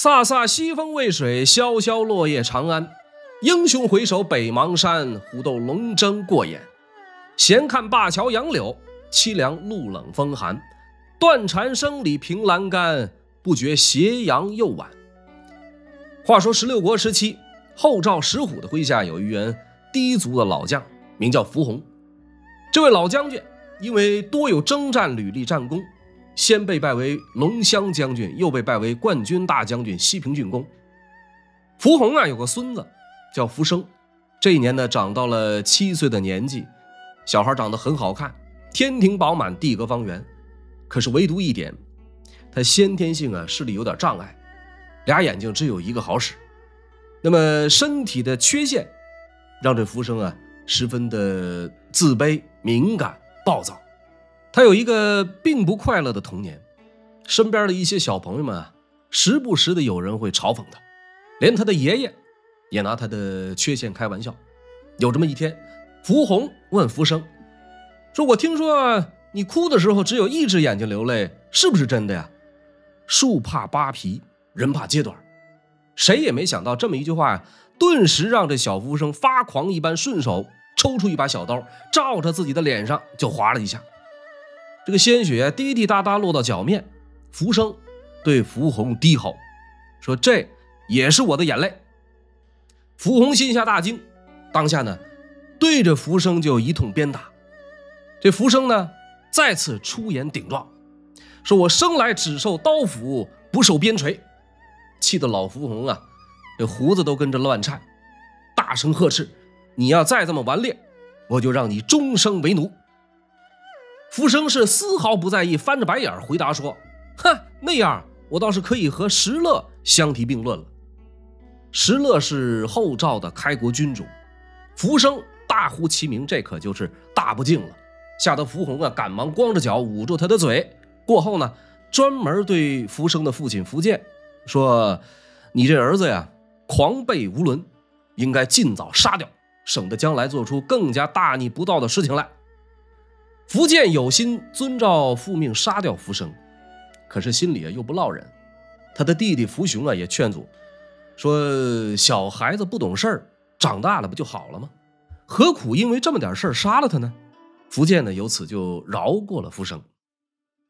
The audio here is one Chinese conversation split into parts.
飒飒西风渭水，萧萧落叶长安。英雄回首北邙山，虎斗龙争过眼。闲看灞桥杨柳，凄凉露冷风寒。断蝉声里凭栏杆，不觉斜阳又晚。话说十六国时期，后赵石虎的麾下有一员氐族的老将，名叫伏洪。这位老将军因为多有征战，履历战功。先被拜为龙骧将军，又被拜为冠军大将军、西平郡公。福洪啊，有个孙子叫福生，这一年呢，长到了七岁的年纪，小孩长得很好看，天庭饱满，地阁方圆。可是唯独一点，他先天性啊视力有点障碍，俩眼睛只有一个好使。那么身体的缺陷，让这福生啊十分的自卑、敏感、暴躁。他有一个并不快乐的童年，身边的一些小朋友们啊，时不时的有人会嘲讽他，连他的爷爷也拿他的缺陷开玩笑。有这么一天，福红问福生说：“我听说你哭的时候只有一只眼睛流泪，是不是真的呀？”树怕扒皮，人怕揭短，谁也没想到这么一句话呀，顿时让这小福生发狂一般，顺手抽出一把小刀，照着自己的脸上就划了一下。这个鲜血滴滴答答落到脚面，福生对福红低吼说：“这也是我的眼泪。”福红心下大惊，当下呢，对着福生就一通鞭打。这福生呢，再次出言顶撞，说：“我生来只受刀斧，不受鞭锤。”气得老福红啊，这胡子都跟着乱颤，大声呵斥：“你要再这么顽劣，我就让你终生为奴！”福生是丝毫不在意，翻着白眼回答说：“哼，那样我倒是可以和石勒相提并论了。石勒是后赵的开国君主，福生大呼其名，这可就是大不敬了，吓得福弘啊，赶忙光着脚捂住他的嘴。过后呢，专门对福生的父亲福建说：‘你这儿子呀，狂悖无伦，应该尽早杀掉，省得将来做出更加大逆不道的事情来。’福建有心遵照父命杀掉福生，可是心里啊又不落忍。他的弟弟福雄啊也劝阻，说小孩子不懂事儿，长大了不就好了吗？何苦因为这么点事儿杀了他呢？福建呢由此就饶过了福生。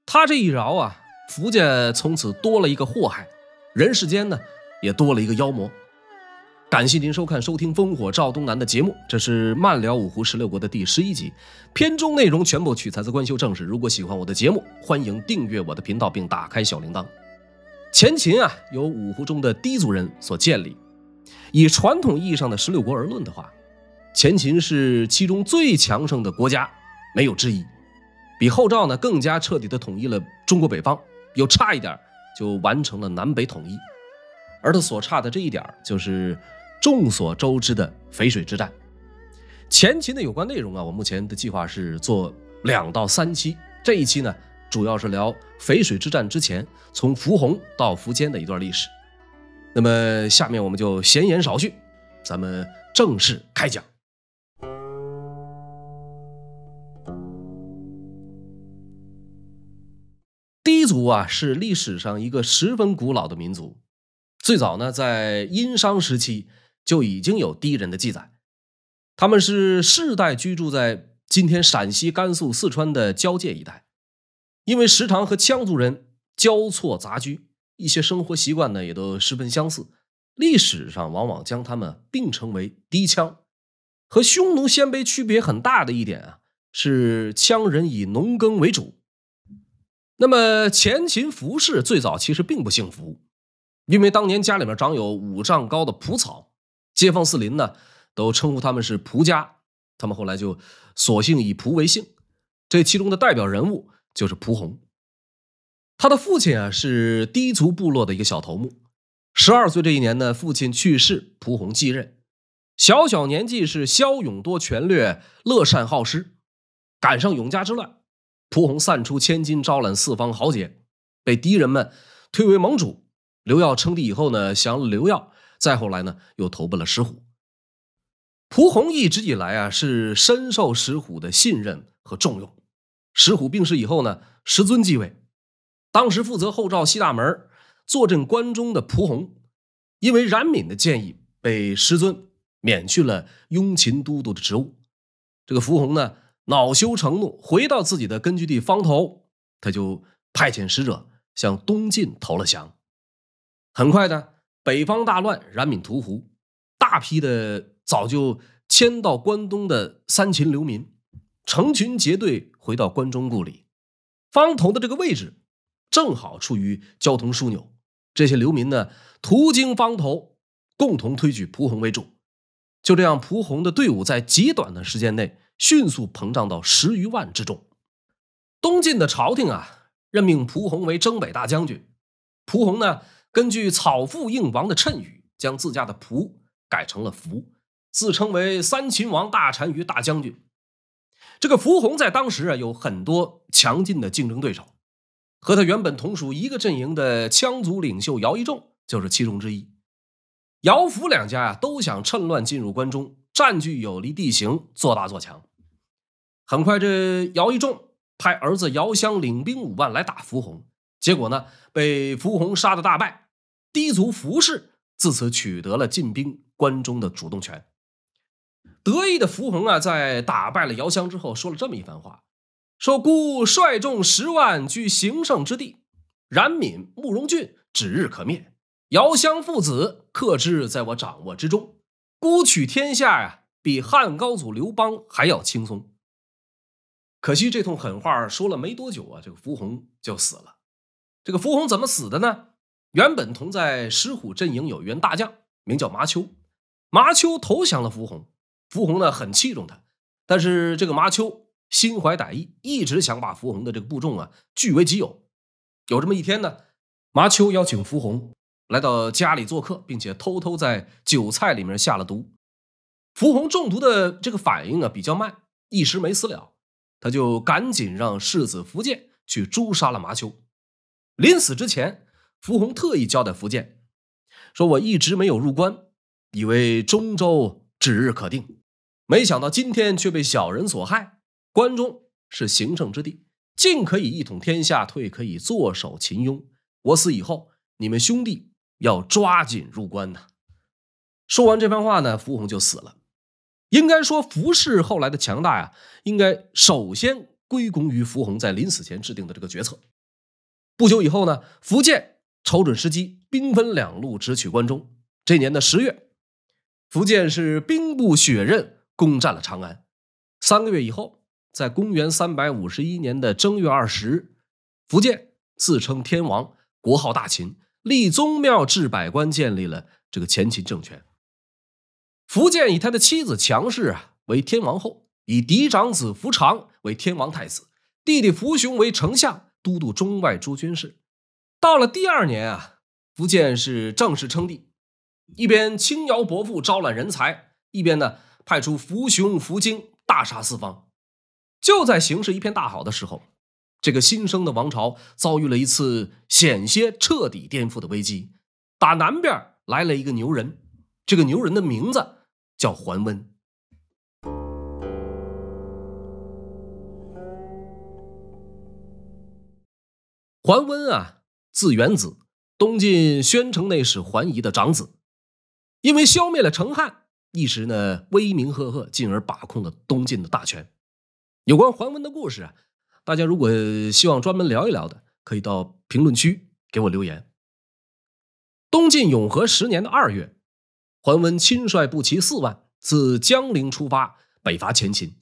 他这一饶啊，福建从此多了一个祸害，人世间呢也多了一个妖魔。感谢您收看收听《烽火赵东南》的节目，这是《漫聊五湖十六国》的第十一集。片中内容全部取材自官修正史。如果喜欢我的节目，欢迎订阅我的频道并打开小铃铛。前秦啊，由五湖中的氐族人所建立。以传统意义上的十六国而论的话，前秦是其中最强盛的国家，没有之一。比后赵呢更加彻底的统一了中国北方，又差一点就完成了南北统一。而他所差的这一点就是。众所周知的淝水之战，前秦的有关内容啊，我目前的计划是做两到三期。这一期呢，主要是聊淝水之战之前，从伏洪到苻坚的一段历史。那么下面我们就闲言少叙，咱们正式开讲。氐族啊，是历史上一个十分古老的民族，最早呢在殷商时期。就已经有氐人的记载，他们是世代居住在今天陕西、甘肃、四川的交界一带，因为时常和羌族人交错杂居，一些生活习惯呢也都十分相似，历史上往往将他们并称为低羌。和匈奴、鲜卑区别很大的一点啊，是羌人以农耕为主。那么前秦服饰最早其实并不幸福，因为当年家里面长有五丈高的蒲草。街坊四邻呢，都称呼他们是蒲家，他们后来就索性以蒲为姓。这其中的代表人物就是蒲红。他的父亲啊是氐族部落的一个小头目。十二岁这一年呢，父亲去世，蒲红继任。小小年纪是骁勇多权略，乐善好施。赶上永嘉之乱，蒲红散出千金招揽四方豪杰，被敌人们推为盟主。刘曜称帝以后呢，降刘曜。再后来呢，又投奔了石虎。蒲洪一直以来啊，是深受石虎的信任和重用。石虎病逝以后呢，石尊继位，当时负责后赵西大门、坐镇关中的蒲洪，因为冉闵的建议，被石尊免去了雍秦都督的职务。这个蒲红呢，恼羞成怒，回到自己的根据地方头，他就派遣使者向东晋投了降。很快呢。北方大乱，染民屠胡，大批的早就迁到关东的三秦流民，成群结队回到关中故里。方头的这个位置，正好处于交通枢纽。这些流民呢，途经方头，共同推举蒲洪为主。就这样，蒲洪的队伍在极短的时间内，迅速膨胀到十余万之众。东晋的朝廷啊，任命蒲洪为征北大将军。蒲洪呢？根据草父应王的谶语，将自家的仆改成了福，自称为三秦王、大单于、大将军。这个福洪在当时啊，有很多强劲的竞争对手，和他原本同属一个阵营的羌族领袖姚一仲就是其中之一。姚福两家呀，都想趁乱进入关中，占据有利地形，做大做强。很快，这姚一仲派儿子姚襄领兵五万来打福洪，结果呢？被伏红杀得大败，氐族伏氏自此取得了进兵关中的主动权。得意的伏红啊，在打败了姚襄之后，说了这么一番话：“说孤率众十万，居形胜之地，冉闵、慕容俊指日可灭。姚襄父子，克之在我掌握之中。孤取天下呀，比汉高祖刘邦还要轻松。”可惜这通狠话说了没多久啊，这个伏红就死了。这个伏红怎么死的呢？原本同在狮虎阵营有员大将，名叫麻丘。麻丘投降了伏红，伏红呢很器重他，但是这个麻丘心怀歹意，一直想把伏红的这个部众啊据为己有。有这么一天呢，麻丘邀请伏红来到家里做客，并且偷偷在酒菜里面下了毒。伏红中毒的这个反应啊比较慢，一时没死了，他就赶紧让世子伏剑去诛杀了麻丘。临死之前，福洪特意交代福建，说：“我一直没有入关，以为中州指日可定，没想到今天却被小人所害。关中是行胜之地，进可以一统天下，退可以坐守秦雍。我死以后，你们兄弟要抓紧入关呐！”说完这番话呢，福洪就死了。应该说，福氏后来的强大呀，应该首先归功于福洪在临死前制定的这个决策。不久以后呢，苻建瞅准时机，兵分两路，直取关中。这年的十月，苻建是兵不血刃攻占了长安。三个月以后，在公元三百五十一年的正月二十，苻建自称天王，国号大秦，立宗庙，置百官，建立了这个前秦政权。苻建以他的妻子强势啊为天王后，以嫡长子苻长为天王太子，弟弟苻雄为丞相。都督中外诸军事，到了第二年啊，福建是正式称帝，一边轻徭薄赋招揽人才，一边呢派出福雄、福京大杀四方。就在形势一片大好的时候，这个新生的王朝遭遇了一次险些彻底颠覆的危机。打南边来了一个牛人，这个牛人的名字叫桓温。桓温啊，字元子，东晋宣城内史桓仪的长子，因为消灭了成汉，一时呢威名赫赫，进而把控了东晋的大权。有关桓温的故事啊，大家如果希望专门聊一聊的，可以到评论区给我留言。东晋永和十年的二月，桓温亲率步骑四万，自江陵出发北伐前秦，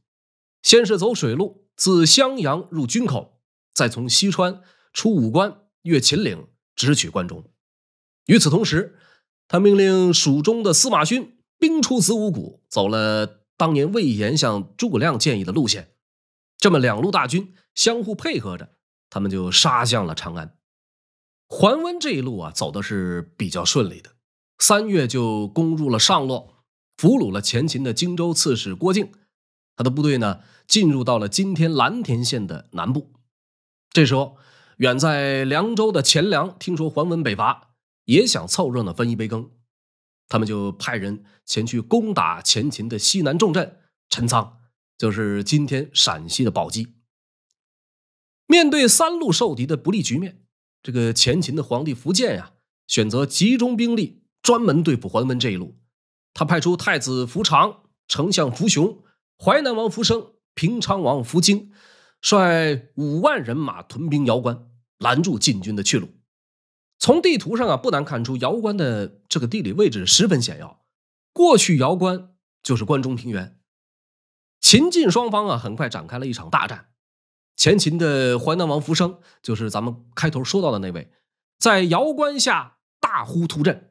先是走水路，自襄阳入军口，再从西川。出五关，越秦岭，直取关中。与此同时，他命令蜀中的司马勋兵出子午谷，走了当年魏延向诸葛亮建议的路线。这么两路大军相互配合着，他们就杀向了长安。桓温这一路啊，走的是比较顺利的，三月就攻入了上洛，俘虏了前秦的荆州刺史郭靖，他的部队呢，进入到了今天蓝田县的南部。这时候。远在凉州的钱粮听说桓温北伐，也想凑热闹分一杯羹，他们就派人前去攻打前秦的西南重镇陈仓，就是今天陕西的宝鸡。面对三路受敌的不利局面，这个前秦的皇帝苻建呀，选择集中兵力专门对付桓温这一路，他派出太子苻长、丞相苻雄、淮南王苻生、平昌王苻京。率五万人马屯兵瑶关，拦住晋军的去路。从地图上啊，不难看出瑶关的这个地理位置十分险要。过去瑶关就是关中平原，秦晋双方啊，很快展开了一场大战。前秦的淮南王福生，就是咱们开头说到的那位，在瑶关下大呼突阵。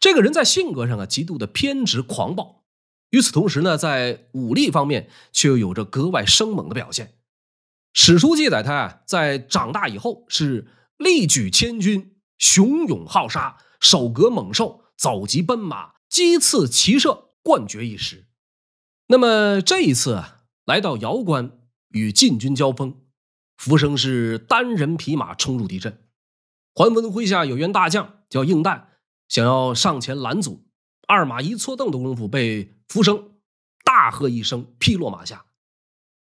这个人在性格上啊，极度的偏执狂暴；与此同时呢，在武力方面却又有着格外生猛的表现。史书记载，他啊在长大以后是力举千军，雄勇好杀，手革猛兽，走疾奔马，击刺骑射，冠绝一时。那么这一次啊，来到姚关与晋军交锋，浮生是单人匹马冲入敌阵。桓温麾下有员大将叫应旦，想要上前拦阻，二马一搓蹬的功夫，被浮生大喝一声劈落马下。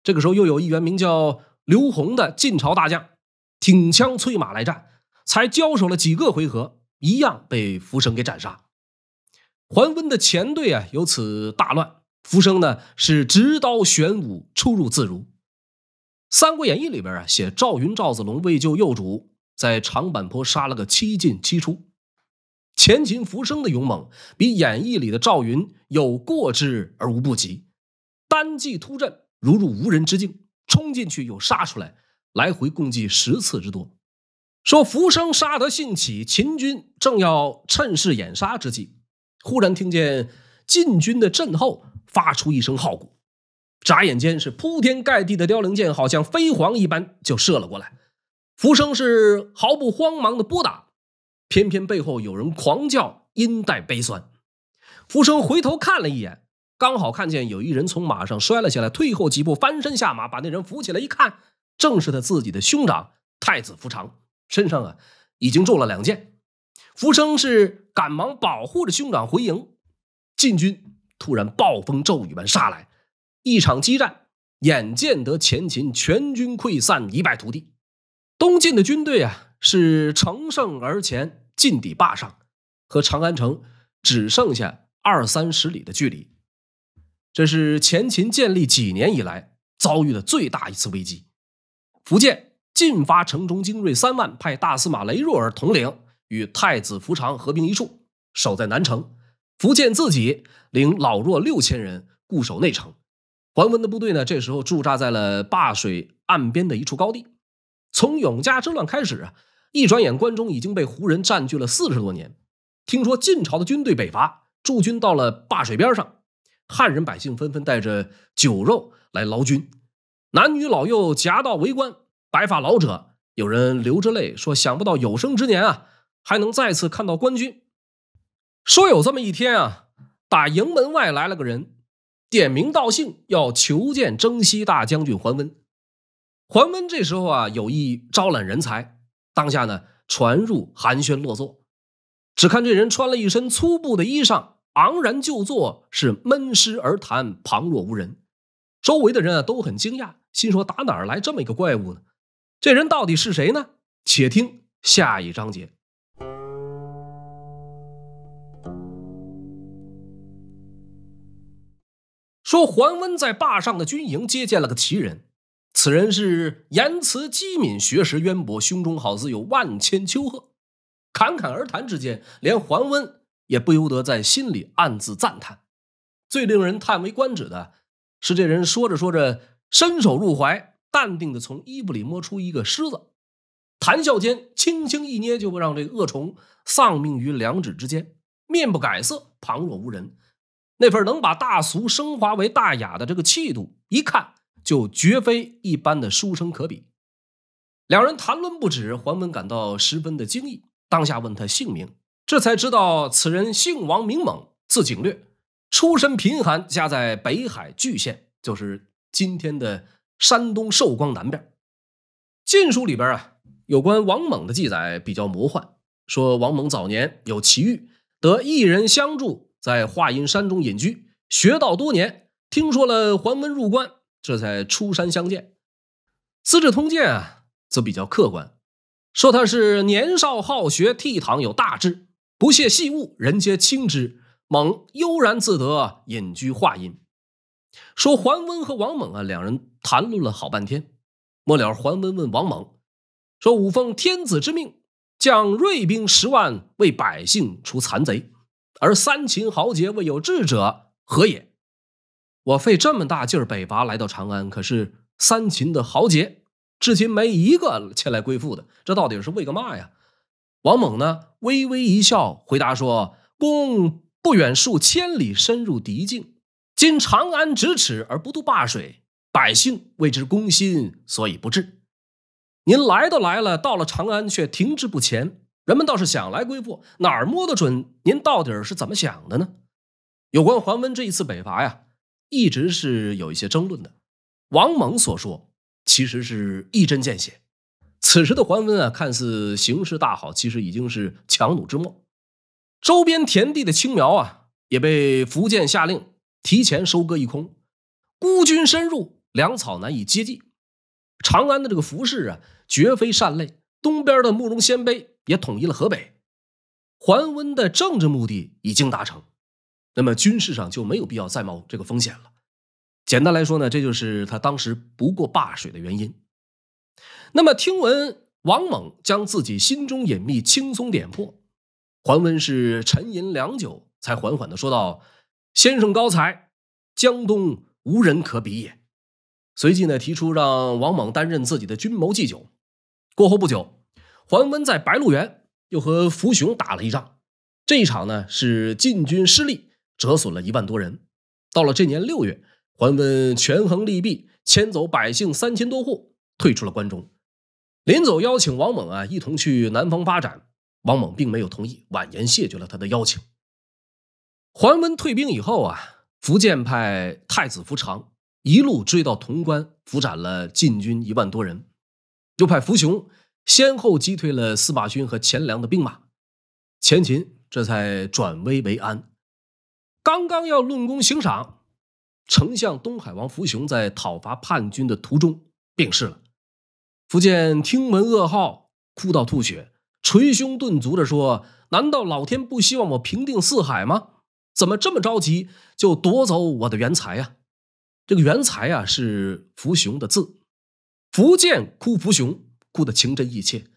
这个时候又有一员名叫。刘洪的晋朝大将，挺枪催马来战，才交手了几个回合，一样被浮生给斩杀。桓温的前队啊，由此大乱。浮生呢，是执刀玄武，出入自如。《三国演义》里边啊，写赵云赵子龙为救幼主，在长坂坡杀了个七进七出。前秦浮生的勇猛，比演义里的赵云有过之而无不及。单骑突阵，如入无人之境。冲进去又杀出来，来回共计十次之多。说浮生杀得兴起，秦军正要趁势掩杀之际，忽然听见晋军的阵后发出一声号鼓，眨眼间是铺天盖地的凋零箭，好像飞蝗一般就射了过来。浮生是毫不慌忙的拨打，偏偏背后有人狂叫，音带悲酸。浮生回头看了一眼。刚好看见有一人从马上摔了下来，退后几步，翻身下马，把那人扶起来。一看，正是他自己的兄长太子扶长，身上啊已经中了两箭。福生是赶忙保护着兄长回营。晋军突然暴风骤雨般杀来，一场激战，眼见得前秦全军溃散，一败涂地。东晋的军队啊是乘胜而前，进抵坝上和长安城，只剩下二三十里的距离。这是前秦建立几年以来遭遇的最大一次危机。福建进发城中精锐三万，派大司马雷若儿统领，与太子福常合兵一处，守在南城。福建自己领老弱六千人，固守内城。桓温的部队呢，这时候驻扎在了灞水岸边的一处高地。从永嘉之乱开始啊，一转眼关中已经被胡人占据了四十多年。听说晋朝的军队北伐，驻军到了灞水边上。汉人百姓纷纷带着酒肉来劳军，男女老幼夹道围观。白发老者有人流着泪说：“想不到有生之年啊，还能再次看到官军。”说有这么一天啊，打营门外来了个人，点名道姓要求见征西大将军桓温。桓温这时候啊有意招揽人才，当下呢传入寒暄落座。只看这人穿了一身粗布的衣裳。昂然就坐，是闷尸而谈，旁若无人。周围的人啊都很惊讶，心说打哪儿来这么一个怪物呢？这人到底是谁呢？且听下一章节。说桓温在坝上的军营接见了个奇人，此人是言辞机敏，学识渊博，胸中好似有万千丘壑，侃侃而谈之间，连桓温。也不由得在心里暗自赞叹。最令人叹为观止的是，这人说着说着，伸手入怀，淡定地从衣布里摸出一个虱子，谈笑间轻轻一捏，就会让这恶虫丧命于两指之间，面不改色，旁若无人。那份能把大俗升华为大雅的这个气度，一看就绝非一般的书生可比。两人谈论不止，桓温感到十分的惊异，当下问他姓名。这才知道，此人姓王，名猛，字景略，出身贫寒，家在北海巨县，就是今天的山东寿光南边。《晋书》里边啊，有关王猛的记载比较魔幻，说王猛早年有奇遇，得一人相助，在华阴山中隐居，学道多年，听说了桓温入关，这才出山相见。《资治通鉴》啊，则比较客观，说他是年少好学，倜傥有大志。不屑细物，人皆轻之。猛悠然自得，隐居华阴。说，桓温和王猛啊，两人谈论了好半天。末了，桓温问王猛说：“吾奉天子之命，将锐兵十万，为百姓除残贼。而三秦豪杰未有智者，何也？我费这么大劲儿北伐，来到长安，可是三秦的豪杰，至今没一个前来归附的。这到底是为个嘛呀？”王猛呢，微微一笑，回答说：“公不远数千里，深入敌境，今长安咫尺而不渡灞水，百姓为之攻心，所以不至。您来都来了，到了长安却停滞不前，人们倒是想来归附，哪儿摸得准您到底是怎么想的呢？”有关桓温这一次北伐呀，一直是有一些争论的。王猛所说，其实是一针见血。此时的桓温啊，看似形势大好，其实已经是强弩之末。周边田地的青苗啊，也被苻建下令提前收割一空。孤军深入，粮草难以接济。长安的这个服饰啊，绝非善类。东边的慕容鲜卑也统一了河北。桓温的政治目的已经达成，那么军事上就没有必要再冒这个风险了。简单来说呢，这就是他当时不过灞水的原因。那么听闻王猛将自己心中隐秘轻松点破，桓温是沉吟良久，才缓缓的说道：“先生高才，江东无人可比也。”随即呢，提出让王猛担任自己的军谋祭酒。过后不久，桓温在白鹿原又和福雄打了一仗，这一场呢是晋军失利，折损了一万多人。到了这年六月，桓温权衡利弊，迁走百姓三千多户，退出了关中。临走，邀请王猛啊一同去南方发展，王猛并没有同意，婉言谢绝了他的邀请。桓温退兵以后啊，苻建派太子苻长一路追到潼关，伏斩了禁军一万多人，又派苻雄先后击退了司马勋和钱粮的兵马，前秦这才转危为安。刚刚要论功行赏，丞相东海王苻雄在讨伐叛军的途中病逝了。福建听闻噩耗，哭到吐血，捶胸顿足地说：“难道老天不希望我平定四海吗？怎么这么着急就夺走我的元才呀？”这个元才啊，是福雄的字。福建哭福雄，哭得情真意切。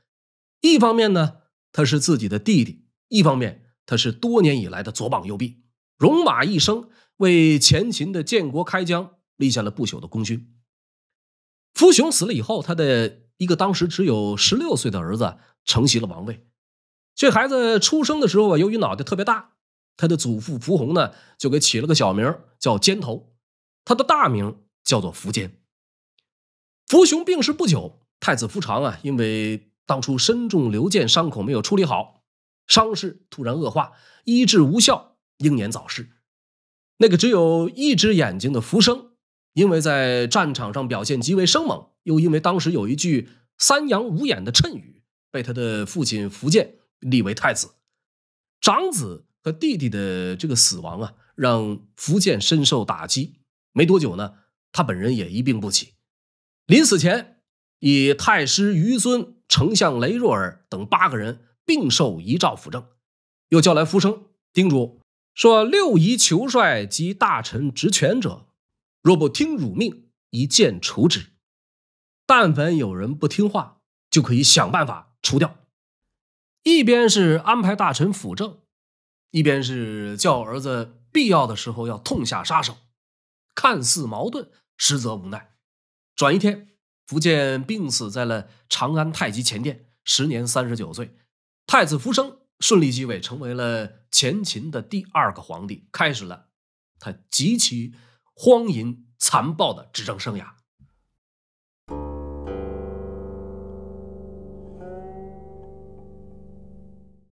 一方面呢，他是自己的弟弟；一方面，他是多年以来的左膀右臂，戎马一生，为前秦的建国开疆立下了不朽的功勋。福雄死了以后，他的一个当时只有十六岁的儿子承袭了王位。这孩子出生的时候啊，由于脑袋特别大，他的祖父福弘呢就给起了个小名叫尖头，他的大名叫做福坚。福雄病逝不久，太子福长啊，因为当初身中流箭，伤口没有处理好，伤势突然恶化，医治无效，英年早逝。那个只有一只眼睛的福生。因为在战场上表现极为生猛，又因为当时有一句“三阳五眼”的谶语，被他的父亲福建立为太子。长子和弟弟的这个死亡啊，让福建深受打击。没多久呢，他本人也一病不起。临死前，以太师余尊、丞相雷若尔等八个人并受遗诏辅政，又叫来福生，叮嘱说：“六夷酋帅及大臣执权者。”若不听汝命，一剑除之。但凡有人不听话，就可以想办法除掉。一边是安排大臣辅政，一边是叫儿子必要的时候要痛下杀手。看似矛盾，实则无奈。转一天，苻建病死在了长安太极前殿，时年三十九岁。太子福生顺利继位，成为了前秦的第二个皇帝，开始了他极其。荒淫残暴的执政生涯。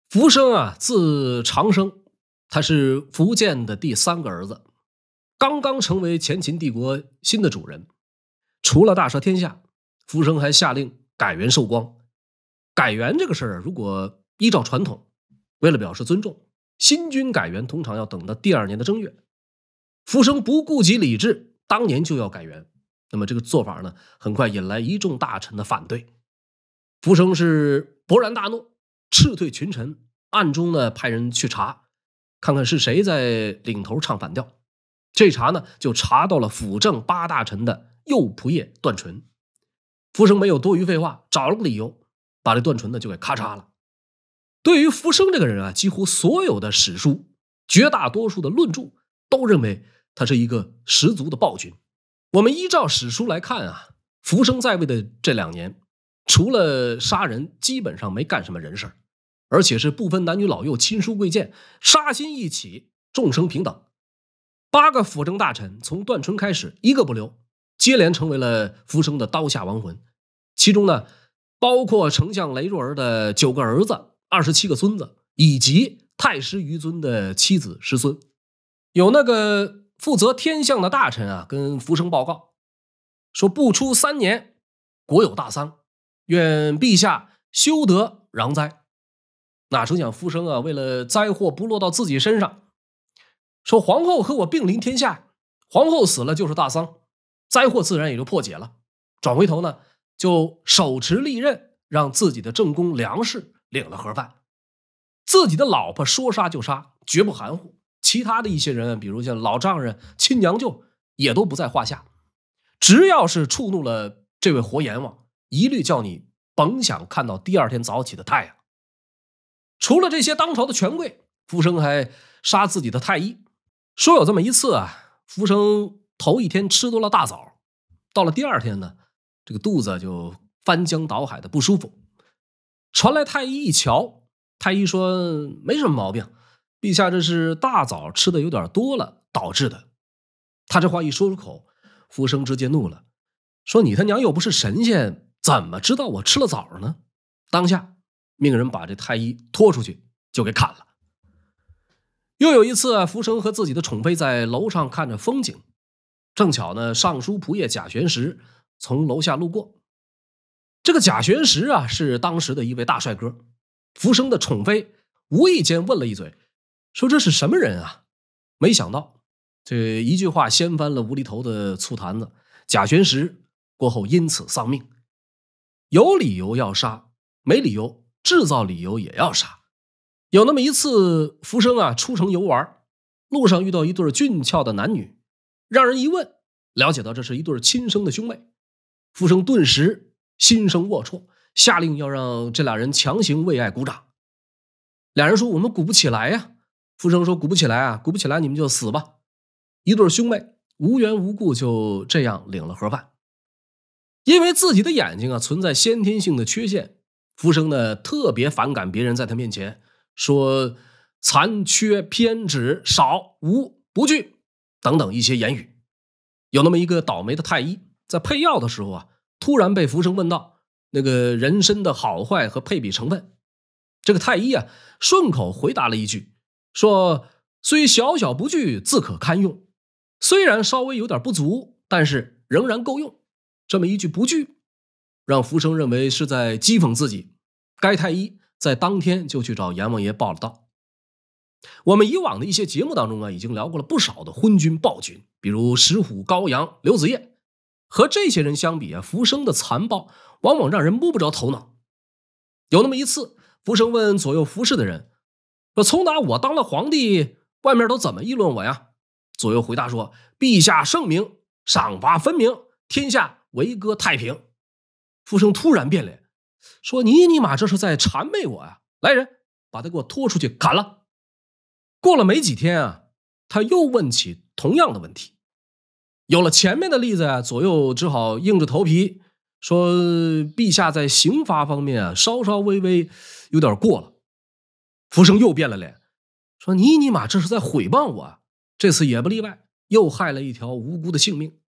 福生啊，字长生，他是福建的第三个儿子，刚刚成为前秦帝国新的主人。除了大赦天下，福生还下令改元寿光。改元这个事儿啊，如果依照传统，为了表示尊重，新君改元通常要等到第二年的正月。福生不顾及礼制，当年就要改元，那么这个做法呢，很快引来一众大臣的反对。福生是勃然大怒，斥退群臣，暗中呢派人去查，看看是谁在领头唱反调。这查呢，就查到了辅政八大臣的右仆射段纯。福生没有多余废话，找了个理由，把这段纯呢就给咔嚓了。对于福生这个人啊，几乎所有的史书，绝大多数的论著都认为。他是一个十足的暴君，我们依照史书来看啊，福生在位的这两年，除了杀人，基本上没干什么人事而且是不分男女老幼、亲疏贵贱，杀心一起，众生平等。八个辅政大臣从段春开始，一个不留，接连成为了福生的刀下亡魂，其中呢，包括丞相雷若儿的九个儿子、二十七个孙子，以及太师余尊的妻子、师孙，有那个。负责天象的大臣啊，跟福生报告说：“不出三年，国有大丧，愿陛下修德攘灾。”哪成想福生啊，为了灾祸不落到自己身上，说：“皇后和我并临天下，皇后死了就是大丧，灾祸自然也就破解了。”转回头呢，就手持利刃，让自己的正宫梁氏领了盒饭，自己的老婆说杀就杀，绝不含糊。其他的一些人，比如像老丈人、亲娘舅，也都不在话下。只要是触怒了这位活阎王，一律叫你甭想看到第二天早起的太阳。除了这些当朝的权贵，福生还杀自己的太医。说有这么一次，啊，福生头一天吃多了大枣，到了第二天呢，这个肚子就翻江倒海的不舒服。传来太医一瞧，太医说没什么毛病。陛下，这是大枣吃的有点多了导致的。他这话一说出口，福生直接怒了，说：“你他娘又不是神仙，怎么知道我吃了枣呢？”当下命人把这太医拖出去，就给砍了。又有一次，福生和自己的宠妃在楼上看着风景，正巧呢，尚书仆射贾玄石从楼下路过。这个贾玄石啊，是当时的一位大帅哥。福生的宠妃无意间问了一嘴。说这是什么人啊？没想到这一句话掀翻了无厘头的醋坛子，贾玄石过后因此丧命。有理由要杀，没理由制造理由也要杀。有那么一次，浮生啊出城游玩，路上遇到一对俊俏的男女，让人一问，了解到这是一对亲生的兄妹，浮生顿时心生龌龊，下令要让这俩人强行为爱鼓掌。俩人说：“我们鼓不起来呀。”福生说：“鼓不起来啊，鼓不起来，你们就死吧！”一对兄妹无缘无故就这样领了盒饭。因为自己的眼睛啊存在先天性的缺陷，福生呢特别反感别人在他面前说残缺、偏执、少无不惧等等一些言语。有那么一个倒霉的太医，在配药的时候啊，突然被福生问道：“那个人参的好坏和配比成分？”这个太医啊顺口回答了一句。说：“虽小小不惧，自可堪用。虽然稍微有点不足，但是仍然够用。”这么一句不惧，让福生认为是在讥讽自己。该太医在当天就去找阎王爷报了道。我们以往的一些节目当中啊，已经聊过了不少的昏君暴君，比如石虎、高阳刘子业。和这些人相比啊，福生的残暴往往让人摸不着头脑。有那么一次，福生问左右服侍的人。说从打我当了皇帝，外面都怎么议论我呀？左右回答说：“陛下圣明，赏罚分明，天下为歌太平。”傅生突然变脸，说：“你尼玛这是在谄媚我呀！”来人，把他给我拖出去砍了。过了没几天啊，他又问起同样的问题。有了前面的例子啊，左右只好硬着头皮说：“陛下在刑罚方面啊，稍稍微微有点过了。”福生又变了脸，说：“你尼玛这是在毁谤我！这次也不例外，又害了一条无辜的性命。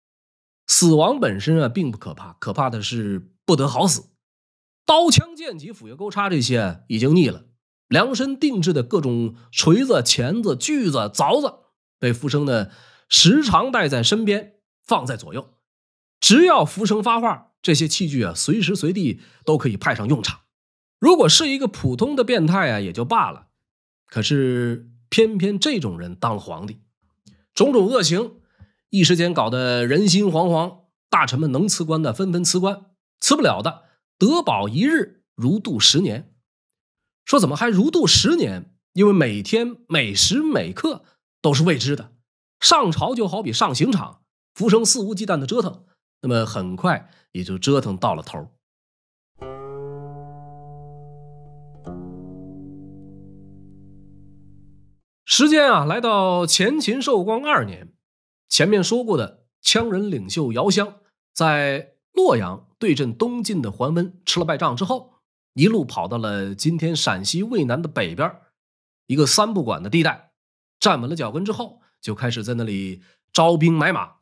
死亡本身啊，并不可怕，可怕的是不得好死。刀枪剑戟斧钺钩叉这些已经腻了，量身定制的各种锤子、钳子、锯子、凿子，被福生呢时常带在身边，放在左右。只要福生发话，这些器具啊，随时随地都可以派上用场。”如果是一个普通的变态啊，也就罢了。可是偏偏这种人当皇帝，种种恶行，一时间搞得人心惶惶。大臣们能辞官的纷纷辞官，辞不了的，得保一日如度十年。说怎么还如度十年？因为每天每时每刻都是未知的。上朝就好比上刑场，浮生肆无忌惮的折腾，那么很快也就折腾到了头。时间啊，来到前秦寿光二年，前面说过的羌人领袖姚襄，在洛阳对阵东晋的桓温吃了败仗之后，一路跑到了今天陕西渭南的北边，一个三不管的地带，站稳了脚跟之后，就开始在那里招兵买马。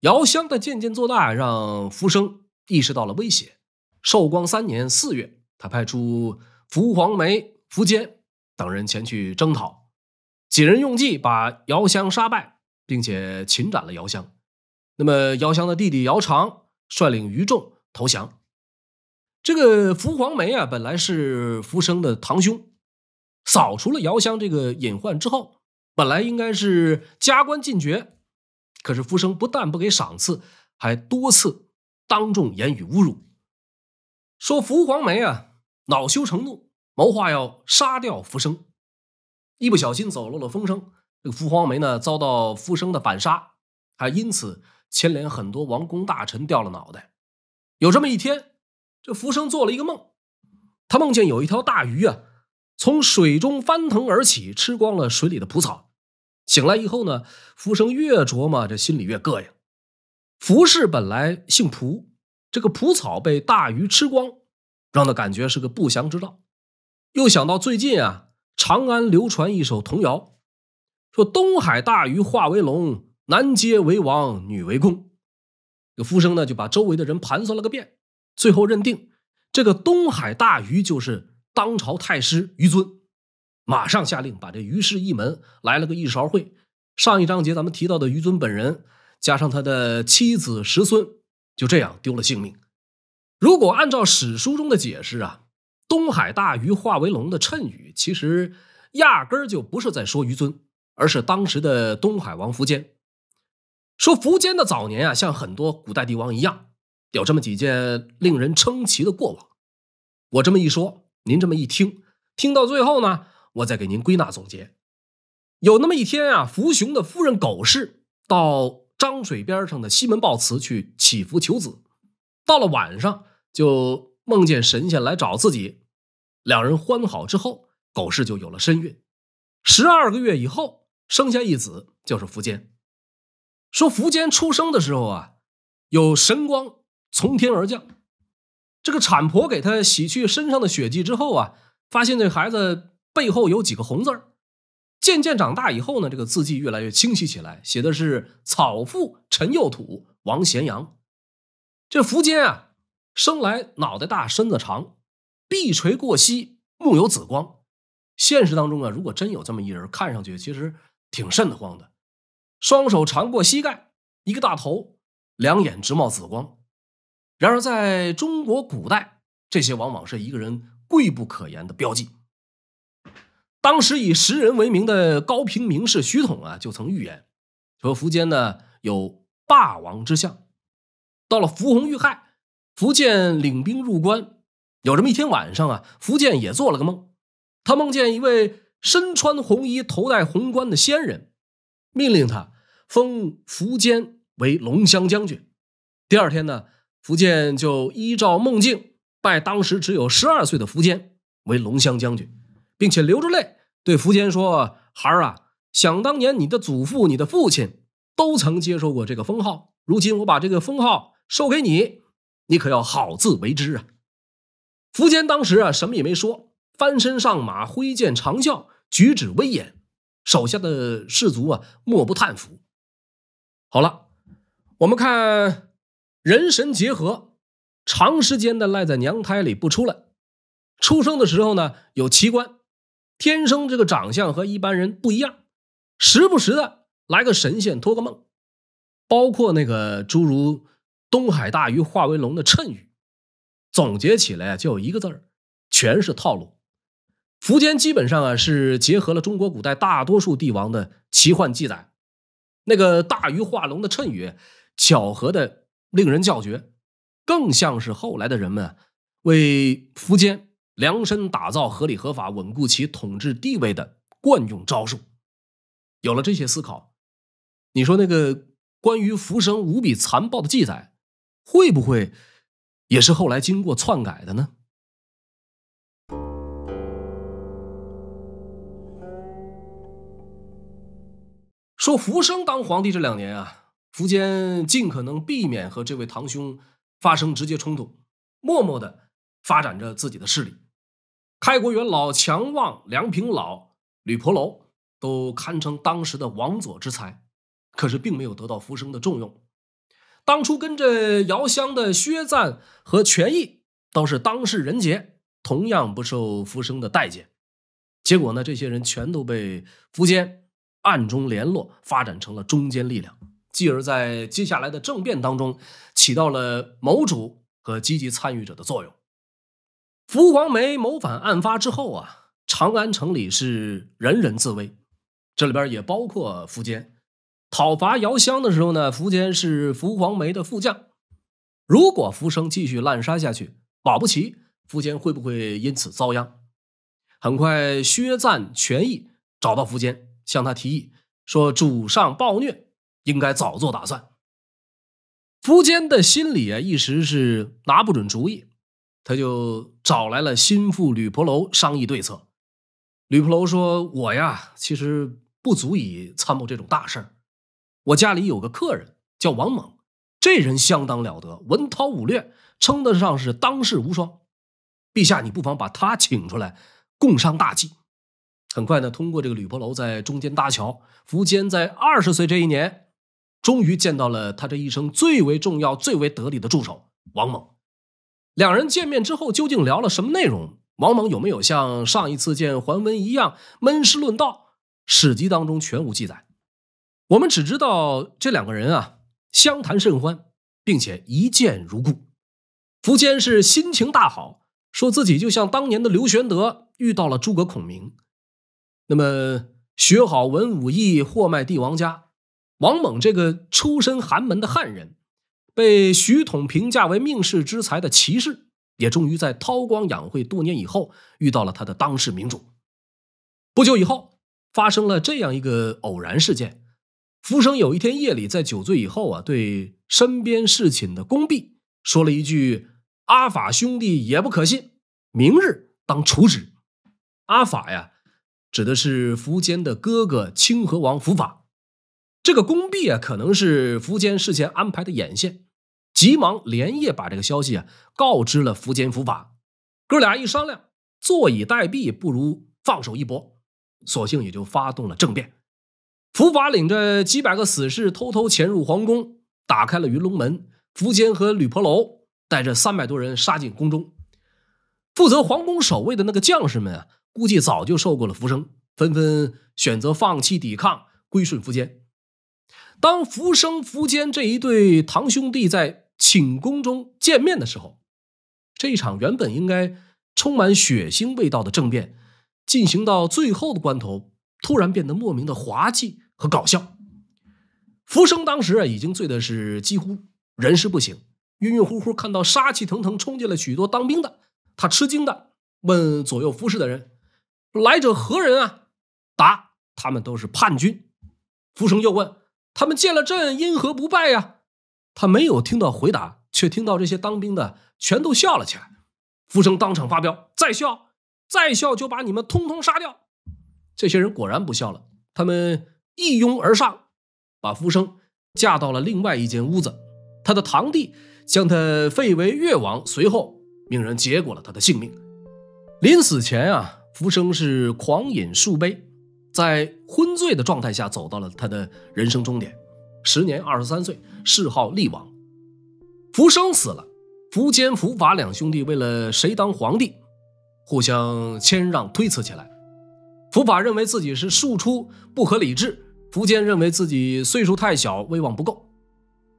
姚襄的渐渐做大，让福生意识到了威胁。寿光三年四月，他派出福黄梅、苻坚等人前去征讨。几人用计把姚襄杀败，并且擒斩了姚襄。那么姚襄的弟弟姚长率领余众投降。这个福黄梅啊，本来是福生的堂兄。扫除了姚襄这个隐患之后，本来应该是加官进爵，可是福生不但不给赏赐，还多次当众言语侮辱。说福黄梅啊，恼羞成怒，谋划要杀掉福生。一不小心走漏了风声，这个福黄梅呢遭到福生的反杀，还因此牵连很多王公大臣掉了脑袋。有这么一天，这福生做了一个梦，他梦见有一条大鱼啊从水中翻腾而起，吃光了水里的蒲草。醒来以后呢，福生越琢磨，这心里越膈应。福氏本来姓蒲，这个蒲草被大鱼吃光，让他感觉是个不祥之兆。又想到最近啊。长安流传一首童谣，说东海大鱼化为龙，男皆为王，女为公。这夫生呢，就把周围的人盘算了个遍，最后认定这个东海大鱼就是当朝太师于尊，马上下令把这于氏一门来了个一勺烩。上一章节咱们提到的于尊本人，加上他的妻子、十孙，就这样丢了性命。如果按照史书中的解释啊。东海大鱼化为龙的谶语，其实压根儿就不是在说鱼尊，而是当时的东海王苻坚。说苻坚的早年啊，像很多古代帝王一样，有这么几件令人称奇的过往。我这么一说，您这么一听，听到最后呢，我再给您归纳总结。有那么一天啊，苻雄的夫人苟氏到漳水边上的西门豹祠去祈福求子，到了晚上就梦见神仙来找自己。两人欢好之后，狗氏就有了身孕。十二个月以后，生下一子，就是苻坚。说苻坚出生的时候啊，有神光从天而降。这个产婆给他洗去身上的血迹之后啊，发现这孩子背后有几个红字儿。渐渐长大以后呢，这个字迹越来越清晰起来，写的是“草父陈幼土王咸阳”。这苻坚啊，生来脑袋大，身子长。碧垂过膝，目有紫光。现实当中啊，如果真有这么一人，看上去其实挺瘆得慌的。双手长过膝盖，一个大头，两眼直冒紫光。然而在中国古代，这些往往是一个人贵不可言的标记。当时以识人为名的高平名士徐统啊，就曾预言说，苻坚呢有霸王之相。到了伏弘遇害，苻坚领兵入关。有这么一天晚上啊，福建也做了个梦，他梦见一位身穿红衣、头戴红冠的仙人，命令他封苻坚为龙骧将军。第二天呢，福建就依照梦境拜当时只有十二岁的福坚为龙骧将军，并且流着泪对苻坚说：“孩儿啊，想当年你的祖父、你的父亲都曾接受过这个封号，如今我把这个封号授给你，你可要好自为之啊。”苻坚当时啊，什么也没说，翻身上马，挥剑长啸，举止威严，手下的士卒啊，莫不叹服。好了，我们看人神结合，长时间的赖在娘胎里不出来，出生的时候呢，有奇观，天生这个长相和一般人不一样，时不时的来个神仙托个梦，包括那个诸如东海大鱼化为龙的谶语。总结起来就一个字儿，全是套路。苻坚基本上啊是结合了中国古代大多数帝王的奇幻记载，那个大鱼化龙的谶语，巧合的令人叫绝，更像是后来的人们为苻坚量身打造、合理合法、稳固其统治地位的惯用招数。有了这些思考，你说那个关于浮生无比残暴的记载，会不会？也是后来经过篡改的呢。说福生当皇帝这两年啊，福坚尽可能避免和这位堂兄发生直接冲突，默默的发展着自己的势力。开国元老强旺、梁平老、吕婆楼都堪称当时的王佐之才，可是并没有得到福生的重用。当初跟着姚襄的薛赞和权益都是当世人杰，同样不受福生的待见。结果呢，这些人全都被苻坚暗中联络，发展成了中坚力量，继而在接下来的政变当中起到了谋主和积极参与者的作用。福黄梅谋反案发之后啊，长安城里是人人自危，这里边也包括苻坚。讨伐姚襄的时候呢，苻坚是苻黄梅的副将。如果苻生继续滥杀下去，保不齐苻坚会不会因此遭殃？很快，薛赞、权益找到苻坚，向他提议说：“主上暴虐，应该早做打算。”苻坚的心里啊，一时是拿不准主意，他就找来了心腹吕婆楼商议对策。吕婆楼说：“我呀，其实不足以参谋这种大事儿。”我家里有个客人叫王猛，这人相当了得，文韬武略，称得上是当世无双。陛下，你不妨把他请出来，共商大计。很快呢，通过这个吕婆楼在中间搭桥，苻坚在二十岁这一年，终于见到了他这一生最为重要、最为得力的助手王猛。两人见面之后，究竟聊了什么内容？王猛有没有像上一次见桓温一样闷诗论道？史籍当中全无记载。我们只知道这两个人啊，相谈甚欢，并且一见如故。苻坚是心情大好，说自己就像当年的刘玄德遇到了诸葛孔明。那么学好文武艺，货卖帝王家。王猛这个出身寒门的汉人，被徐统评价为命世之才的骑士，也终于在韬光养晦多年以后，遇到了他的当世明主。不久以后，发生了这样一个偶然事件。福生有一天夜里在酒醉以后啊，对身边侍寝的宫婢说了一句：“阿法兄弟也不可信，明日当处之。”阿法呀，指的是苻坚的哥哥清河王福法。这个宫婢啊，可能是苻坚事先安排的眼线，急忙连夜把这个消息啊告知了苻坚、福法。哥俩一商量，坐以待毙不如放手一搏，索性也就发动了政变。伏法领着几百个死士偷偷潜入皇宫，打开了云龙门。苻坚和吕婆楼带着三百多人杀进宫中。负责皇宫守卫的那个将士们啊，估计早就受够了浮生，纷纷选择放弃抵抗，归顺苻坚。当浮生、苻坚这一对堂兄弟在寝宫中见面的时候，这一场原本应该充满血腥味道的政变，进行到最后的关头。突然变得莫名的滑稽和搞笑。福生当时啊，已经醉的是几乎人事不省，晕晕乎乎。看到杀气腾腾冲进了许多当兵的，他吃惊的问左右服侍的人：“来者何人啊？”答：“他们都是叛军。”福生又问：“他们见了朕，因何不拜呀？”他没有听到回答，却听到这些当兵的全都笑了起来。福生当场发飙：“再笑，再笑，就把你们通通杀掉！”这些人果然不孝了，他们一拥而上，把福生架到了另外一间屋子。他的堂弟将他废为越王，随后命人结果了他的性命。临死前啊，福生是狂饮数杯，在昏醉的状态下走到了他的人生终点，时年二十三岁，谥号厉王。福生死了，苻坚、苻法两兄弟为了谁当皇帝，互相谦让推辞起来。伏法认为自己是庶出，不可理智；苻坚认为自己岁数太小，威望不够。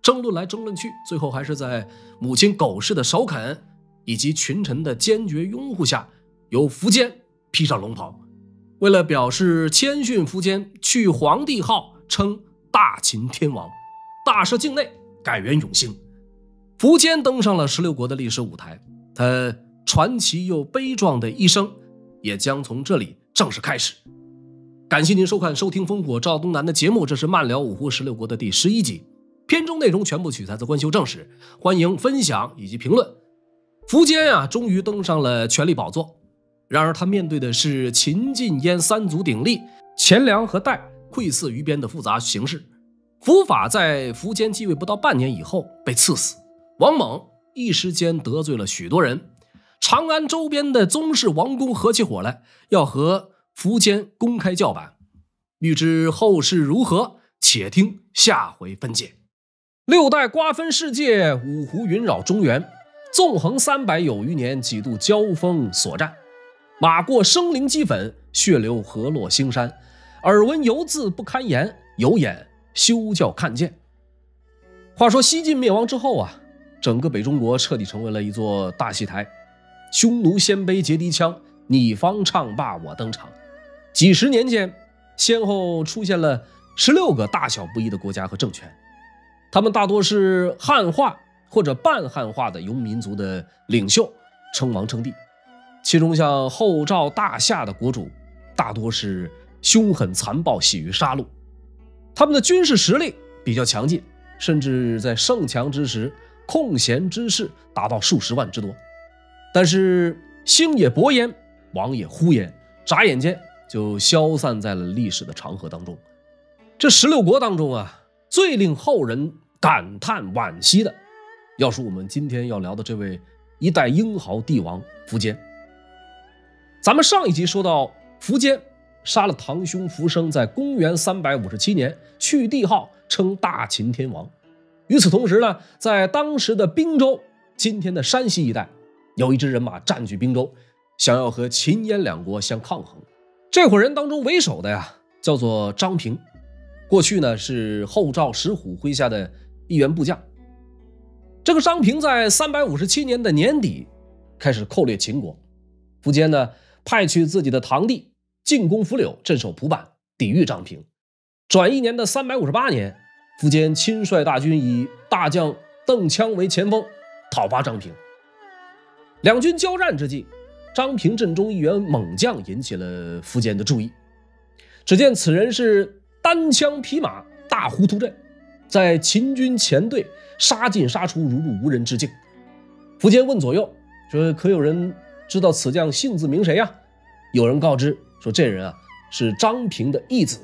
争论来争论去，最后还是在母亲苟氏的首肯以及群臣的坚决拥护下，由苻坚披上龙袍。为了表示谦逊，苻坚去皇帝号称大秦天王，大赦境内，改元永兴。苻坚登上了十六国的历史舞台，他传奇又悲壮的一生也将从这里。正式开始，感谢您收看收听《烽火赵东南》的节目，这是《漫聊五湖十六国》的第十一集。片中内容全部取材自官修正史，欢迎分享以及评论。苻坚啊，终于登上了权力宝座，然而他面对的是秦晋燕三族鼎立、钱粮和代窥伺于边的复杂形势。苻法在苻坚继位不到半年以后被赐死，王猛一时间得罪了许多人。长安周边的宗室王公合起伙来，要和苻坚公开叫板。欲知后事如何，且听下回分解。六代瓜分世界，五胡云扰中原，纵横三百有余年，几度交锋所战，马过生灵积粉，血流河落星山，耳闻犹自不堪言，有眼休叫看见。话说西晋灭亡之后啊，整个北中国彻底成为了一座大戏台。匈奴、鲜卑、结敌羌，你方唱罢我登场。几十年间，先后出现了十六个大小不一的国家和政权。他们大多是汉化或者半汉化的游民族的领袖，称王称帝。其中，像后赵、大夏的国主，大多是凶狠残暴、喜于杀戮。他们的军事实力比较强劲，甚至在盛强之时，空闲之士达到数十万之多。但是兴也薄焉，亡也忽焉，眨眼间就消散在了历史的长河当中。这十六国当中啊，最令后人感叹惋惜的，要说我们今天要聊的这位一代英豪帝王苻坚。咱们上一集说到，苻坚杀了堂兄苻生，在公元三百五十七年去帝号，称大秦天王。与此同时呢，在当时的滨州（今天的山西一带）。有一支人马占据滨州，想要和秦燕两国相抗衡。这伙人当中为首的呀，叫做张平，过去呢是后赵石虎麾下的一员部将。这个张平在三百五十七年的年底开始寇掠秦国。苻坚呢派去自己的堂弟进攻扶柳，镇守蒲坂，抵御张平。转一年的三百五十八年，苻坚亲率大军，以大将邓羌为前锋，讨伐张平。两军交战之际，张平阵中一员猛将引起了苻坚的注意。只见此人是单枪匹马，大糊涂阵，在秦军前队杀进杀出，如入无人之境。苻坚问左右说：“可有人知道此将姓字名谁呀？”有人告知说：“这人啊，是张平的义子，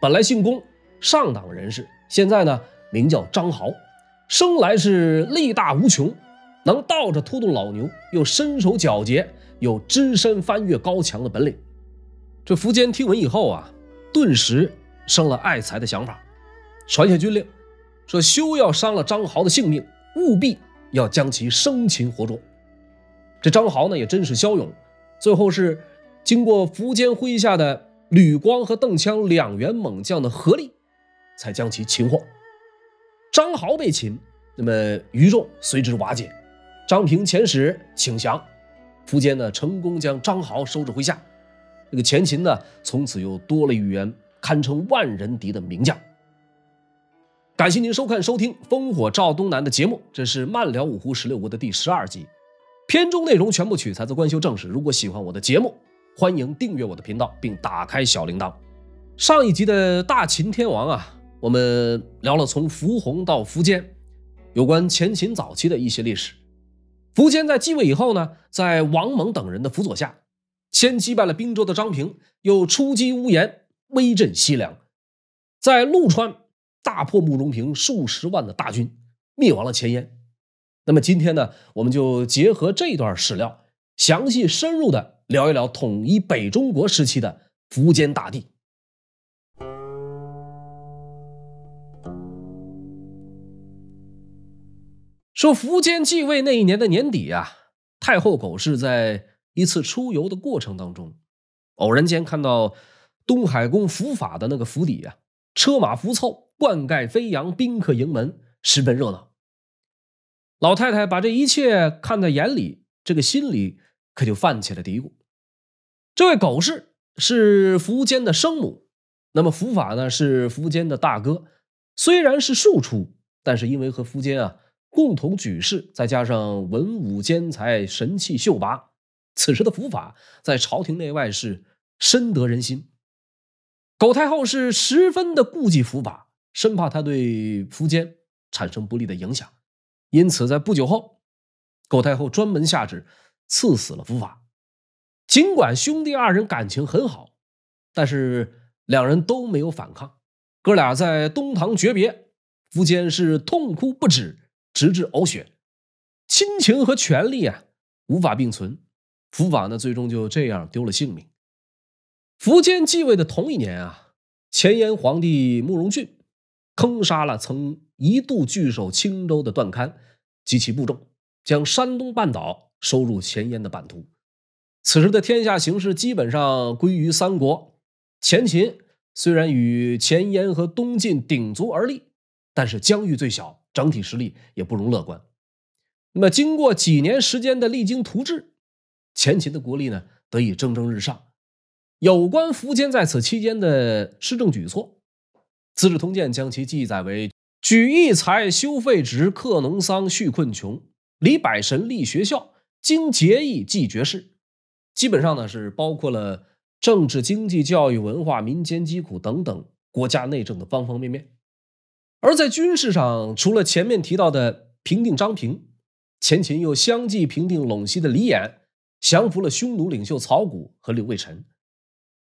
本来姓公，上党人士。现在呢，名叫张豪，生来是力大无穷。”能倒着拖动老牛，又身手矫捷，有只身翻越高墙的本领。这苻坚听闻以后啊，顿时生了爱才的想法，传下军令，说休要伤了张豪的性命，务必要将其生擒活捉。这张豪呢也真是骁勇，最后是经过苻坚麾下的吕光和邓羌两员猛将的合力，才将其擒获。张豪被擒，那么余众随之瓦解。张平遣使请降，苻坚呢成功将张豪收至麾下，这个前秦呢从此又多了一员堪称万人敌的名将。感谢您收看收听《烽火照东南》的节目，这是《慢聊五胡十六国》的第十二集，片中内容全部取材自《官修正史》。如果喜欢我的节目，欢迎订阅我的频道并打开小铃铛。上一集的大秦天王啊，我们聊了从苻洪到苻坚，有关前秦早期的一些历史。苻坚在继位以后呢，在王猛等人的辅佐下，先击败了滨州的张平，又出击乌延，威震西凉，在陆川大破慕容平数十万的大军，灭亡了前燕。那么今天呢，我们就结合这段史料，详细深入的聊一聊统一北中国时期的苻坚大帝。说，苻坚继位那一年的年底啊，太后苟氏在一次出游的过程当中，偶然间看到东海宫伏法的那个府邸啊，车马扶凑，冠盖飞扬，宾客盈门，十分热闹。老太太把这一切看在眼里，这个心里可就泛起了嘀咕。这位苟氏是苻坚的生母，那么伏法呢是苻坚的大哥，虽然是庶出，但是因为和苻坚啊。共同举事，再加上文武兼才、神气秀拔，此时的伏法在朝廷内外是深得人心。狗太后是十分的顾忌伏法，生怕他对苻坚产生不利的影响，因此在不久后，狗太后专门下旨赐死了伏法。尽管兄弟二人感情很好，但是两人都没有反抗。哥俩在东堂诀别，苻坚是痛哭不止。直至呕血，亲情和权力啊无法并存，伏法呢，最终就这样丢了性命。苻坚继位的同一年啊，前燕皇帝慕容俊坑杀了曾一度据守青州的段堪及其部众，将山东半岛收入前燕的版图。此时的天下形势基本上归于三国、前秦。虽然与前燕和东晋鼎足而立，但是疆域最小。整体实力也不容乐观。那么，经过几年时间的励精图治，前秦的国力呢得以蒸蒸日上。有关苻坚在此期间的施政举措，《资治通鉴》将其记载为：举义才、修废职、克农桑、恤困穷、理百神、立学校、经节义、济绝世。基本上呢是包括了政治、经济、教育、文化、民间疾苦等等国家内政的方方面面。而在军事上，除了前面提到的平定张平，前秦又相继平定陇西的李衍，降服了匈奴领袖曹谷和刘卫臣。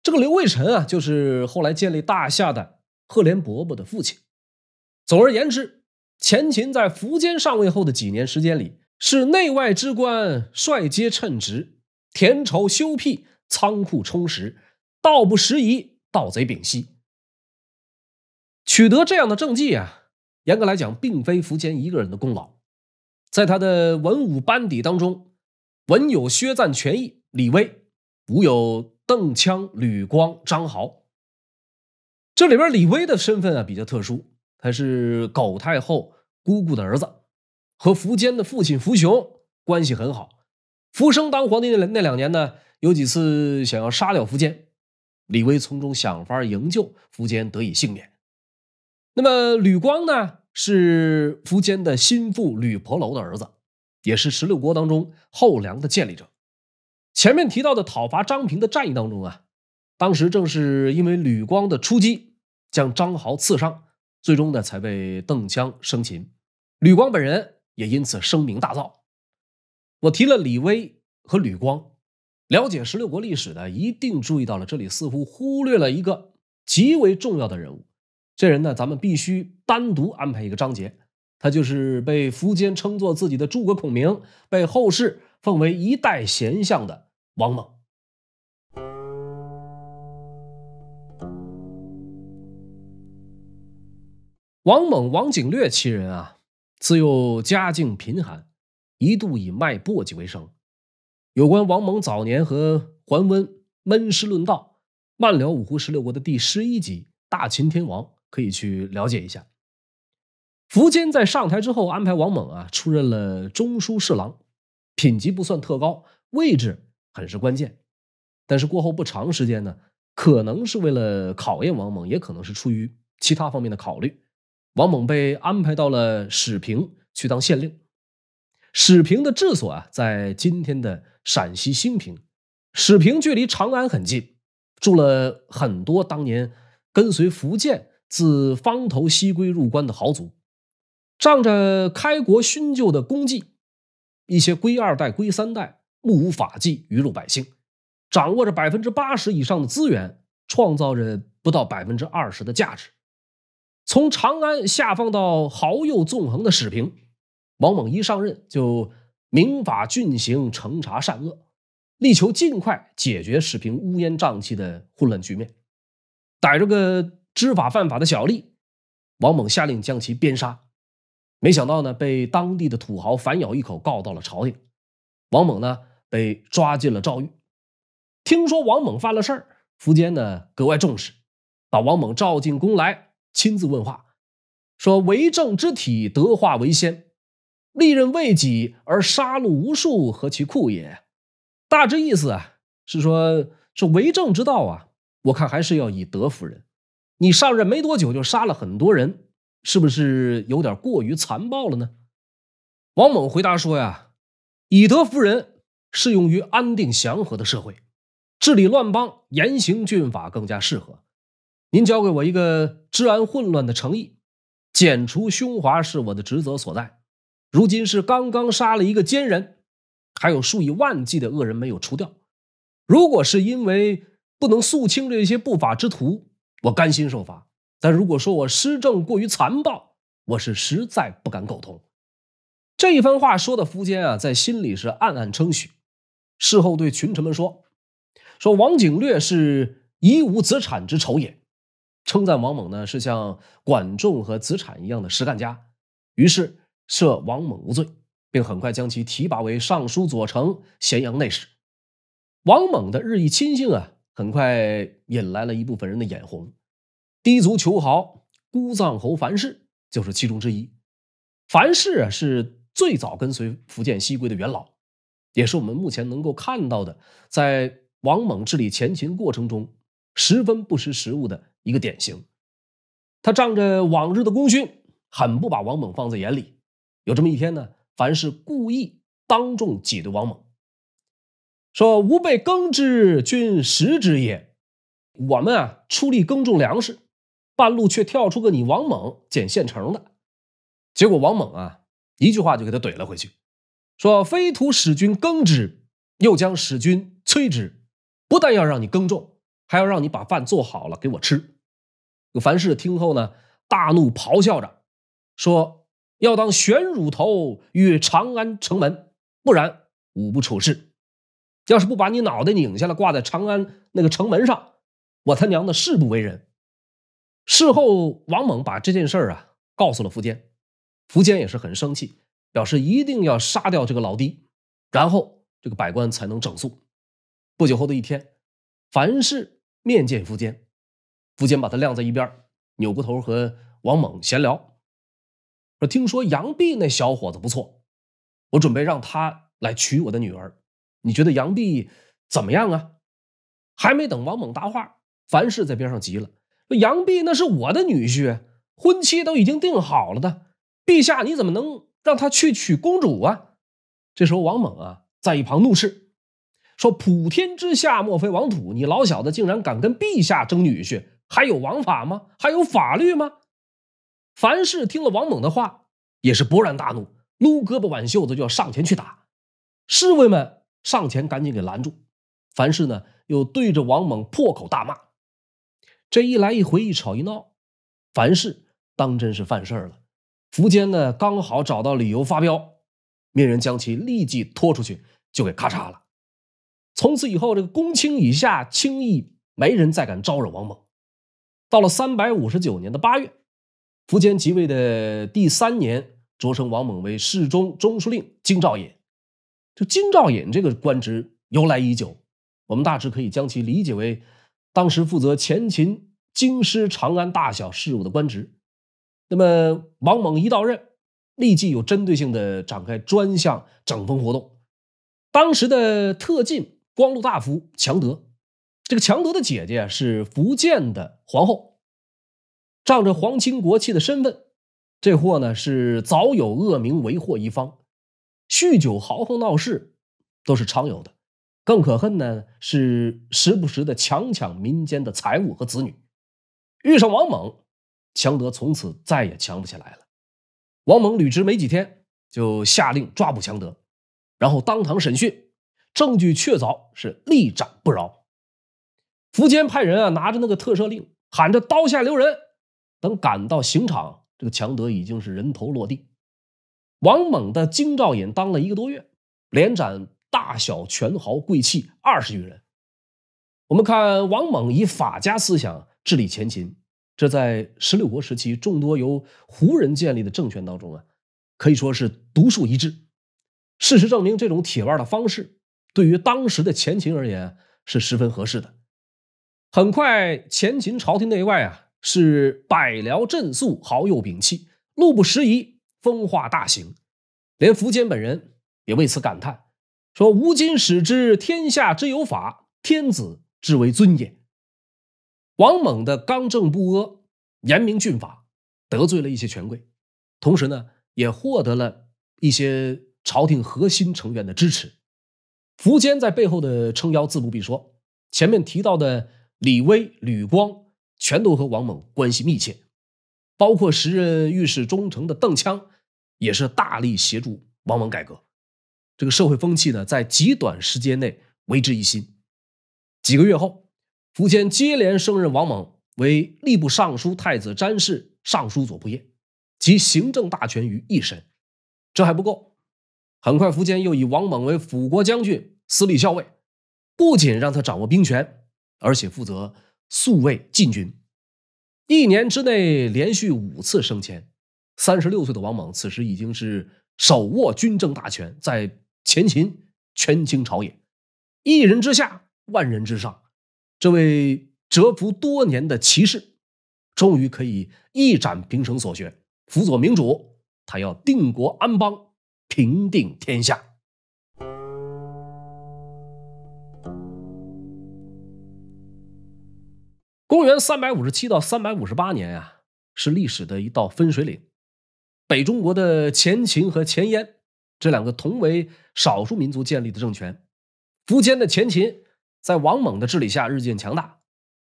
这个刘卫臣啊，就是后来建立大夏的赫连勃勃的父亲。总而言之，前秦在苻坚上位后的几年时间里，是内外之官率皆称职，田畴修辟，仓库充实，盗不拾遗，盗贼屏息。取得这样的政绩啊，严格来讲，并非苻坚一个人的功劳。在他的文武班底当中，文有薛赞、权益、李威，武有邓羌、吕光、张豪。这里边李威的身份啊比较特殊，他是苟太后姑姑的儿子，和苻坚的父亲苻雄关系很好。苻生当皇帝那那两年呢，有几次想要杀掉苻坚，李威从中想法营救，苻坚得以幸免。那么，吕光呢是苻坚的心腹吕婆楼的儿子，也是十六国当中后梁的建立者。前面提到的讨伐张平的战役当中啊，当时正是因为吕光的出击，将张豪刺伤，最终呢才被邓羌生擒。吕光本人也因此声名大噪。我提了李威和吕光，了解十六国历史的一定注意到了，这里似乎忽略了一个极为重要的人物。这人呢，咱们必须单独安排一个章节。他就是被苻坚称作自己的诸葛孔明，被后世奉为一代贤相的王猛。王猛王景略其人啊，自幼家境贫寒，一度以卖簸箕为生。有关王猛早年和桓温闷师论道、漫聊五胡十六国的第十一集《大秦天王》。可以去了解一下，苻坚在上台之后安排王猛啊出任了中书侍郎，品级不算特高，位置很是关键。但是过后不长时间呢，可能是为了考验王猛，也可能是出于其他方面的考虑，王猛被安排到了史平去当县令。史平的治所啊在今天的陕西兴平，史平距离长安很近，住了很多当年跟随苻坚。自方头西归入关的豪族，仗着开国勋旧的功绩，一些归二代、归三代，目无法纪，鱼肉百姓，掌握着百分之八十以上的资源，创造着不到百分之二十的价值。从长安下放到豪右纵横的史平，王猛一上任就明法峻刑，惩查善恶，力求尽快解决史平乌烟瘴气的混乱局面，逮着个。知法犯法的小吏，王猛下令将其鞭杀，没想到呢，被当地的土豪反咬一口，告到了朝廷。王猛呢，被抓进了诏狱。听说王猛犯了事儿，苻坚呢格外重视，把王猛召进宫来，亲自问话，说：“为政之体，德化为先，利任未己，而杀戮无数，何其酷也？”大致意思啊，是说，是为政之道啊，我看还是要以德服人。你上任没多久就杀了很多人，是不是有点过于残暴了呢？王猛回答说：“呀，以德服人适用于安定祥和的社会，治理乱邦，严刑峻法更加适合。您交给我一个治安混乱的诚意，剪除凶猾是我的职责所在。如今是刚刚杀了一个奸人，还有数以万计的恶人没有除掉。如果是因为不能肃清这些不法之徒。”我甘心受罚，但如果说我施政过于残暴，我是实在不敢苟同。这一番话说的，苻坚啊，在心里是暗暗称许。事后对群臣们说：“说王景略是夷吾、子产之仇也。”称赞王猛呢，是像管仲和子产一样的实干家。于是赦王猛无罪，并很快将其提拔为尚书左丞、咸阳内史。王猛的日益亲信啊。很快引来了一部分人的眼红，低族求豪，孤藏侯樊氏就是其中之一。樊氏是最早跟随福建西归的元老，也是我们目前能够看到的，在王猛治理前秦过程中十分不识时务的一个典型。他仗着往日的功勋，很不把王猛放在眼里。有这么一天呢，樊氏故意当众挤兑王猛。说吾辈耕之，君食之也。我们啊出力耕种粮食，半路却跳出个你王猛捡现成的。结果王猛啊一句话就给他怼了回去，说非徒使君耕之，又将使君催之。不但要让你耕种，还要让你把饭做好了给我吃。有樊氏听后呢大怒，咆哮着说要当悬乳头，于长安城门，不然吾不处事。要是不把你脑袋拧下来挂在长安那个城门上，我他娘的誓不为人。事后，王猛把这件事儿啊告诉了苻坚，苻坚也是很生气，表示一定要杀掉这个老弟，然后这个百官才能整肃。不久后的一天，樊氏面见苻坚，苻坚把他晾在一边，扭过头和王猛闲聊，说：“听说杨弼那小伙子不错，我准备让他来娶我的女儿。”你觉得杨帝怎么样啊？还没等王猛答话，樊氏在边上急了：“说杨帝那是我的女婿，婚期都已经定好了的，陛下你怎么能让他去娶公主啊？”这时候王猛啊，在一旁怒斥：“说普天之下莫非王土，你老小子竟然敢跟陛下争女婿，还有王法吗？还有法律吗？”樊氏听了王猛的话，也是勃然大怒，撸胳膊挽袖子就要上前去打侍卫们。上前赶紧给拦住，樊氏呢又对着王猛破口大骂，这一来一回一吵一闹，樊氏当真是犯事儿了。苻坚呢刚好找到理由发飙，命人将其立即拖出去就给咔嚓了。从此以后，这个公卿以下轻易没人再敢招惹王猛。到了三百五十九年的八月，苻坚即位的第三年，擢升王猛为侍中、中书令、京兆尹。就金兆尹这个官职由来已久，我们大致可以将其理解为当时负责前秦京师长安大小事务的官职。那么王猛一到任，立即有针对性的展开专项整风活动。当时的特进光禄大夫强德，这个强德的姐姐是福建的皇后，仗着皇亲国戚的身份，这货呢是早有恶名，为祸一方。酗酒、豪横、闹事，都是常有的。更可恨呢，是时不时的强抢民间的财物和子女。遇上王猛，强德从此再也强不起来了。王猛履职没几天，就下令抓捕强德，然后当堂审讯，证据确凿，是立斩不饶。苻坚派人啊，拿着那个特赦令，喊着“刀下留人”，等赶到刑场，这个强德已经是人头落地。王猛的京兆尹当了一个多月，连斩大小权豪贵戚二十余人。我们看王猛以法家思想治理前秦，这在十六国时期众多由胡人建立的政权当中啊，可以说是独树一帜。事实证明，这种铁腕的方式对于当时的前秦而言是十分合适的。很快，前秦朝廷内外啊，是百僚震肃，豪右摒弃，路不拾遗。风化大行，连苻坚本人也为此感叹，说：“吾今始知天下之有法，天子之为尊也。”王猛的刚正不阿、严明峻法，得罪了一些权贵，同时呢，也获得了一些朝廷核心成员的支持。苻坚在背后的撑腰自不必说，前面提到的李威、吕光，全都和王猛关系密切。包括时任御史中丞的邓羌，也是大力协助王莽改革。这个社会风气呢，在极短时间内为之一新。几个月后，苻坚接连升任王猛为吏部尚书、太子詹事、尚书左仆射，集行政大权于一身。这还不够，很快苻坚又以王猛为辅国将军、司隶校尉，不仅让他掌握兵权，而且负责宿卫禁军。一年之内连续五次升迁，三十六岁的王莽此时已经是手握军政大权，在前秦权倾朝野，一人之下，万人之上。这位蛰伏多年的骑士，终于可以一展平生所学，辅佐明主。他要定国安邦，平定天下。公元三百五十七到三百五十八年呀，是历史的一道分水岭。北中国的前秦和前燕这两个同为少数民族建立的政权，苻坚的前秦在王猛的治理下日渐强大，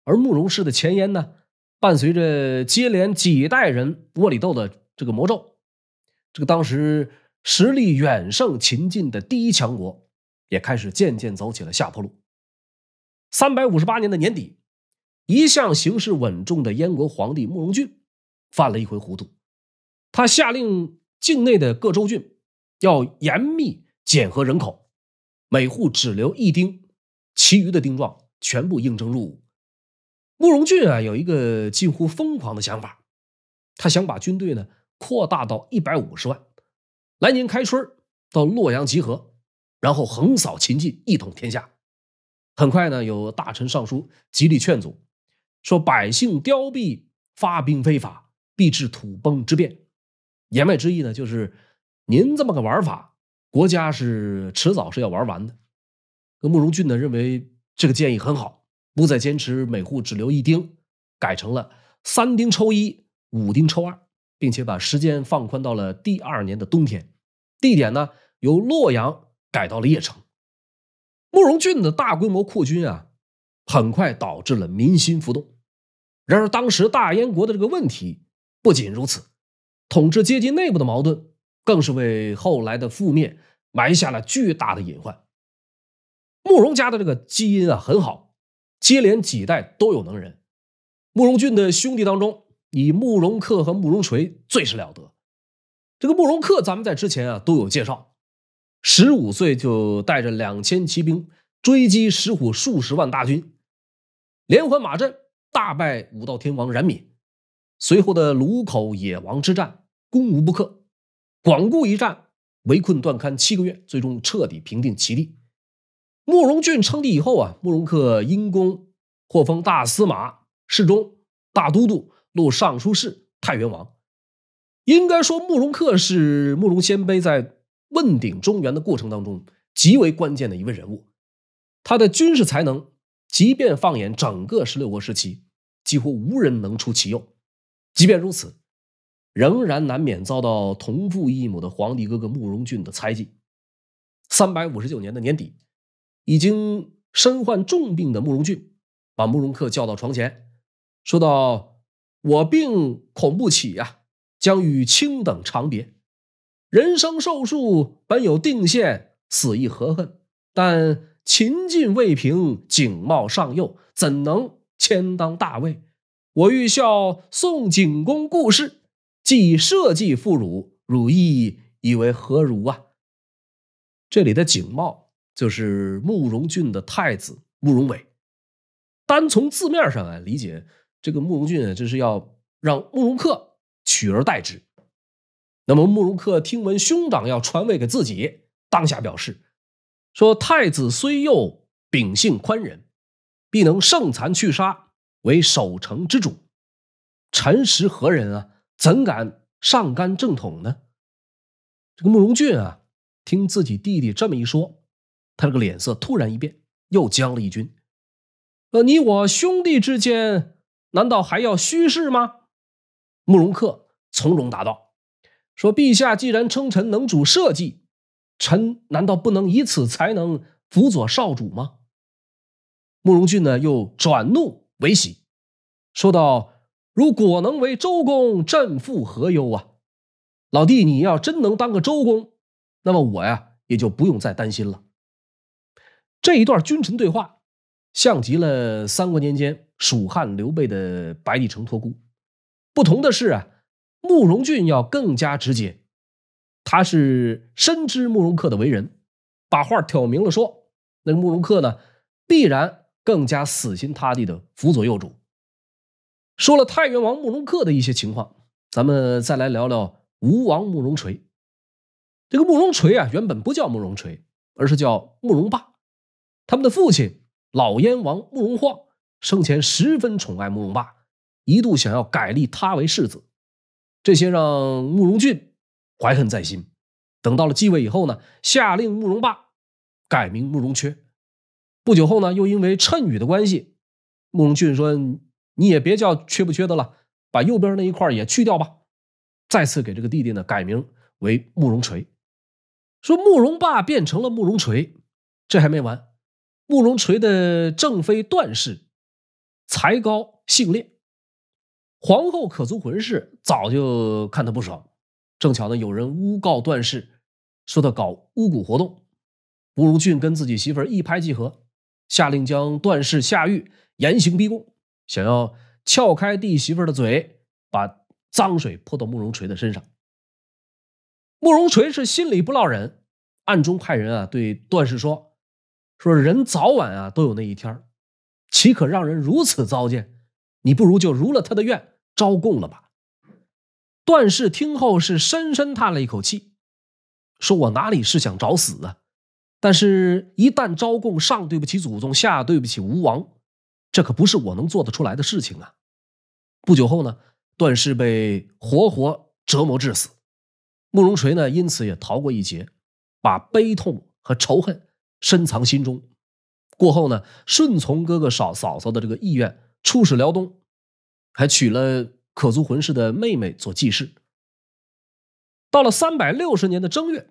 而慕容氏的前燕呢，伴随着接连几代人窝里斗的这个魔咒，这个当时实力远胜秦晋的第一强国，也开始渐渐走起了下坡路。三百五十八年的年底。一向行事稳重的燕国皇帝慕容俊犯了一回糊涂，他下令境内的各州郡要严密检核人口，每户只留一丁，其余的丁壮全部应征入伍。慕容俊啊，有一个近乎疯狂的想法，他想把军队呢扩大到一百五十万，来年开春到洛阳集合，然后横扫秦晋，一统天下。很快呢，有大臣上书极力劝阻。说百姓凋敝，发兵非法，必致土崩之变。言外之意呢，就是您这么个玩法，国家是迟早是要玩完的。那慕容俊呢，认为这个建议很好，不再坚持每户只留一丁，改成了三丁抽一，五丁抽二，并且把时间放宽到了第二年的冬天，地点呢由洛阳改到了邺城。慕容俊的大规模扩军啊。很快导致了民心浮动。然而，当时大燕国的这个问题不仅如此，统治阶级内部的矛盾更是为后来的覆灭埋下了巨大的隐患。慕容家的这个基因啊很好，接连几代都有能人。慕容俊的兄弟当中，以慕容恪和慕容垂最是了得。这个慕容恪，咱们在之前啊都有介绍，十五岁就带着两千骑兵追击石虎数十万大军。连环马阵大败武道天王冉闵，随后的卢口野王之战攻无不克，广固一战围困断龛七个月，最终彻底平定齐地。慕容俊称帝以后啊，慕容恪因功获封大司马、侍中、大都督、录尚书事、太原王。应该说，慕容恪是慕容鲜卑在问鼎中原的过程当中极为关键的一位人物，他的军事才能。即便放眼整个十六国时期，几乎无人能出其右。即便如此，仍然难免遭到同父异母的皇帝哥哥慕容俊的猜忌。三百五十九年的年底，已经身患重病的慕容俊，把慕容恪叫到床前，说道：“我病恐不起呀，将与卿等长别。人生寿数本有定限，死亦何恨？但……”秦晋未平，景茂尚幼，怎能迁当大位？我欲效宋景公故事，既社稷妇汝，汝意以为何如啊？这里的景茂就是慕容俊的太子慕容伟。单从字面上来理解，这个慕容俊这是要让慕容恪取而代之。那么慕容恪听闻兄长要传位给自己，当下表示。说太子虽幼，秉性宽仁，必能胜残去杀，为守城之主。陈实何人啊？怎敢上干正统呢？这个慕容俊啊，听自己弟弟这么一说，他这个脸色突然一变，又僵了一军。呃，你我兄弟之间，难道还要虚势吗？慕容恪从容答道：“说陛下既然称臣，能主社稷。”臣难道不能以此才能辅佐少主吗？慕容俊呢，又转怒为喜，说道：“如果能为周公，朕复何忧啊？”老弟，你要真能当个周公，那么我呀，也就不用再担心了。这一段君臣对话，像极了三国年间蜀汉刘备的白帝城托孤。不同的是啊，慕容俊要更加直接。他是深知慕容恪的为人，把话挑明了说：“那慕容恪呢，必然更加死心塌地的辅佐幼主。”说了太原王慕容恪的一些情况，咱们再来聊聊吴王慕容垂。这个慕容垂啊，原本不叫慕容垂，而是叫慕容霸。他们的父亲老燕王慕容晃生前十分宠爱慕容霸，一度想要改立他为世子。这些让慕容俊。怀恨在心，等到了继位以后呢，下令慕容霸改名慕容缺。不久后呢，又因为谶语的关系，慕容俊说：“你也别叫缺不缺的了，把右边那一块也去掉吧。”再次给这个弟弟呢改名为慕容垂。说慕容霸变成了慕容垂，这还没完。慕容垂的正妃段氏才高性烈，皇后可族浑氏早就看他不爽。正巧呢，有人诬告段氏，说他搞巫蛊活动。慕容俊跟自己媳妇儿一拍即合，下令将段氏下狱，严刑逼供，想要撬开弟媳妇儿的嘴，把脏水泼到慕容垂的身上。慕容垂是心里不落忍，暗中派人啊对段氏说：“说人早晚啊都有那一天儿，岂可让人如此糟践？你不如就如了他的愿，招供了吧。”段氏听后是深深叹了一口气，说：“我哪里是想找死啊？但是，一旦招供，上对不起祖宗，下对不起吴王，这可不是我能做得出来的事情啊！”不久后呢，段氏被活活折磨致死。慕容垂呢，因此也逃过一劫，把悲痛和仇恨深藏心中。过后呢，顺从哥哥嫂嫂嫂的这个意愿，出使辽东，还娶了。可族浑氏的妹妹做继室。到了三百六十年的正月，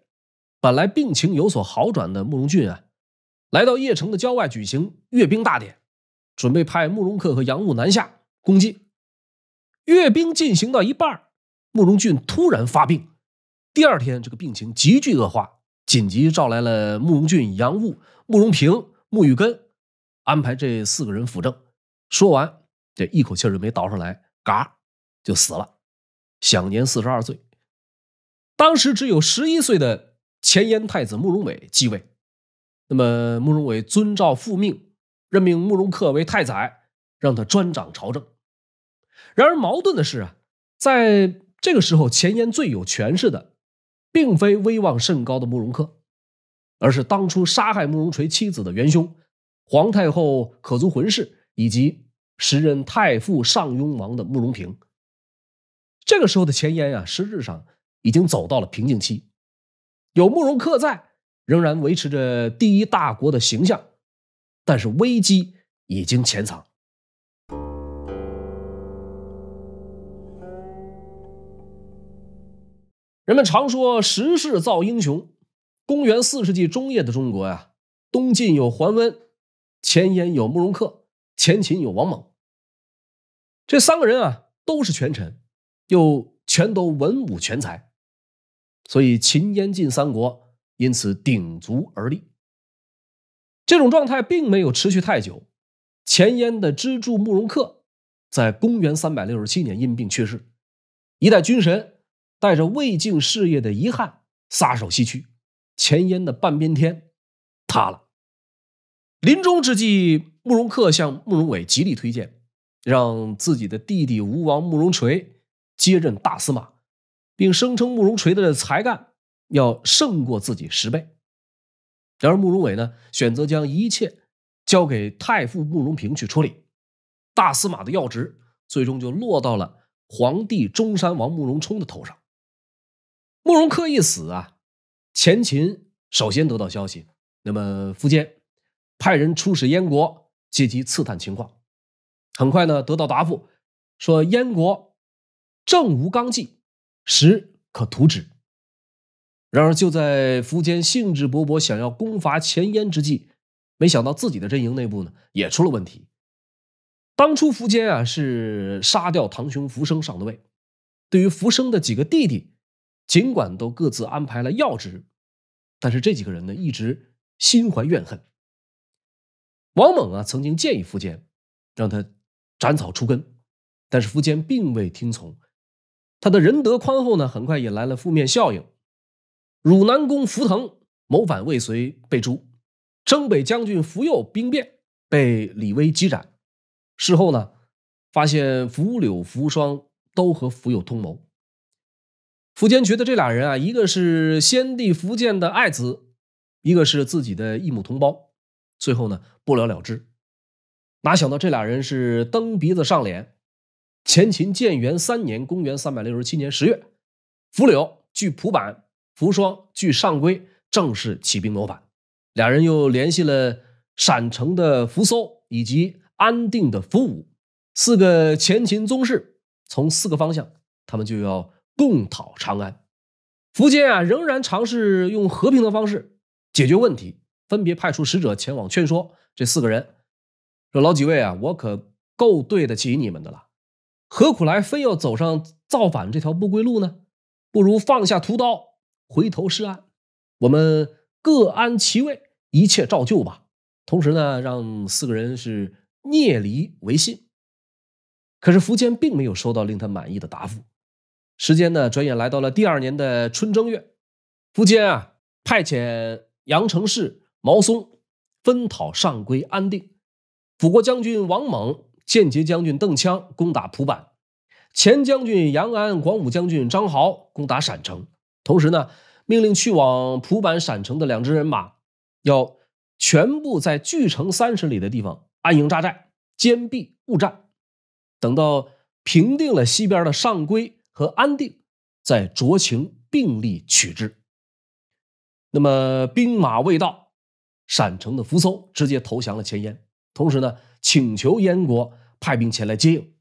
本来病情有所好转的慕容俊啊，来到邺城的郊外举行阅兵大典，准备派慕容恪和杨务南下攻击。阅兵进行到一半慕容俊突然发病，第二天这个病情急剧恶化，紧急召来了慕容俊、杨务、慕容平、慕玉根，安排这四个人辅政。说完这一口气就没倒上来，嘎。就死了，享年四十二岁。当时只有十一岁的前燕太子慕容伟继位。那么，慕容伟遵照父命，任命慕容恪为太宰，让他专掌朝政。然而，矛盾的是啊，在这个时候，前燕最有权势的，并非威望甚高的慕容恪，而是当初杀害慕容垂妻子的元凶，皇太后可族浑氏以及时任太傅上庸王的慕容平。这个时候的前燕呀，实质上已经走到了瓶颈期。有慕容恪在，仍然维持着第一大国的形象，但是危机已经潜藏。人们常说“时势造英雄”，公元四世纪中叶的中国呀，东晋有桓温，前燕有慕容恪，前秦有王猛，这三个人啊，都是权臣。又全都文武全才，所以秦、燕、晋三国因此鼎足而立。这种状态并没有持续太久，前燕的支柱慕容恪在公元三百六十七年因病去世，一代军神带着未竟事业的遗憾撒手西去，前燕的半边天塌了。临终之际，慕容恪向慕容伟极力推荐，让自己的弟弟吴王慕容垂。接任大司马，并声称慕容垂的才干要胜过自己十倍。然而慕容伟呢，选择将一切交给太傅慕容平去处理。大司马的要职最终就落到了皇帝中山王慕容冲的头上。慕容恪一死啊，前秦首先得到消息，那么苻坚派人出使燕国，积极刺探情况。很快呢，得到答复，说燕国。正无纲纪，实可图之。然而，就在苻坚兴致勃勃想要攻伐前燕之际，没想到自己的阵营内部呢也出了问题。当初苻坚啊是杀掉堂兄苻生上的位，对于苻生的几个弟弟，尽管都各自安排了要职，但是这几个人呢一直心怀怨恨。王猛啊曾经建议苻坚，让他斩草除根，但是苻坚并未听从。他的仁德宽厚呢，很快引来了负面效应。汝南公福腾谋反未遂被诛，征北将军福佑兵变被李威击斩。事后呢，发现福柳、福双都和福佑通谋。苻坚觉得这俩人啊，一个是先帝苻建的爱子，一个是自己的一母同胞，最后呢不了了之。哪想到这俩人是蹬鼻子上脸。前秦建元三年（公元367年）十月，伏柳据蒲坂，扶霜据上邽，正式起兵谋反。两人又联系了陕城的扶苏以及安定的扶武，四个前秦宗室从四个方向，他们就要共讨长安。苻坚啊，仍然尝试用和平的方式解决问题，分别派出使者前往劝说这四个人，说：“老几位啊，我可够对得起你们的了。”何苦来？非要走上造反这条不归路呢？不如放下屠刀，回头是岸。我们各安其位，一切照旧吧。同时呢，让四个人是聂离为信。可是苻坚并没有收到令他满意的答复。时间呢，转眼来到了第二年的春正月，苻坚啊，派遣杨成式、毛松分讨上归安定，辅国将军王猛。间接将军邓羌攻打蒲坂，前将军杨安、广武将军张豪攻打陕城。同时呢，命令去往蒲坂、陕城的两支人马，要全部在距城三十里的地方安营扎寨，坚壁勿战。等到平定了西边的上邽和安定，再酌情并力取之。那么兵马未到，陕城的扶苏直接投降了前燕，同时呢，请求燕国。派兵前来接应。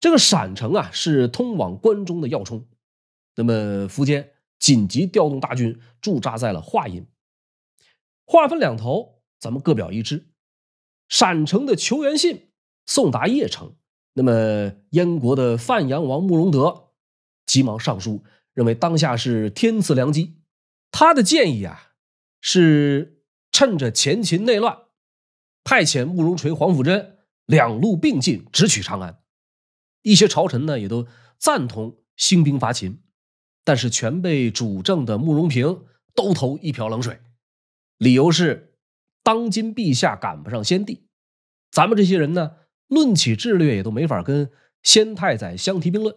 这个陕城啊，是通往关中的要冲。那么，苻坚紧急调动大军驻扎在了华阴。话分两头，咱们各表一支。陕城的求援信送达邺城，那么，燕国的范阳王慕容德急忙上书，认为当下是天赐良机。他的建议啊，是趁着前秦内乱，派遣慕容垂、皇甫贞两路并进，直取长安。一些朝臣呢，也都赞同兴兵伐秦，但是全被主政的慕容平都投一瓢冷水。理由是，当今陛下赶不上先帝，咱们这些人呢，论起智略也都没法跟先太宰相提并论，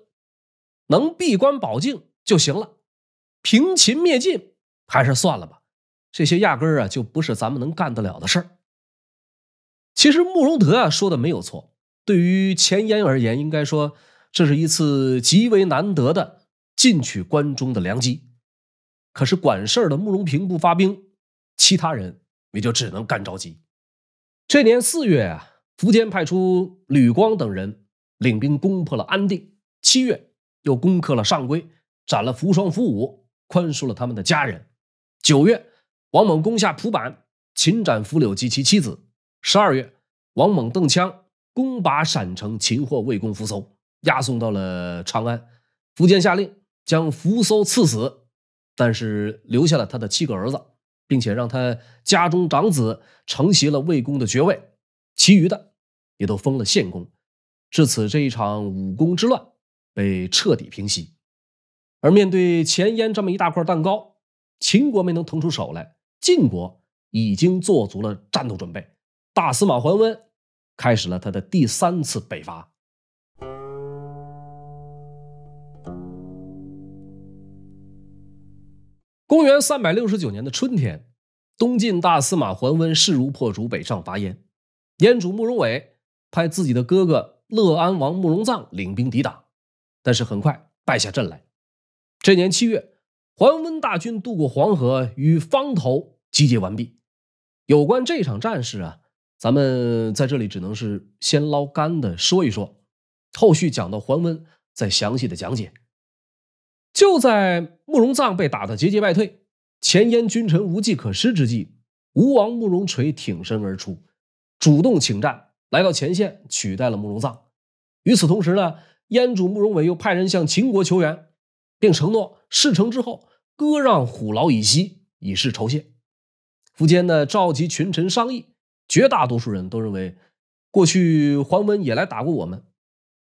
能闭关保境就行了。平秦灭晋还是算了吧，这些压根儿啊，就不是咱们能干得了的事儿。其实慕容德啊说的没有错，对于前燕而言，应该说这是一次极为难得的进取关中的良机。可是管事儿的慕容平不发兵，其他人也就只能干着急。这年四月啊，苻坚派出吕光等人领兵攻破了安定，七月又攻克了上邽，斩了扶双、扶武，宽恕了他们的家人。九月，王猛攻下蒲坂，擒斩扶柳及其妻子。十二月，王猛邓羌攻拔陕城，擒获魏公扶苏，押送到了长安。苻坚下令将扶苏赐死，但是留下了他的七个儿子，并且让他家中长子承袭了魏公的爵位，其余的也都封了县公。至此，这一场武功之乱被彻底平息。而面对前燕这么一大块蛋糕，秦国没能腾出手来，晋国已经做足了战斗准备。大司马桓温开始了他的第三次北伐。公元三百六十九年的春天，东晋大司马桓温势如破竹，北上伐燕。燕主慕容伟派自己的哥哥乐安王慕容臧领兵抵挡，但是很快败下阵来。这年七月，桓温大军渡过黄河，与方头集结完毕。有关这场战事啊。咱们在这里只能是先捞干的说一说，后续讲到桓温再详细的讲解。就在慕容藏被打得节节败退，前燕君臣无计可施之际，吴王慕容垂挺身而出，主动请战，来到前线取代了慕容藏。与此同时呢，燕主慕容伟又派人向秦国求援，并承诺事成之后割让虎牢以西以示酬谢。苻坚呢，召集群臣商议。绝大多数人都认为，过去桓温也来打过我们，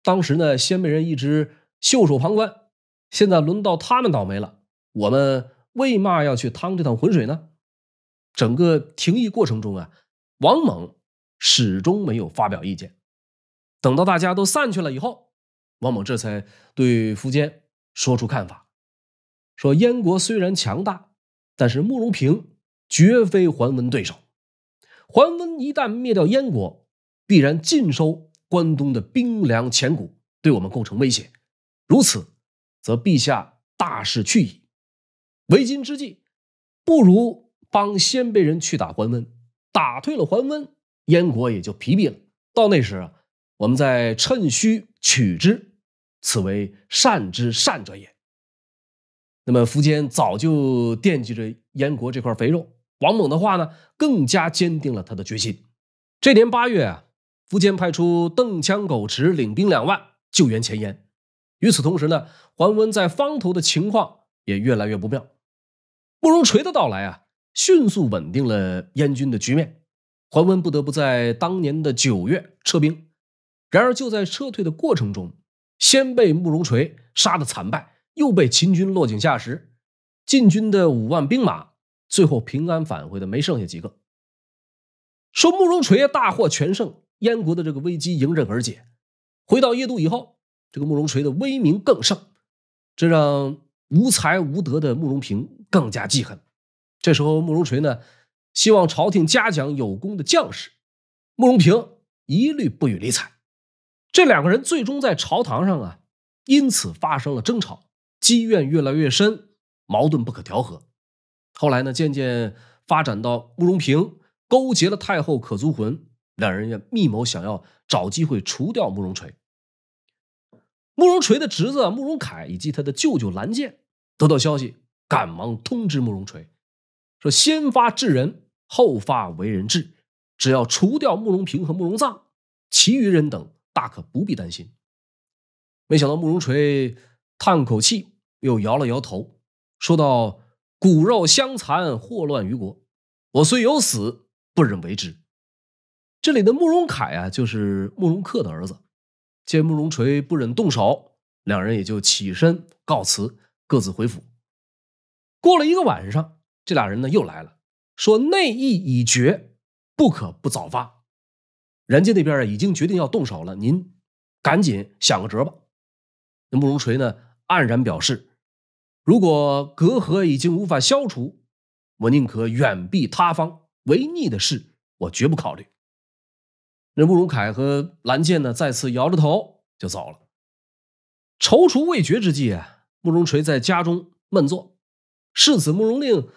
当时呢，鲜卑人一直袖手旁观，现在轮到他们倒霉了。我们为嘛要去趟这趟浑水呢？整个庭议过程中啊，王猛始终没有发表意见。等到大家都散去了以后，王猛这才对苻坚说出看法，说：燕国虽然强大，但是慕容平绝非桓温对手。桓温一旦灭掉燕国，必然尽收关东的兵粮钱谷，对我们构成威胁。如此，则陛下大势去矣。为今之计，不如帮鲜卑人去打桓温，打退了桓温，燕国也就疲惫了。到那时，我们再趁虚取之，此为善之善者也。那么，苻坚早就惦记着燕国这块肥肉。王猛的话呢，更加坚定了他的决心。这年八月啊，苻坚派出邓羌、苟池领兵两万救援前燕。与此同时呢，桓温在方头的情况也越来越不妙。慕容垂的到来啊，迅速稳定了燕军的局面，桓温不得不在当年的九月撤兵。然而就在撤退的过程中，先被慕容垂杀得惨败，又被秦军落井下石，晋军的五万兵马。最后平安返回的没剩下几个。说慕容垂大获全胜，燕国的这个危机迎刃而解。回到邺都以后，这个慕容垂的威名更盛，这让无才无德的慕容平更加记恨。这时候慕容垂呢，希望朝廷嘉奖有功的将士，慕容平一律不予理睬。这两个人最终在朝堂上啊，因此发生了争吵，积怨越来越深，矛盾不可调和。后来呢，渐渐发展到慕容平勾结了太后可足魂，两人也密谋想要找机会除掉慕容垂。慕容垂的侄子慕容凯以及他的舅舅兰剑得到消息，赶忙通知慕容垂，说：“先发制人，后发为人质，只要除掉慕容平和慕容藏，其余人等大可不必担心。”没想到慕容垂叹口气，又摇了摇头，说道。骨肉相残，祸乱于国。我虽有死，不忍为之。这里的慕容凯啊，就是慕容恪的儿子。见慕容垂不忍动手，两人也就起身告辞，各自回府。过了一个晚上，这俩人呢又来了，说内议已决，不可不早发。人家那边啊已经决定要动手了，您赶紧想个辙吧。那慕容垂呢黯然表示。如果隔阂已经无法消除，我宁可远避他方。违逆的事，我绝不考虑。那慕容凯和蓝剑呢？再次摇着头就走了。踌躇未决之际，啊，慕容垂在家中闷坐。世子慕容令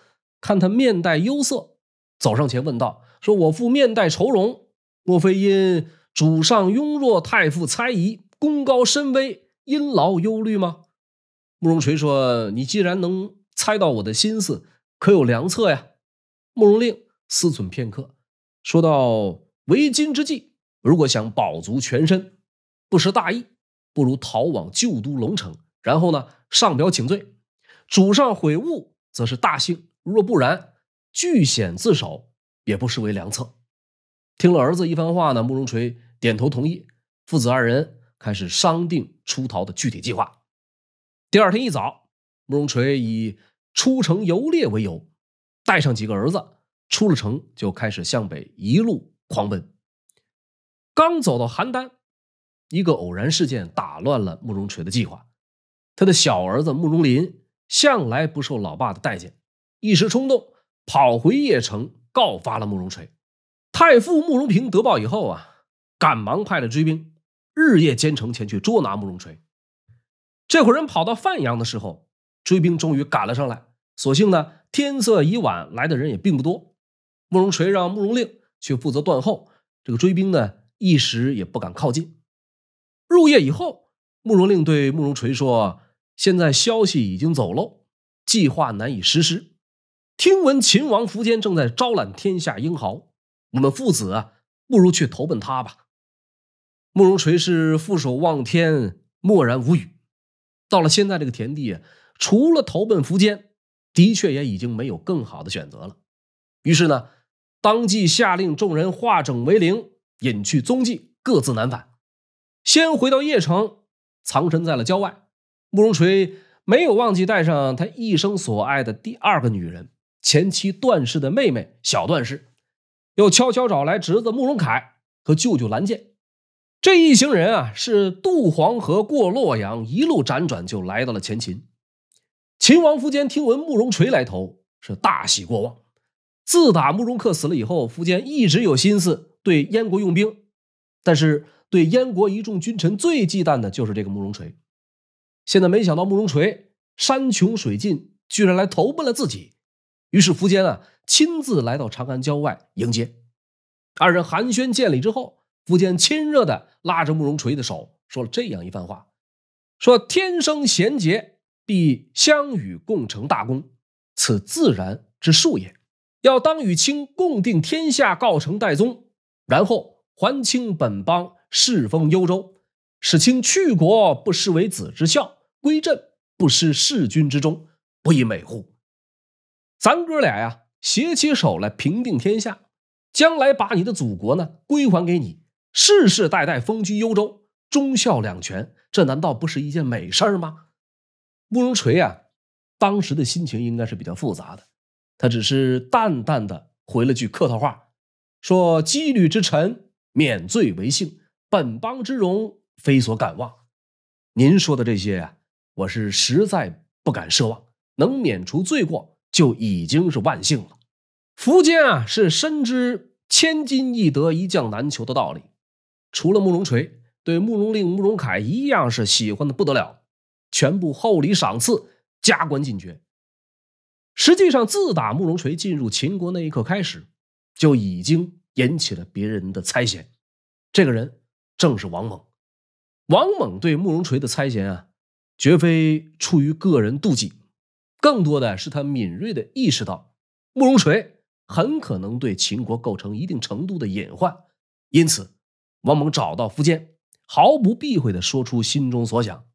看他面带忧色，走上前问道：“说我父面带愁容，莫非因主上庸弱、太傅猜疑、功高身微，因劳忧虑吗？”慕容垂说：“你既然能猜到我的心思，可有良策呀？”慕容令思忖片刻，说道：“为今之计，如果想保足全身，不失大义，不如逃往旧都龙城，然后呢上表请罪，主上悔悟，则是大幸；若不然，据险自首，也不失为良策。”听了儿子一番话呢，慕容垂点头同意，父子二人开始商定出逃的具体计划。第二天一早，慕容垂以出城游猎为由，带上几个儿子出了城，就开始向北一路狂奔。刚走到邯郸，一个偶然事件打乱了慕容垂的计划。他的小儿子慕容林向来不受老爸的待见，一时冲动跑回邺城告发了慕容垂。太傅慕容平得报以后啊，赶忙派了追兵，日夜兼程前去捉拿慕容垂。这伙人跑到范阳的时候，追兵终于赶了上来。所幸呢，天色已晚，来的人也并不多。慕容垂让慕容令去负责断后，这个追兵呢，一时也不敢靠近。入夜以后，慕容令对慕容垂说：“现在消息已经走漏，计划难以实施。听闻秦王苻坚正在招揽天下英豪，我们父子啊，不如去投奔他吧。”慕容垂是负手望天，默然无语。到了现在这个田地，除了投奔苻坚，的确也已经没有更好的选择了。于是呢，当即下令众人化整为零，隐去踪迹，各自南返。先回到邺城，藏身在了郊外。慕容垂没有忘记带上他一生所爱的第二个女人，前妻段氏的妹妹小段氏，又悄悄找来侄子慕容凯和舅舅蓝剑，这一行人啊，是渡黄河过洛阳，一路辗转就来到了前秦。秦王苻坚听闻慕容垂来投，是大喜过望。自打慕容恪死了以后，苻坚一直有心思对燕国用兵，但是对燕国一众君臣最忌惮的就是这个慕容垂。现在没想到慕容垂山穷水尽，居然来投奔了自己。于是苻坚啊，亲自来到长安郊外迎接。二人寒暄见礼之后。苻坚亲热的拉着慕容垂的手，说了这样一番话：“说天生贤杰，必相与共成大功，此自然之数也。要当与卿共定天下，告成代宗，然后还清本邦，世封幽州，使卿去国不失为子之孝，归政不失弑君之忠，不亦美乎？咱哥俩呀，携起手来平定天下，将来把你的祖国呢归还给你。”世世代代封居幽州，忠孝两全，这难道不是一件美事儿吗？慕容垂啊，当时的心情应该是比较复杂的。他只是淡淡的回了句客套话，说：“羁旅之臣，免罪为幸；本邦之荣，非所敢忘。您说的这些呀，我是实在不敢奢望。能免除罪过，就已经是万幸了。苻坚啊，是深知“千金易得，一将难求”的道理。除了慕容垂，对慕容令、慕容凯一样是喜欢的不得了，全部厚礼赏赐，加官进爵。实际上，自打慕容垂进入秦国那一刻开始，就已经引起了别人的猜嫌。这个人正是王猛。王猛对慕容垂的猜嫌啊，绝非出于个人妒忌，更多的是他敏锐地意识到，慕容垂很可能对秦国构成一定程度的隐患，因此。王猛找到苻坚，毫不避讳的说出心中所想，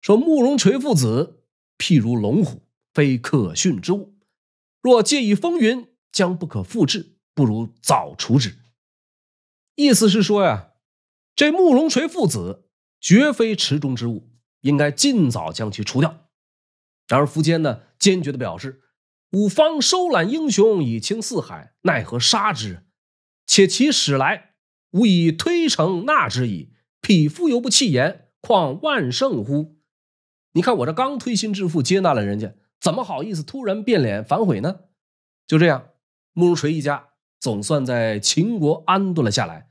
说：“慕容垂父子，譬如龙虎，非可驯之物，若借以风云，将不可复制，不如早除之。”意思是说呀，这慕容垂父子绝非池中之物，应该尽早将其除掉。然而苻坚呢，坚决的表示：“五方收揽英雄，以清四海，奈何杀之？且其始来。”吾以推诚纳之矣，匹夫犹不弃言，况万圣乎？你看我这刚推心置腹接纳了人家，怎么好意思突然变脸反悔呢？就这样，慕容垂一家总算在秦国安顿了下来。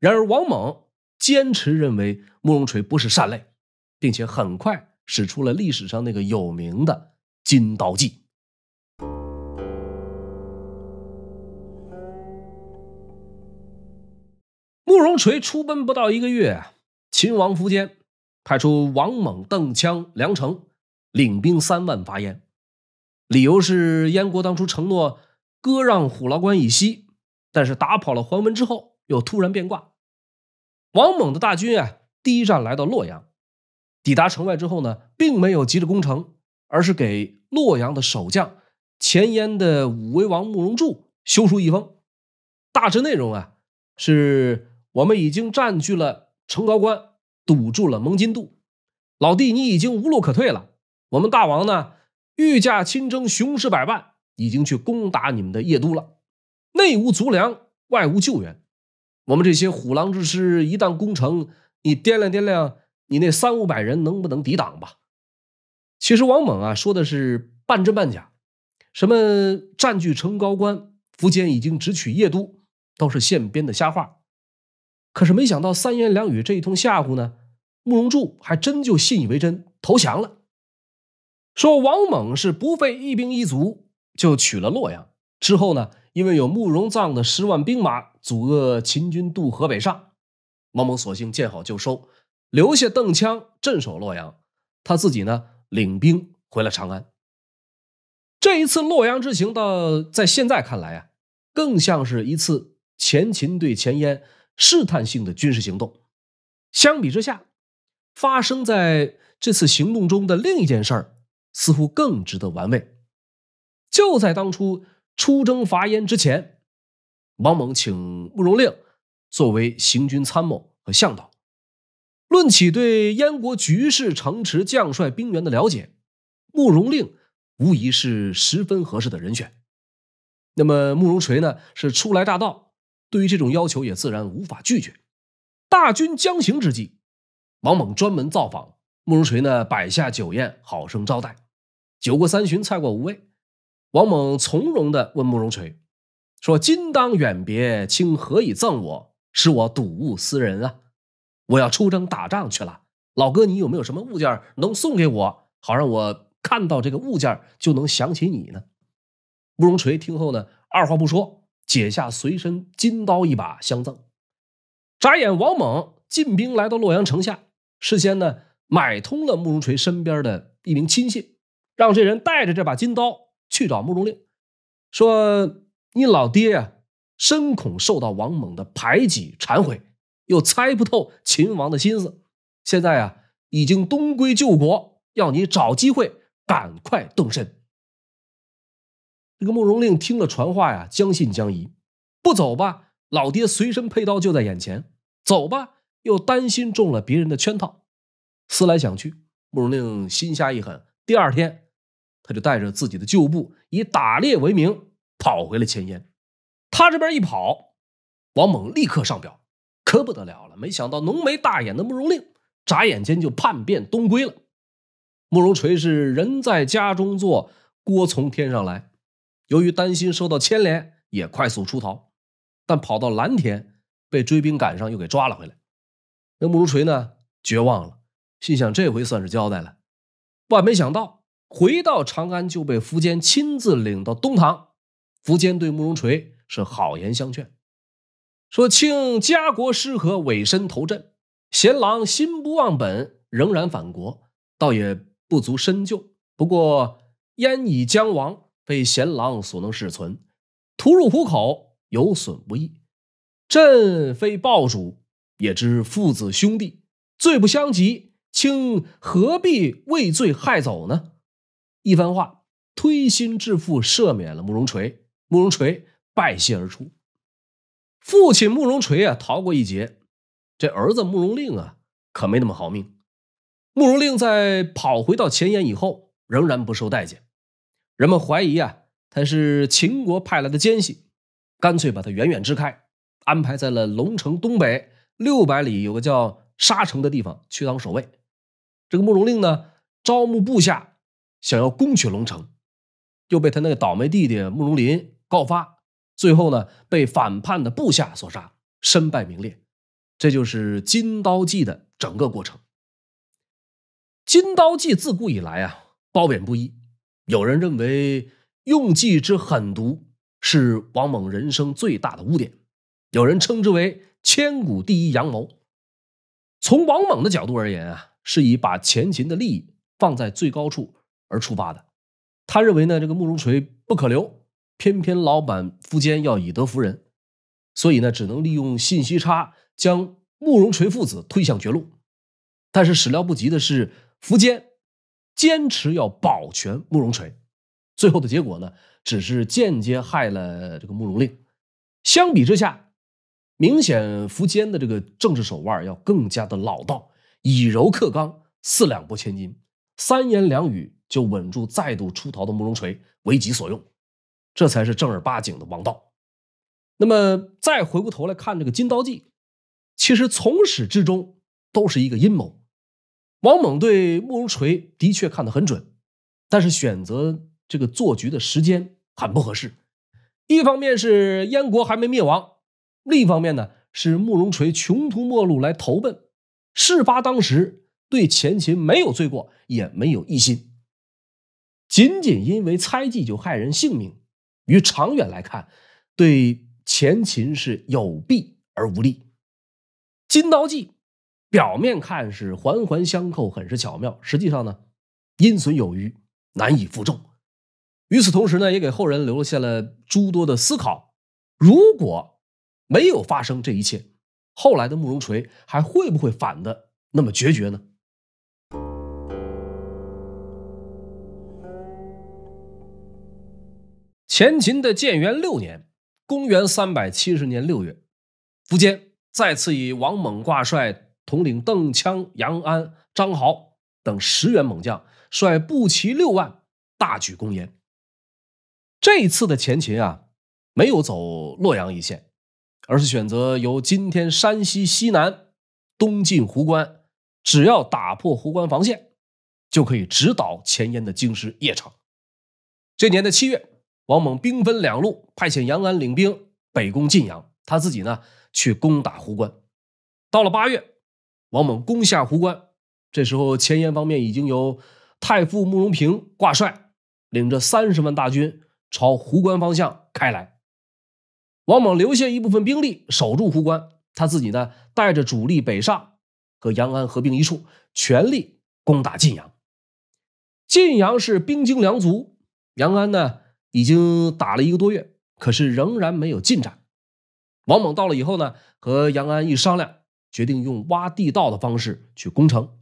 然而王猛坚持认为慕容垂不是善类，并且很快使出了历史上那个有名的金刀计。垂出奔不到一个月，秦王苻坚派出王猛、邓羌、梁成领兵三万伐燕，理由是燕国当初承诺割让虎牢关以西，但是打跑了桓温之后又突然变卦。王猛的大军啊，第一站来到洛阳，抵达城外之后呢，并没有急着攻城，而是给洛阳的守将前燕的武威王慕容柱修书一封，大致内容啊是。我们已经占据了城高关，堵住了蒙金渡。老弟，你已经无路可退了。我们大王呢，御驾亲征，雄师百万，已经去攻打你们的邺都了。内无足粮，外无救援，我们这些虎狼之师一旦攻城，你掂量掂量，你那三五百人能不能抵挡吧？其实王猛啊，说的是半真半假，什么占据城高关，苻坚已经直取邺都，都是现编的瞎话。可是没想到，三言两语这一通吓唬呢，慕容柱还真就信以为真，投降了。说王猛是不费一兵一卒就取了洛阳，之后呢，因为有慕容臧的十万兵马阻遏秦军渡河北上，王猛索性见好就收，留下邓羌镇守洛阳，他自己呢领兵回了长安。这一次洛阳之行，到在现在看来啊，更像是一次前秦对前燕。试探性的军事行动，相比之下，发生在这次行动中的另一件事儿似乎更值得玩味。就在当初出征伐燕之前，王猛请慕容令作为行军参谋和向导。论起对燕国局势、城池、将帅、兵员的了解，慕容令无疑是十分合适的人选。那么慕容垂呢？是初来乍到。对于这种要求也自然无法拒绝。大军将行之际，王猛专门造访慕容垂呢，摆下酒宴，好生招待。酒过三巡，菜过五味，王猛从容的问慕容垂：“说今当远别，卿何以赠我？使我睹物思人啊！我要出征打仗去了，老哥，你有没有什么物件能送给我，好让我看到这个物件就能想起你呢？”慕容垂听后呢，二话不说。解下随身金刀一把相赠，眨眼王猛进兵来到洛阳城下，事先呢买通了慕容垂身边的一名亲信，让这人带着这把金刀去找慕容令，说你老爹呀深恐受到王猛的排挤谗毁，又猜不透秦王的心思，现在啊已经东归救国，要你找机会赶快动身。这个慕容令听了传话呀，将信将疑，不走吧，老爹随身佩刀就在眼前；走吧，又担心中了别人的圈套。思来想去，慕容令心下一狠，第二天他就带着自己的旧部，以打猎为名，跑回了前燕。他这边一跑，王猛立刻上表，可不得了了。没想到浓眉大眼的慕容令，眨眼间就叛变东归了。慕容垂是人在家中坐，锅从天上来。由于担心受到牵连，也快速出逃，但跑到蓝田被追兵赶上，又给抓了回来。那慕容垂呢？绝望了，心想这回算是交代了。万没想到，回到长安就被苻坚亲自领到东堂。苻坚对慕容垂是好言相劝，说：“卿家国失和，委身投阵，贤郎心不忘本，仍然反国，倒也不足深究。不过燕已将亡。”非贤郎所能恃存，徒入虎口，有损无益。朕非暴主，也知父子兄弟罪不相及，卿何必畏罪害走呢？一番话，推心置腹，赦免了慕容垂。慕容垂拜谢而出。父亲慕容垂啊，逃过一劫。这儿子慕容令啊，可没那么好命。慕容令在跑回到前燕以后，仍然不受待见。人们怀疑啊，他是秦国派来的奸细，干脆把他远远支开，安排在了龙城东北六百里有个叫沙城的地方去当守卫。这个慕容令呢，招募部下，想要攻取龙城，又被他那个倒霉弟弟慕容林告发，最后呢，被反叛的部下所杀，身败名裂。这就是《金刀记》的整个过程。《金刀记》自古以来啊，褒贬不一。有人认为用计之狠毒是王猛人生最大的污点，有人称之为千古第一阳谋。从王猛的角度而言啊，是以把前秦的利益放在最高处而出发的。他认为呢，这个慕容垂不可留，偏偏老板苻坚要以德服人，所以呢，只能利用信息差将慕容垂父子推向绝路。但是始料不及的是，苻坚。坚持要保全慕容垂，最后的结果呢，只是间接害了这个慕容令。相比之下，明显苻坚的这个政治手腕要更加的老道，以柔克刚，四两拨千斤，三言两语就稳住再度出逃的慕容垂为己所用，这才是正儿八经的王道。那么再回过头来看这个金刀计，其实从始至终都是一个阴谋。王猛对慕容垂的确看得很准，但是选择这个做局的时间很不合适。一方面是燕国还没灭亡，另一方面呢是慕容垂穷途末路来投奔，事发当时对前秦没有罪过，也没有异心，仅仅因为猜忌就害人性命，于长远来看对前秦是有弊而无利。金刀计。表面看是环环相扣，很是巧妙；实际上呢，阴损有余，难以负重。与此同时呢，也给后人留下了诸多的思考：如果没有发生这一切，后来的慕容垂还会不会反的那么决绝呢？前秦的建元六年（公元三百七十年六月），苻坚再次以王猛挂帅。统领邓羌、杨安、张豪等十员猛将，率步骑六万，大举攻燕。这次的前秦啊，没有走洛阳一线，而是选择由今天山西西南东进壶关，只要打破壶关防线，就可以直捣前燕的京师邺城。这年的七月，王猛兵分两路，派遣杨安领兵北攻晋阳，他自己呢去攻打壶关。到了八月。王猛攻下壶关，这时候前燕方面已经由太傅慕容平挂帅，领着三十万大军朝壶关方向开来。王猛留下一部分兵力守住壶关，他自己呢带着主力北上，和杨安合并一处，全力攻打晋阳。晋阳是兵精粮足，杨安呢已经打了一个多月，可是仍然没有进展。王猛到了以后呢，和杨安一商量。决定用挖地道的方式去攻城。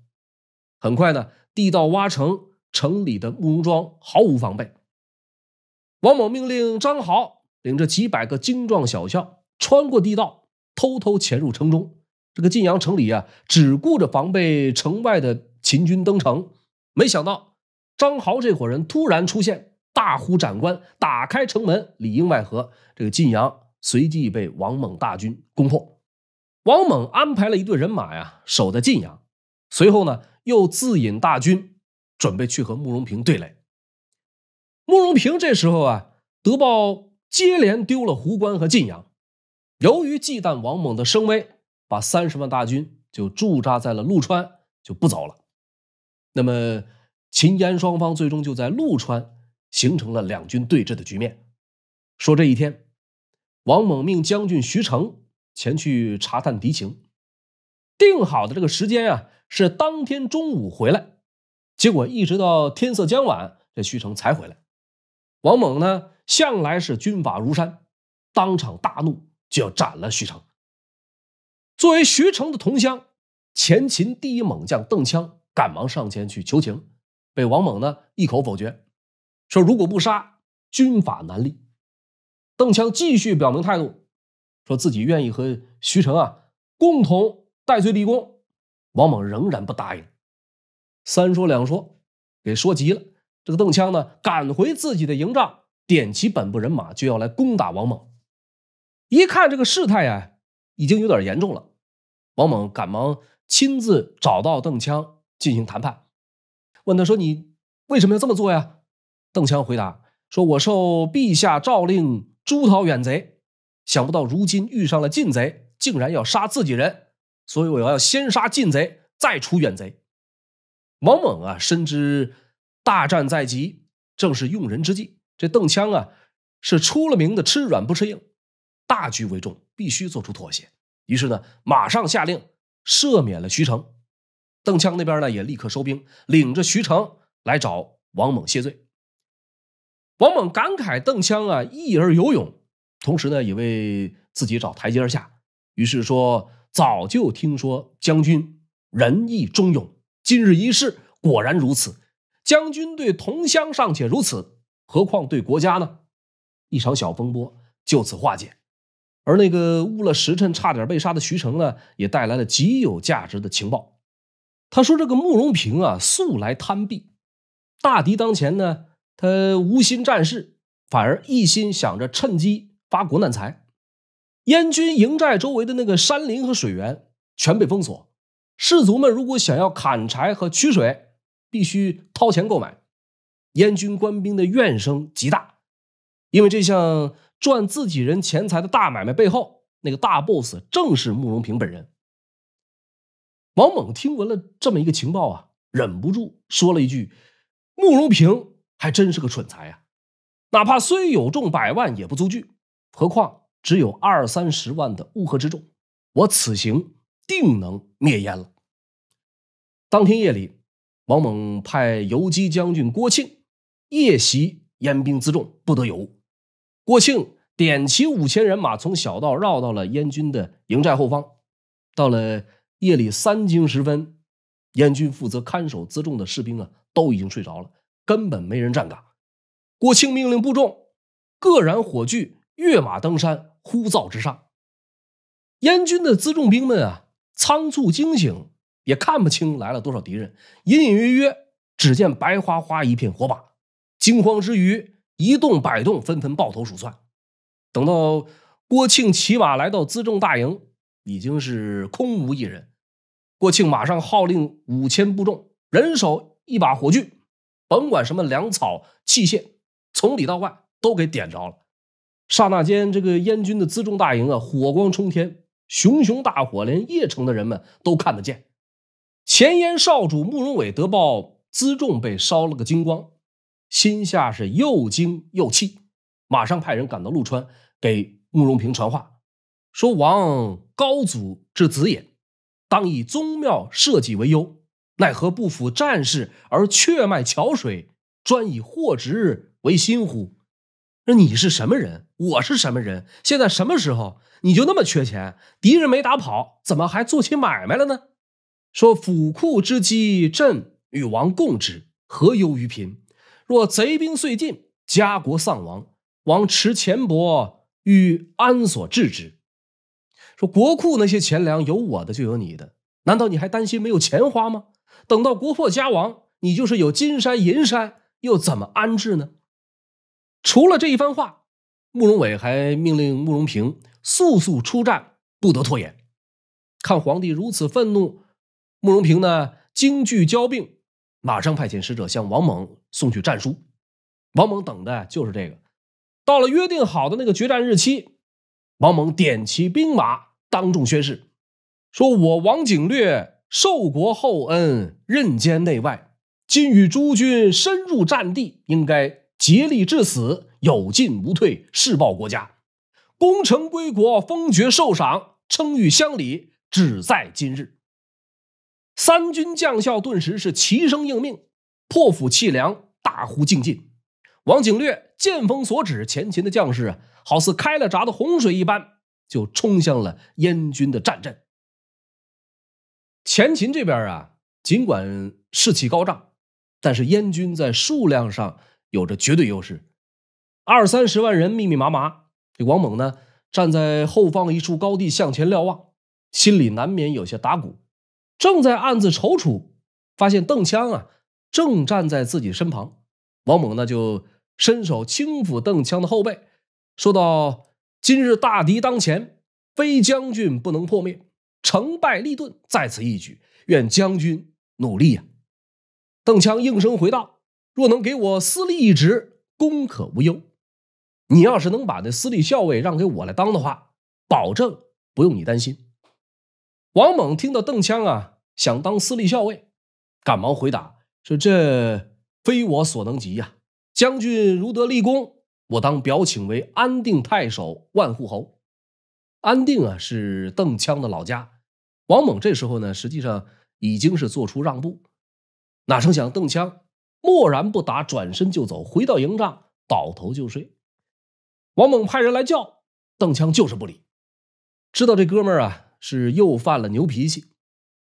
很快呢，地道挖成，城里的慕容庄毫无防备。王猛命令张豪领着几百个精壮小校穿过地道，偷偷潜入城中。这个晋阳城里啊，只顾着防备城外的秦军登城，没想到张豪这伙人突然出现，大呼斩关，打开城门，里应外合，这个晋阳随即被王猛大军攻破。王猛安排了一队人马呀，守在晋阳，随后呢，又自引大军，准备去和慕容平对垒。慕容平这时候啊，得报接连丢了壶关和晋阳，由于忌惮王猛的声威，把三十万大军就驻扎在了陆川，就不走了。那么秦燕双方最终就在陆川形成了两军对峙的局面。说这一天，王猛命将军徐成。前去查探敌情，定好的这个时间啊，是当天中午回来，结果一直到天色将晚，这徐成才回来。王猛呢向来是军法如山，当场大怒，就要斩了徐成。作为徐成的同乡，前秦第一猛将邓羌赶忙上前去求情，被王猛呢一口否决，说如果不杀，军法难立。邓羌继续表明态度。说自己愿意和徐成啊共同戴罪立功，王猛仍然不答应，三说两说，给说急了。这个邓羌呢赶回自己的营帐，点齐本部人马就要来攻打王猛。一看这个事态啊，已经有点严重了，王猛赶忙亲自找到邓羌进行谈判，问他说：“你为什么要这么做呀？”邓羌回答说：“我受陛下诏令诛讨远贼。”想不到如今遇上了晋贼，竟然要杀自己人，所以我要先杀晋贼，再除远贼。王猛啊，深知大战在即，正是用人之际。这邓羌啊，是出了名的吃软不吃硬，大局为重，必须做出妥协。于是呢，马上下令赦免了徐成。邓羌那边呢，也立刻收兵，领着徐成来找王猛谢罪。王猛感慨邓羌啊，义而有勇。同时呢，也为自己找台阶下。于是说：“早就听说将军仁义忠勇，今日一试，果然如此。将军对同乡尚且如此，何况对国家呢？”一场小风波就此化解。而那个误了时辰、差点被杀的徐成呢，也带来了极有价值的情报。他说：“这个慕容平啊，素来贪鄙，大敌当前呢，他无心战事，反而一心想着趁机。”发国难财，燕军营寨周围的那个山林和水源全被封锁，士卒们如果想要砍柴和取水，必须掏钱购买。燕军官兵的怨声极大，因为这项赚自己人钱财的大买卖背后，那个大 boss 正是慕容平本人。王猛听闻了这么一个情报啊，忍不住说了一句：“慕容平还真是个蠢材啊，哪怕虽有众百万，也不足惧。”何况只有二三十万的乌合之众，我此行定能灭燕了。当天夜里，王猛派游击将军郭庆夜袭燕兵辎重，不得有误。郭庆点齐五千人马，从小道绕到了燕军的营寨后方。到了夜里三更时分，燕军负责看守辎重的士兵啊，都已经睡着了，根本没人站岗。郭庆命令部众各燃火炬。跃马登山，呼噪直上。燕军的辎重兵们啊，仓促惊醒，也看不清来了多少敌人，隐隐约约只见白花花一片火把。惊慌之余，一动百动，纷纷抱头鼠窜。等到郭庆骑马来到辎重大营，已经是空无一人。郭庆马上号令五千部众，人手一把火炬，甭管什么粮草器械，从里到外都给点着了。刹那间，这个燕军的辎重大营啊，火光冲天，熊熊大火，连邺城的人们都看得见。前燕少主慕容伟得报辎重被烧了个精光，心下是又惊又气，马上派人赶到陆川，给慕容平传话，说：“王高祖之子也，当以宗庙社稷为忧，奈何不服战事而却卖桥水，专以货值为心乎？”那你是什么人？我是什么人？现在什么时候？你就那么缺钱？敌人没打跑，怎么还做起买卖了呢？说府库之饥，朕与王共之，何忧于贫？若贼兵遂进，家国丧亡，王持钱帛欲安所置之？说国库那些钱粮，有我的就有你的，难道你还担心没有钱花吗？等到国破家亡，你就是有金山银山，又怎么安置呢？除了这一番话，慕容伟还命令慕容平速速出战，不得拖延。看皇帝如此愤怒，慕容平呢惊惧交并，马上派遣使者向王猛送去战书。王猛等的就是这个。到了约定好的那个决战日期，王猛点齐兵马，当众宣誓，说：“我王景略受国厚恩，任兼内外，今与诸军深入战地，应该。”竭力至死，有进无退，誓报国家。攻城归国，封爵受赏，称誉乡里，只在今日。三军将校顿时是齐声应命，破釜弃粮，大呼进进。王景略剑锋所指，前秦的将士啊，好似开了闸的洪水一般，就冲向了燕军的战阵。前秦这边啊，尽管士气高涨，但是燕军在数量上。有着绝对优势，二三十万人密密麻麻。这王猛呢，站在后方一处高地向前瞭望，心里难免有些打鼓，正在暗自踌躇，发现邓羌啊，正站在自己身旁。王猛呢，就伸手轻抚邓羌的后背，说道：“今日大敌当前，非将军不能破灭，成败立顿在此一举，愿将军努力呀。”邓羌应声回道。若能给我司隶一职，功可无忧。你要是能把那司隶校尉让给我来当的话，保证不用你担心。王猛听到邓羌啊想当司隶校尉，赶忙回答说：“这非我所能及呀，将军如得立功，我当表请为安定太守、万户侯。”安定啊是邓羌的老家。王猛这时候呢，实际上已经是做出让步。哪成想邓羌。默然不答，转身就走。回到营帐，倒头就睡。王猛派人来叫邓羌，就是不理。知道这哥们儿啊是又犯了牛脾气，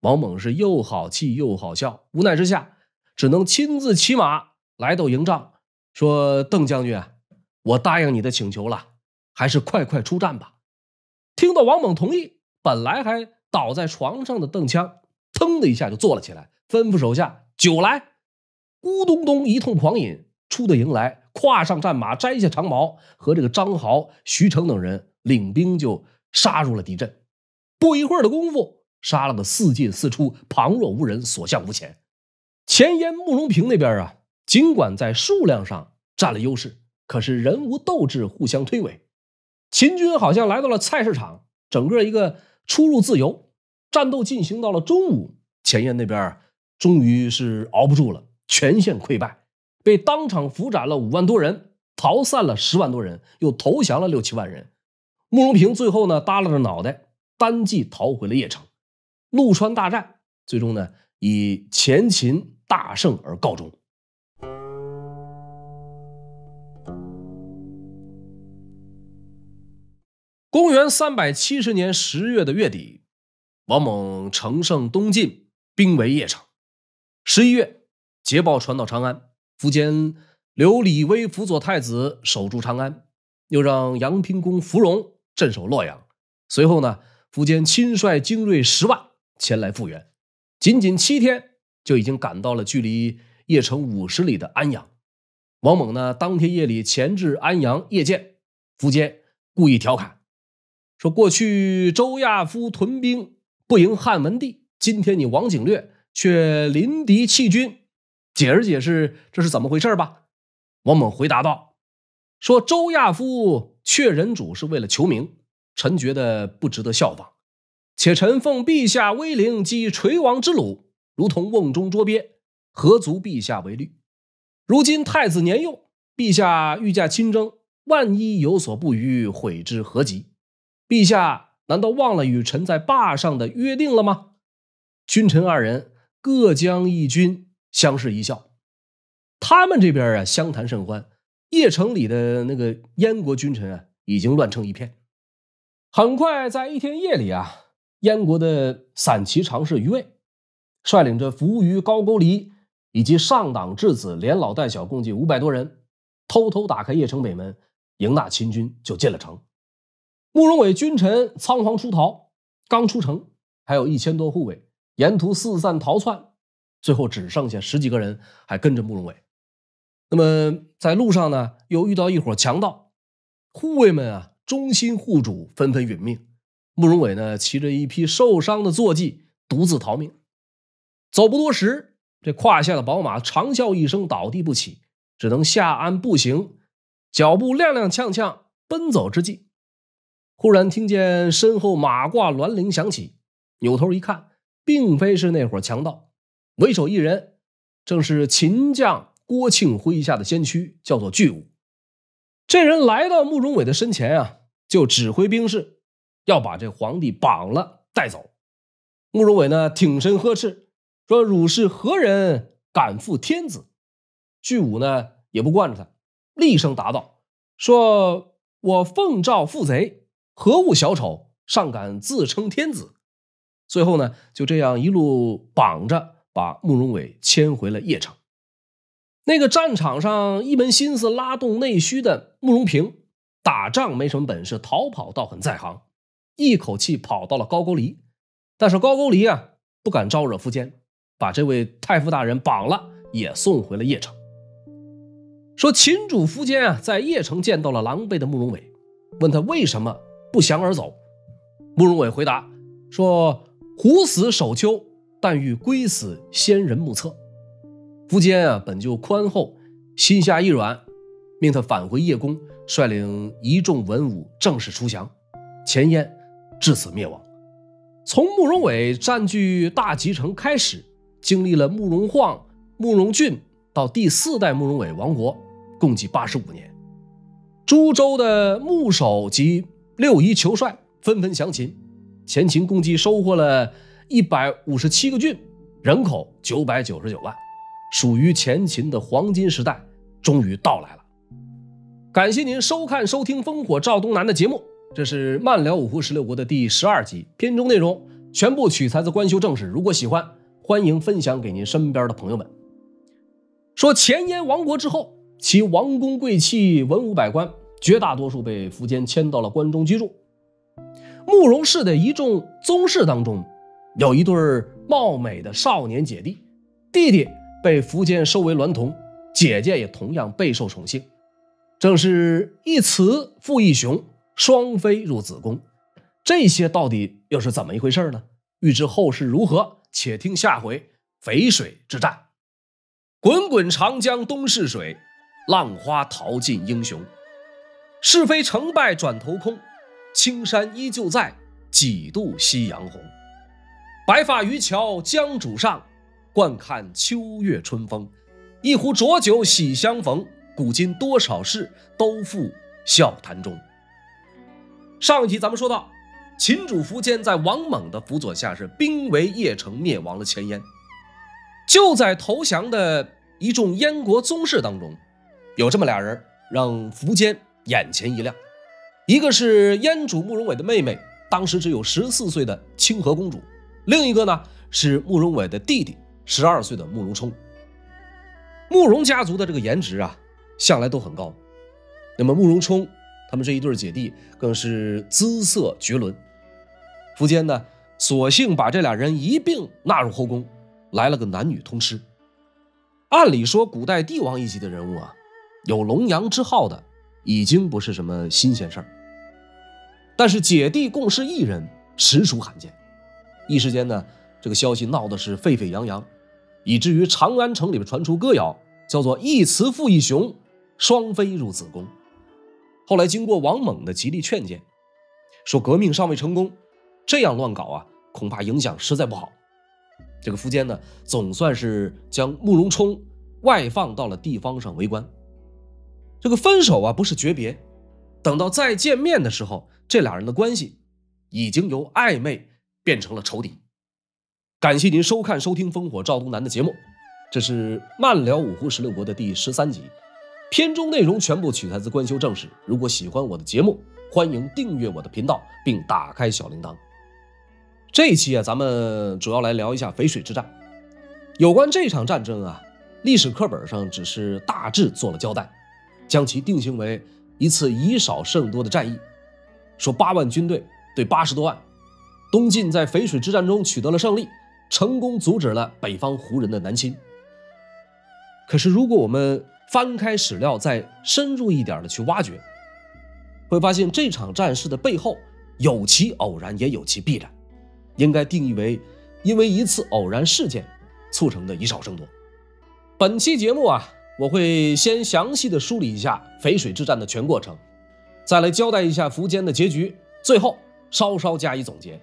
王猛是又好气又好笑。无奈之下，只能亲自骑马来到营帐，说：“邓将军，我答应你的请求了，还是快快出战吧。”听到王猛同意，本来还倒在床上的邓羌，腾的一下就坐了起来，吩咐手下：“酒来。”咕咚咚一通狂饮，出得营来，跨上战马，摘下长矛，和这个张豪、徐成等人领兵就杀入了敌阵。不一会儿的功夫，杀了个四进四出，旁若无人，所向无前。前燕慕容平那边啊，尽管在数量上占了优势，可是人无斗志，互相推诿。秦军好像来到了菜市场，整个一个出入自由。战斗进行到了中午，前燕那边终于是熬不住了。全线溃败，被当场俘斩了五万多人，逃散了十万多人，又投降了六七万人。慕容平最后呢，耷拉着脑袋，单骑逃回了邺城。陆川大战最终呢，以前秦大胜而告终。公元三百七十年十月的月底，王猛乘胜东进，兵围邺城。十一月。捷报传到长安，苻坚留李威辅佐太子守住长安，又让杨平公芙蓉镇守洛阳。随后呢，苻坚亲率精锐十万前来复援，仅仅七天就已经赶到了距离邺城五十里的安阳。王猛呢，当天夜里前至安阳谒见苻坚，故意调侃说：“过去周亚夫屯兵不迎汉文帝，今天你王景略却临敌弃军。”解释解释，这是怎么回事吧？王猛回答道：“说周亚夫却人主是为了求名，臣觉得不值得效仿。且臣奉陛下威灵，及垂王之鲁，如同瓮中捉鳖，何足陛下为虑？如今太子年幼，陛下御驾亲征，万一有所不虞，悔之何及？陛下难道忘了与臣在坝上的约定了吗？君臣二人各将一军。”相视一笑，他们这边啊，相谈甚欢。邺城里的那个燕国君臣啊，已经乱成一片。很快，在一天夜里啊，燕国的散骑常侍于卫，率领着扶余、高句丽以及上党质子，连老带小共计五百多人，偷偷打开邺城北门，迎纳秦军就进了城。慕容伟君臣仓皇出逃，刚出城，还有一千多护卫，沿途四散逃窜。最后只剩下十几个人还跟着慕容伟，那么在路上呢，又遇到一伙强盗，护卫们啊，忠心护主，纷纷殒命。慕容伟呢，骑着一匹受伤的坐骑，独自逃命。走不多时，这胯下的宝马长啸一声，倒地不起，只能下鞍步行，脚步踉踉跄跄。奔走之际，忽然听见身后马褂銮铃响起，扭头一看，并非是那伙强盗。为首一人，正是秦将郭庆麾下的先驱，叫做巨武。这人来到慕容伟的身前啊，就指挥兵士要把这皇帝绑了带走。慕容伟呢，挺身呵斥说：“汝是何人，敢负天子？”巨武呢，也不惯着他，厉声答道：“说我奉诏负贼，何物小丑，尚敢自称天子？”最后呢，就这样一路绑着。把慕容伟牵回了邺城。那个战场上一门心思拉动内需的慕容平，打仗没什么本事，逃跑倒很在行，一口气跑到了高句丽。但是高句丽啊，不敢招惹苻坚，把这位太傅大人绑了，也送回了邺城。说秦主苻坚啊，在邺城见到了狼狈的慕容伟，问他为什么不降而走。慕容伟回答说：“虎死守丘。”但欲归死，仙人目测。苻坚啊，本就宽厚，心下一软，命他返回邺公，率领一众文武正式出降。前燕至此灭亡。从慕容伟占据大吉城开始，经历了慕容晃、慕容俊到第四代慕容伟，亡国共计八十五年。株洲的牧首及六夷酋帅纷纷降秦，前秦共计收获了。一百五十七个郡，人口九百九十九万，属于前秦的黄金时代终于到来了。感谢您收看收听《烽火赵东南》的节目，这是《漫聊五胡十六国》的第十二集。片中内容全部取材自《官修正史》，如果喜欢，欢迎分享给您身边的朋友们。说前燕亡国之后，其王公贵戚、文武百官，绝大多数被苻坚迁到了关中居住。慕容氏的一众宗室当中。有一对儿貌美的少年姐弟，弟弟被苻坚收为娈童，姐姐也同样备受宠幸，正是一雌复一雄，双飞入子宫。这些到底又是怎么一回事呢？欲知后事如何，且听下回《淝水之战》。滚滚长江东逝水，浪花淘尽英雄。是非成败转头空，青山依旧在，几度夕阳红。白发渔樵江渚上，惯看秋月春风。一壶浊酒喜相逢，古今多少事，都付笑谈中。上一集咱们说到，秦主苻坚在王猛的辅佐下是兵围邺城，灭亡了前燕。就在投降的一众燕国宗室当中，有这么俩人让苻坚眼前一亮，一个是燕主慕容伟的妹妹，当时只有十四岁的清河公主。另一个呢是慕容伟的弟弟，十二岁的慕容冲。慕容家族的这个颜值啊，向来都很高。那么慕容冲他们这一对姐弟更是姿色绝伦。苻坚呢，索性把这俩人一并纳入后宫，来了个男女通吃。按理说，古代帝王一级的人物啊，有龙阳之好的已经不是什么新鲜事儿。但是姐弟共侍一人，实属罕见。一时间呢，这个消息闹得是沸沸扬扬，以至于长安城里面传出歌谣，叫做“一雌复一雄，双飞入子宫”。后来经过王猛的极力劝谏，说革命尚未成功，这样乱搞啊，恐怕影响实在不好。这个苻坚呢，总算是将慕容冲外放到了地方上为官。这个分手啊，不是诀别，等到再见面的时候，这俩人的关系已经由暧昧。变成了仇敌。感谢您收看收听《烽火赵东南》的节目，这是《漫聊五胡十六国》的第十三集。片中内容全部取材自《官修正史》。如果喜欢我的节目，欢迎订阅我的频道并打开小铃铛。这一期啊，咱们主要来聊一下淝水之战。有关这场战争啊，历史课本上只是大致做了交代，将其定性为一次以少胜多的战役，说八万军队对八十多万。东晋在淝水之战中取得了胜利，成功阻止了北方胡人的南侵。可是，如果我们翻开史料，再深入一点的去挖掘，会发现这场战事的背后有其偶然，也有其必然，应该定义为因为一次偶然事件促成的以少胜多。本期节目啊，我会先详细的梳理一下淝水之战的全过程，再来交代一下苻坚的结局，最后稍稍加以总结。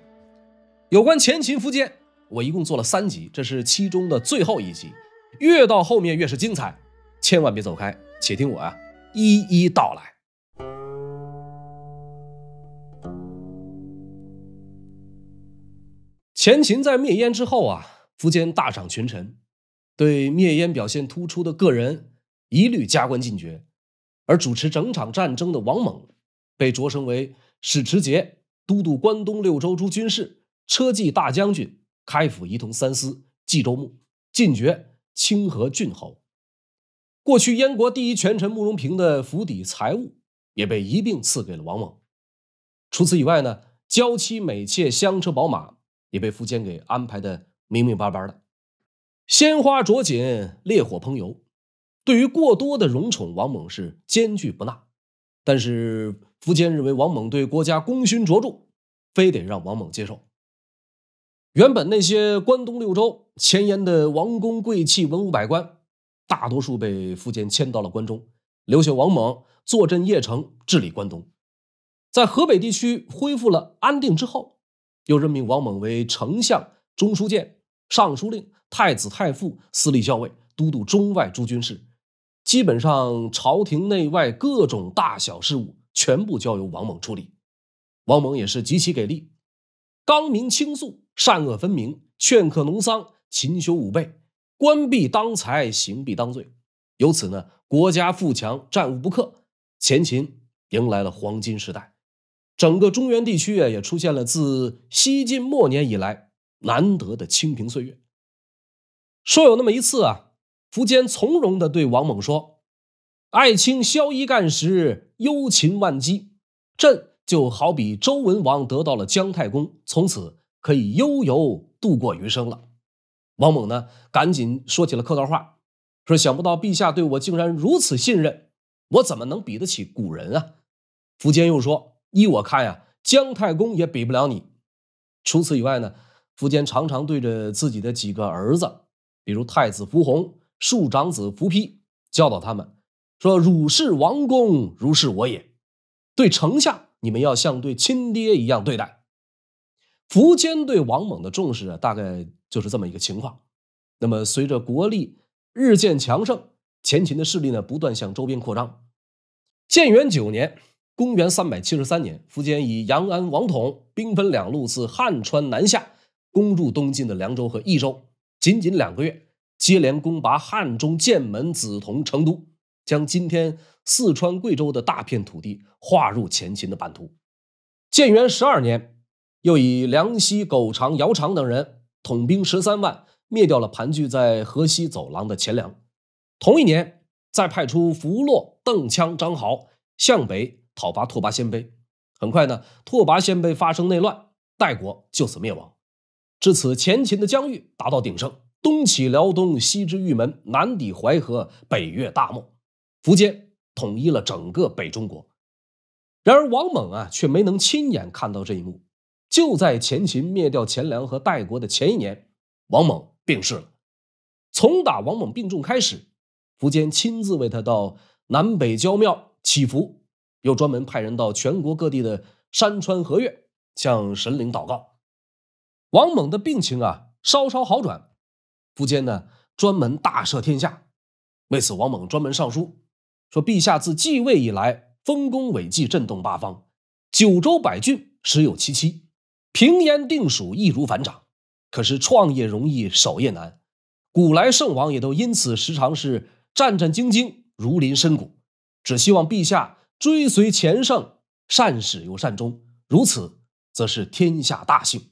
有关前秦苻坚，我一共做了三集，这是其中的最后一集。越到后面越是精彩，千万别走开，且听我啊一一道来。前秦在灭燕之后啊，苻坚大赏群臣，对灭燕表现突出的个人一律加官进爵，而主持整场战争的王猛被擢升为使持节、都督关东六州诸军事。车骑大将军、开府仪同三司、冀州牧，晋爵清河郡侯。过去燕国第一权臣慕容平的府邸财物也被一并赐给了王猛。除此以外呢，娇妻美妾、香车宝马也被苻坚给安排的明明白白的。鲜花着锦，烈火烹油。对于过多的荣宠，王猛是坚决不纳。但是苻坚认为王猛对国家功勋卓著，非得让王猛接受。原本那些关东六州前沿的王公贵戚、文武百官，大多数被苻坚迁到了关中，留下王猛坐镇邺城治理关东。在河北地区恢复了安定之后，又任命王猛为丞相、中书监、尚书令、太子太傅、司隶校尉、都督中外诸军事，基本上朝廷内外各种大小事务全部交由王猛处理。王猛也是极其给力，刚明清肃。善恶分明，劝客农桑，勤修武备，官必当才，刑必当罪。由此呢，国家富强，战无不克，前秦迎来了黄金时代。整个中原地区啊，也出现了自西晋末年以来难得的清平岁月。说有那么一次啊，苻坚从容地对王猛说：“爱卿宵衣干食，忧勤万机，朕就好比周文王得到了姜太公，从此。”可以悠游度过余生了。王猛呢，赶紧说起了客套话，说：“想不到陛下对我竟然如此信任，我怎么能比得起古人啊？”苻坚又说：“依我看呀，姜太公也比不了你。”除此以外呢，苻坚常常对着自己的几个儿子，比如太子苻弘、庶长子苻丕，教导他们说：“汝是王公，如是我也。对丞相，你们要像对亲爹一样对待。”苻坚对王猛的重视啊，大概就是这么一个情况。那么，随着国力日渐强盛，前秦的势力呢不断向周边扩张。建元九年（公元373年），苻坚以杨安王统兵分两路自汉川南下，攻入东晋的凉州和益州。仅仅两个月，接连攻拔汉中、剑门、梓潼、成都，将今天四川、贵州的大片土地划入前秦的版图。建元十二年。又以梁溪、苟长、姚长等人统兵十三万，灭掉了盘踞在河西走廊的钱粮。同一年，再派出福洛、邓羌、张豪向北讨伐拓跋鲜卑。很快呢，拓跋鲜卑发生内乱，代国就此灭亡。至此，前秦的疆域达到鼎盛，东起辽东，西至玉门，南抵淮河，北越大漠，苻坚统一了整个北中国。然而，王猛啊，却没能亲眼看到这一幕。就在前秦灭掉钱粮和代国的前一年，王猛病逝了。从打王猛病重开始，苻坚亲自为他到南北郊庙祈福，又专门派人到全国各地的山川河岳向神灵祷告。王猛的病情啊稍稍好转，苻坚呢专门大赦天下。为此，王猛专门上书说：“陛下自继位以来，丰功伟绩震动八方，九州百郡实有其七。”平燕定蜀易如反掌，可是创业容易守业难，古来圣王也都因此时常是战战兢兢，如临深谷。只希望陛下追随前圣，善始又善终，如此则是天下大幸。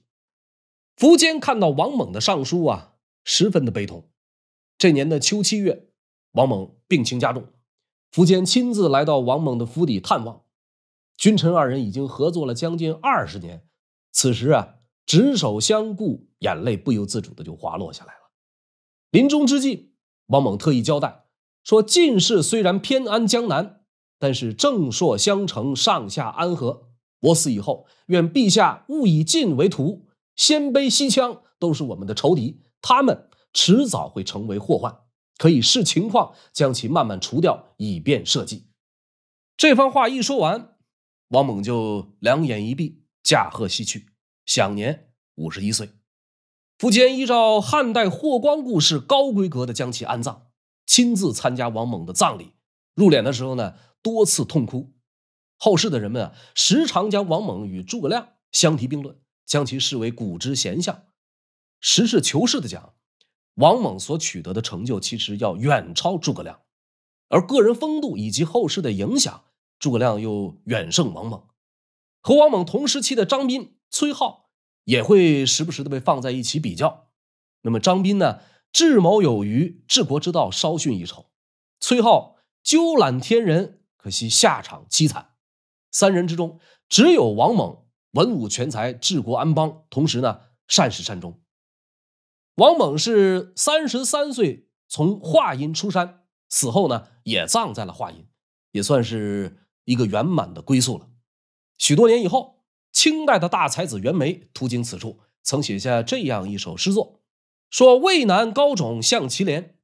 苻坚看到王猛的上书啊，十分的悲痛。这年的秋七月，王猛病情加重，苻坚亲自来到王猛的府邸探望。君臣二人已经合作了将近二十年。此时啊，执手相顾，眼泪不由自主的就滑落下来了。临终之际，王猛特意交代说：“晋室虽然偏安江南，但是正朔相承，上下安和。我死以后，愿陛下勿以晋为徒，鲜卑、西羌都是我们的仇敌，他们迟早会成为祸患，可以视情况将其慢慢除掉，以便社稷。”这番话一说完，王猛就两眼一闭，驾鹤西去。享年五十一岁，苻坚依照汉代霍光故事，高规格的将其安葬，亲自参加王猛的葬礼。入殓的时候呢，多次痛哭。后世的人们啊，时常将王猛与诸葛亮相提并论，将其视为古之贤相。实事求是的讲，王猛所取得的成就其实要远超诸葛亮，而个人风度以及后世的影响，诸葛亮又远胜王猛。和王猛同时期的张斌。崔颢也会时不时的被放在一起比较，那么张斌呢？智谋有余，治国之道稍逊一筹。崔颢鸠揽天人，可惜下场凄惨。三人之中，只有王猛文武全才，治国安邦，同时呢善始善终。王猛是三十三岁从华阴出山，死后呢也葬在了华阴，也算是一个圆满的归宿了。许多年以后。清代的大才子袁枚途经此处，曾写下这样一首诗作，说：“渭南高种向祁连，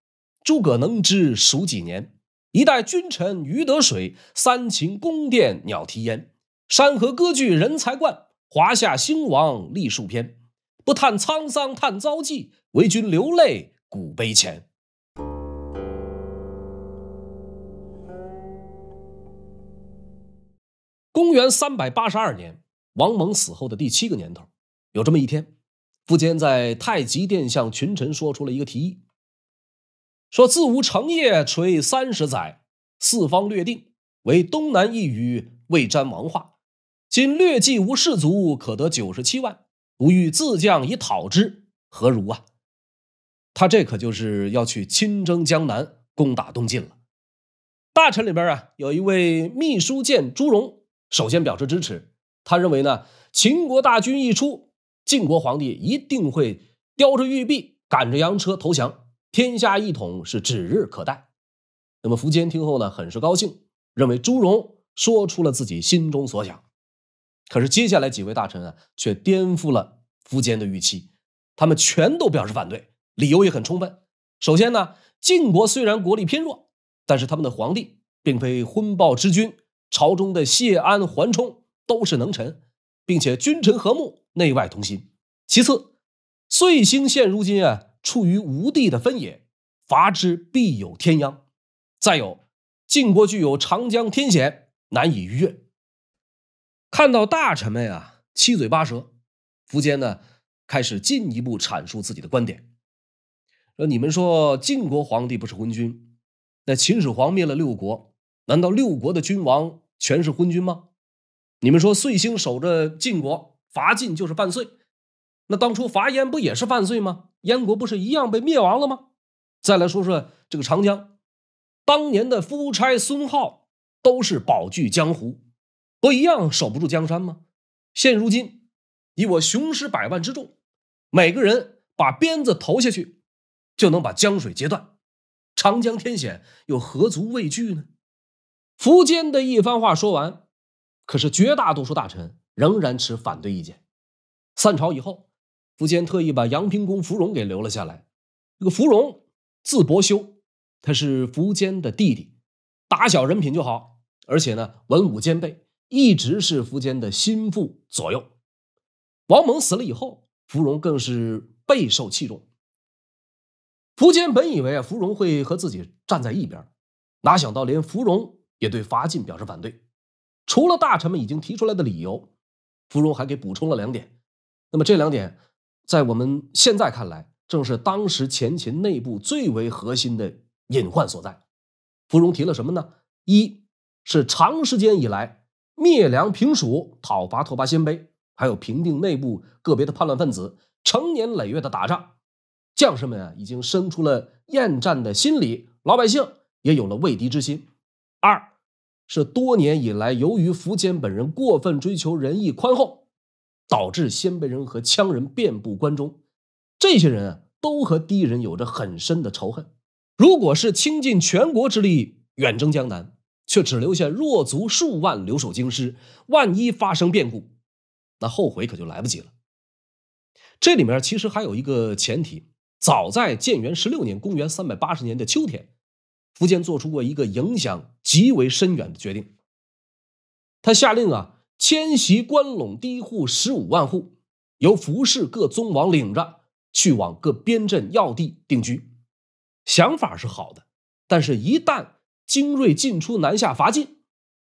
诸葛能知蜀几年？一代君臣鱼得水，三秦宫殿鸟啼烟。山河割据人才冠，华夏兴亡历数篇。不叹沧桑叹遭际，为君流泪古碑前。”公元三百八十二年。王蒙死后的第七个年头，有这么一天，苻坚在太极殿向群臣说出了一个提议，说：“自吾城业垂三十载，四方略定，唯东南一隅未沾王化。今略计吾士卒可得九十七万，吾欲自将以讨之，何如啊？”他这可就是要去亲征江南，攻打东晋了。大臣里边啊，有一位秘书监朱荣首先表示支持。他认为呢，秦国大军一出，晋国皇帝一定会叼着玉璧，赶着洋车投降，天下一统是指日可待。那么苻坚听后呢，很是高兴，认为朱荣说出了自己心中所想。可是接下来几位大臣啊，却颠覆了苻坚的预期，他们全都表示反对，理由也很充分。首先呢，晋国虽然国力偏弱，但是他们的皇帝并非昏暴之君，朝中的谢安、桓冲。都是能臣，并且君臣和睦，内外同心。其次，岁星现如今啊，处于无地的分野，伐之必有天殃。再有，晋国具有长江天险，难以逾越。看到大臣们啊七嘴八舌，苻坚呢开始进一步阐述自己的观点。说：“你们说晋国皇帝不是昏君，那秦始皇灭了六国，难道六国的君王全是昏君吗？你们说，岁星守着晋国，伐晋就是犯罪。那当初伐燕不也是犯罪吗？燕国不是一样被灭亡了吗？再来说说这个长江，当年的夫差、孙皓都是宝聚江湖，不一样守不住江山吗？现如今，以我雄师百万之众，每个人把鞭子投下去，就能把江水截断。长江天险又何足畏惧呢？苻坚的一番话说完。可是，绝大多数大臣仍然持反对意见。散朝以后，苻坚特意把阳平公芙蓉给留了下来。这个芙蓉字伯修，他是苻坚的弟弟，打小人品就好，而且呢，文武兼备，一直是苻坚的心腹左右。王猛死了以后，芙蓉更是备受器重。苻坚本以为啊，芙蓉会和自己站在一边，哪想到连芙蓉也对伐晋表示反对。除了大臣们已经提出来的理由，芙蓉还给补充了两点。那么这两点，在我们现在看来，正是当时前秦内部最为核心的隐患所在。芙蓉提了什么呢？一是长时间以来灭梁平蜀、讨伐拓跋鲜卑，还有平定内部个别的叛乱分子，成年累月的打仗，将士们啊已经生出了厌战的心理，老百姓也有了畏敌之心。二。是多年以来，由于苻坚本人过分追求仁义宽厚，导致鲜卑人和羌人遍布关中，这些人啊都和敌人有着很深的仇恨。如果是倾尽全国之力远征江南，却只留下弱卒数万留守京师，万一发生变故，那后悔可就来不及了。这里面其实还有一个前提，早在建元十六年（公元380年的秋天）。福建做出过一个影响极为深远的决定，他下令啊，迁徙关陇第一户十五万户，由福氏各宗王领着去往各边镇要地定居。想法是好的，但是，一旦精锐进出南下伐晋，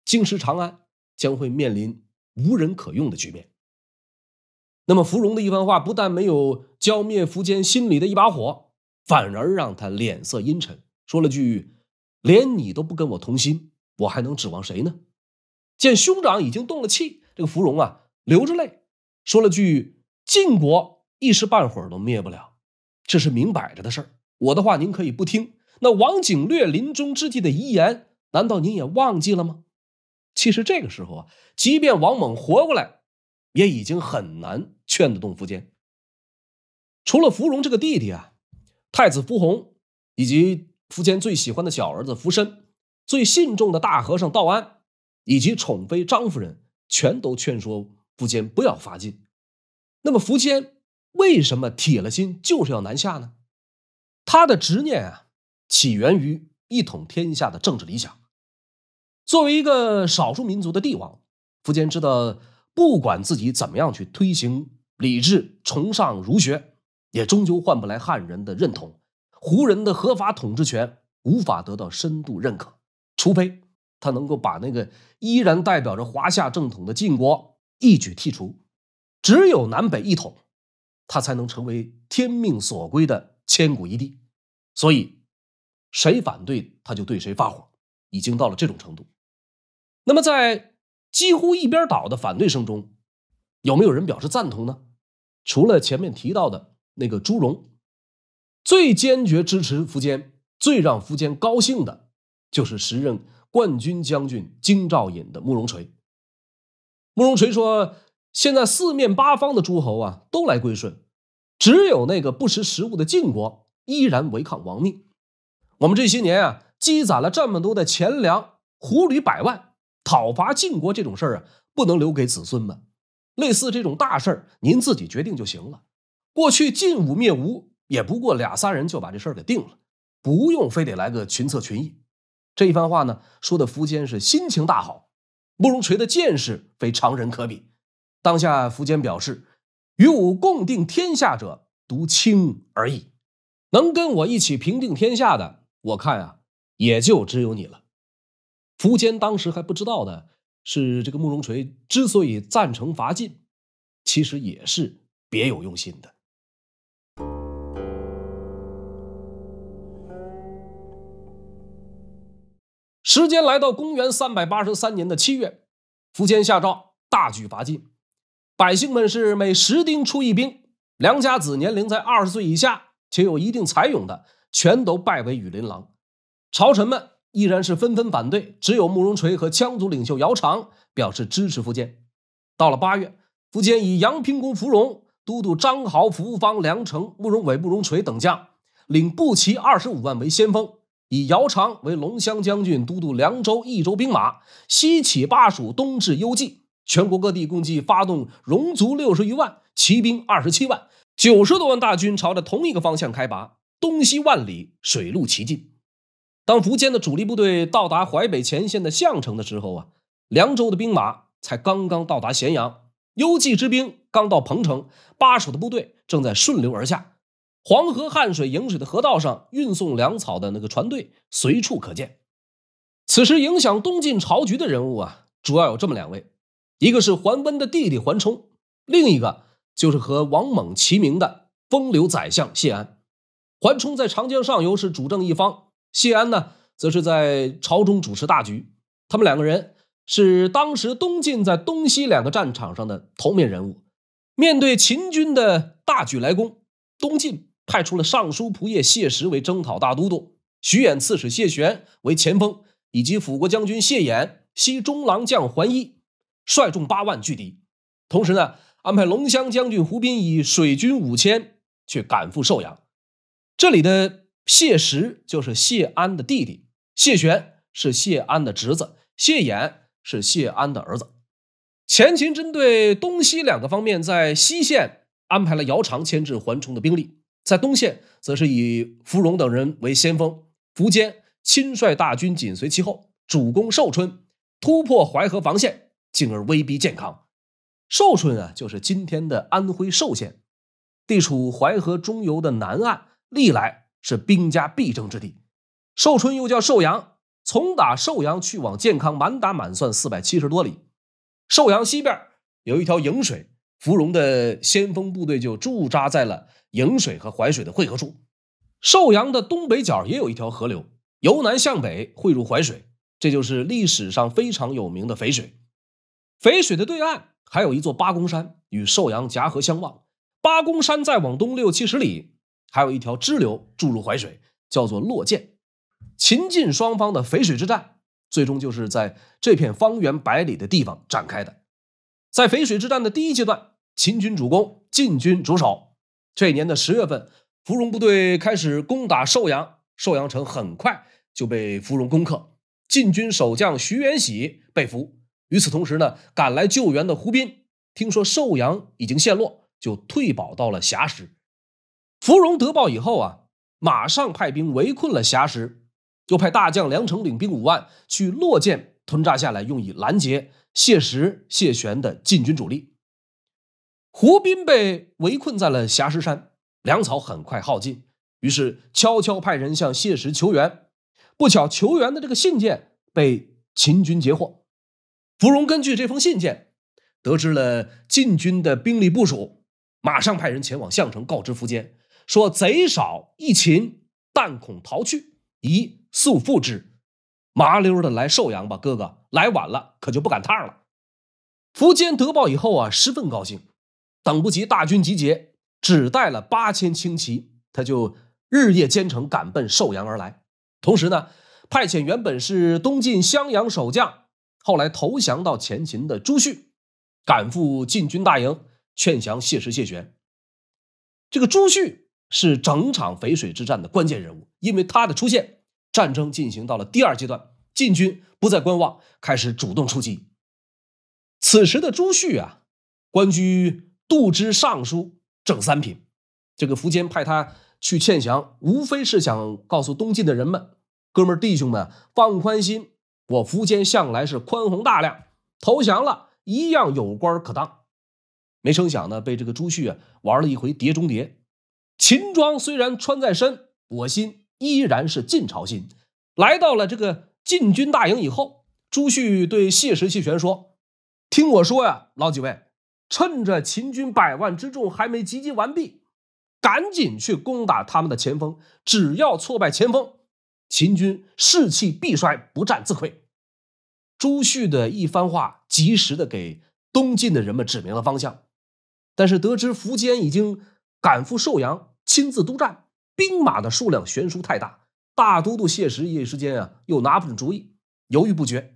京师长安将会面临无人可用的局面。那么，芙蓉的一番话不但没有浇灭福坚心里的一把火，反而让他脸色阴沉。说了句：“连你都不跟我同心，我还能指望谁呢？”见兄长已经动了气，这个芙蓉啊，流着泪说了句：“晋国一时半会儿都灭不了，这是明摆着的事儿。我的话您可以不听，那王景略临终之际的遗言，难道您也忘记了吗？”其实这个时候啊，即便王猛活过来，也已经很难劝得动苻坚。除了芙蓉这个弟弟啊，太子苻宏以及。苻坚最喜欢的小儿子苻生，最信重的大和尚道安，以及宠妃张夫人，全都劝说苻坚不要伐晋。那么，苻坚为什么铁了心就是要南下呢？他的执念啊，起源于一统天下的政治理想。作为一个少数民族的帝王，苻坚知道，不管自己怎么样去推行礼制，崇尚儒学，也终究换不来汉人的认同。胡人的合法统治权无法得到深度认可，除非他能够把那个依然代表着华夏正统的晋国一举剔除，只有南北一统，他才能成为天命所归的千古一帝。所以，谁反对他，就对谁发火，已经到了这种程度。那么，在几乎一边倒的反对声中，有没有人表示赞同呢？除了前面提到的那个朱荣。最坚决支持苻坚，最让苻坚高兴的，就是时任冠军将军京兆尹的慕容垂。慕容垂说：“现在四面八方的诸侯啊，都来归顺，只有那个不识时务的晋国依然违抗王命。我们这些年啊，积攒了这么多的钱粮、胡旅百万，讨伐晋国这种事儿啊，不能留给子孙们。类似这种大事儿，您自己决定就行了。过去晋武灭吴。”也不过俩仨人就把这事儿给定了，不用非得来个群策群议。这一番话呢，说的苻坚是心情大好。慕容垂的见识非常人可比。当下苻坚表示：“与吾共定天下者，独卿而已。能跟我一起平定天下的，我看啊，也就只有你了。”苻坚当时还不知道的是，这个慕容垂之所以赞成伐晋，其实也是别有用心的。时间来到公元三百八十三年的七月，苻坚下诏大举伐晋，百姓们是每十丁出一兵，良家子年龄在二十岁以下且有一定才勇的，全都拜为羽林郎。朝臣们依然是纷纷反对，只有慕容垂和羌族领袖姚苌表示支持苻坚。到了八月，苻坚以阳平公芙蓉、都督张豪、苻方、梁成、慕容伟、慕容垂等将，领步骑二十五万为先锋。以姚长为龙骧将军，都督凉州、益州兵马，西起巴蜀，东至幽蓟，全国各地共计发动戎卒六十余万，骑兵二十七万，九十多万大军朝着同一个方向开拔，东西万里，水陆齐进。当苻坚的主力部队到达淮北前线的项城的时候啊，凉州的兵马才刚刚到达咸阳，幽蓟之兵刚到彭城，巴蜀的部队正在顺流而下。黄河、汉水、引水的河道上，运送粮草的那个船队随处可见。此时，影响东晋朝局的人物啊，主要有这么两位：一个是桓温的弟弟桓冲，另一个就是和王猛齐名的风流宰相谢安。桓冲在长江上游是主政一方，谢安呢，则是在朝中主持大局。他们两个人是当时东晋在东西两个战场上的头面人物。面对秦军的大举来攻，东晋。派出了尚书仆射谢石为征讨大都督，徐兖刺史谢玄为前锋，以及辅国将军谢衍、西中郎将桓伊，率众八万拒敌。同时呢，安排龙骧将军胡斌以水军五千去赶赴寿阳。这里的谢石就是谢安的弟弟，谢玄是谢安的侄子，谢衍是谢安的儿子。前秦针对东西两个方面，在西线安排了姚苌牵制桓冲的兵力。在东线，则是以芙蓉等人为先锋，苻坚亲率大军紧随其后，主攻寿春，突破淮河防线，进而威逼建康。寿春啊，就是今天的安徽寿县，地处淮河中游的南岸，历来是兵家必争之地。寿春又叫寿阳，从打寿阳去往建康，满打满算四百七十多里。寿阳西边有一条颍水，芙蓉的先锋部队就驻扎在了。颍水和淮水的汇合处，寿阳的东北角也有一条河流，由南向北汇入淮水，这就是历史上非常有名的淝水。淝水的对岸还有一座八公山，与寿阳夹河相望。八公山再往东六七十里，还有一条支流注入淮水，叫做洛涧。秦晋双方的淝水之战，最终就是在这片方圆百里的地方展开的。在淝水之战的第一阶段，秦军主攻，晋军主守。这年的十月份，芙蓉部队开始攻打寿阳，寿阳城很快就被芙蓉攻克，禁军守将徐元喜被俘。与此同时呢，赶来救援的胡斌听说寿阳已经陷落，就退保到了硖石。芙蓉得报以后啊，马上派兵围困了硖石，又派大将梁成领兵五万去洛涧屯扎下来，用以拦截谢石、谢玄的禁军主力。胡斌被围困在了硖石山，粮草很快耗尽，于是悄悄派人向谢石求援。不巧，求援的这个信件被秦军截获。芙蓉根据这封信件，得知了晋军的兵力部署，马上派人前往项城告知苻坚，说：“贼少一秦，但恐逃去，宜速复之。”麻溜的来寿阳吧，哥哥来晚了可就不赶趟了。苻坚得报以后啊，十分高兴。等不及大军集结，只带了八千轻骑，他就日夜兼程赶奔寿阳而来。同时呢，派遣原本是东晋襄阳守将，后来投降到前秦的朱旭，赶赴晋军大营劝降谢石、谢玄。这个朱旭是整场淝水之战的关键人物，因为他的出现，战争进行到了第二阶段，晋军不再观望，开始主动出击。此时的朱旭啊，官居。度支尚书正三品，这个苻坚派他去劝降，无非是想告诉东晋的人们：“哥们儿弟兄们，放宽心，我苻坚向来是宽宏大量，投降了一样有官可当。”没成想呢，被这个朱旭啊玩了一回碟中谍。秦装虽然穿在身，我心依然是晋朝心。来到了这个晋军大营以后，朱旭对谢石、谢玄说：“听我说呀，老几位。”趁着秦军百万之众还没集结完毕，赶紧去攻打他们的前锋。只要挫败前锋，秦军士气必衰，不战自溃。朱旭的一番话及时的给东晋的人们指明了方向。但是得知苻坚已经赶赴寿阳，亲自督战，兵马的数量悬殊太大，大都督谢石一时间啊又拿不准主意，犹豫不决。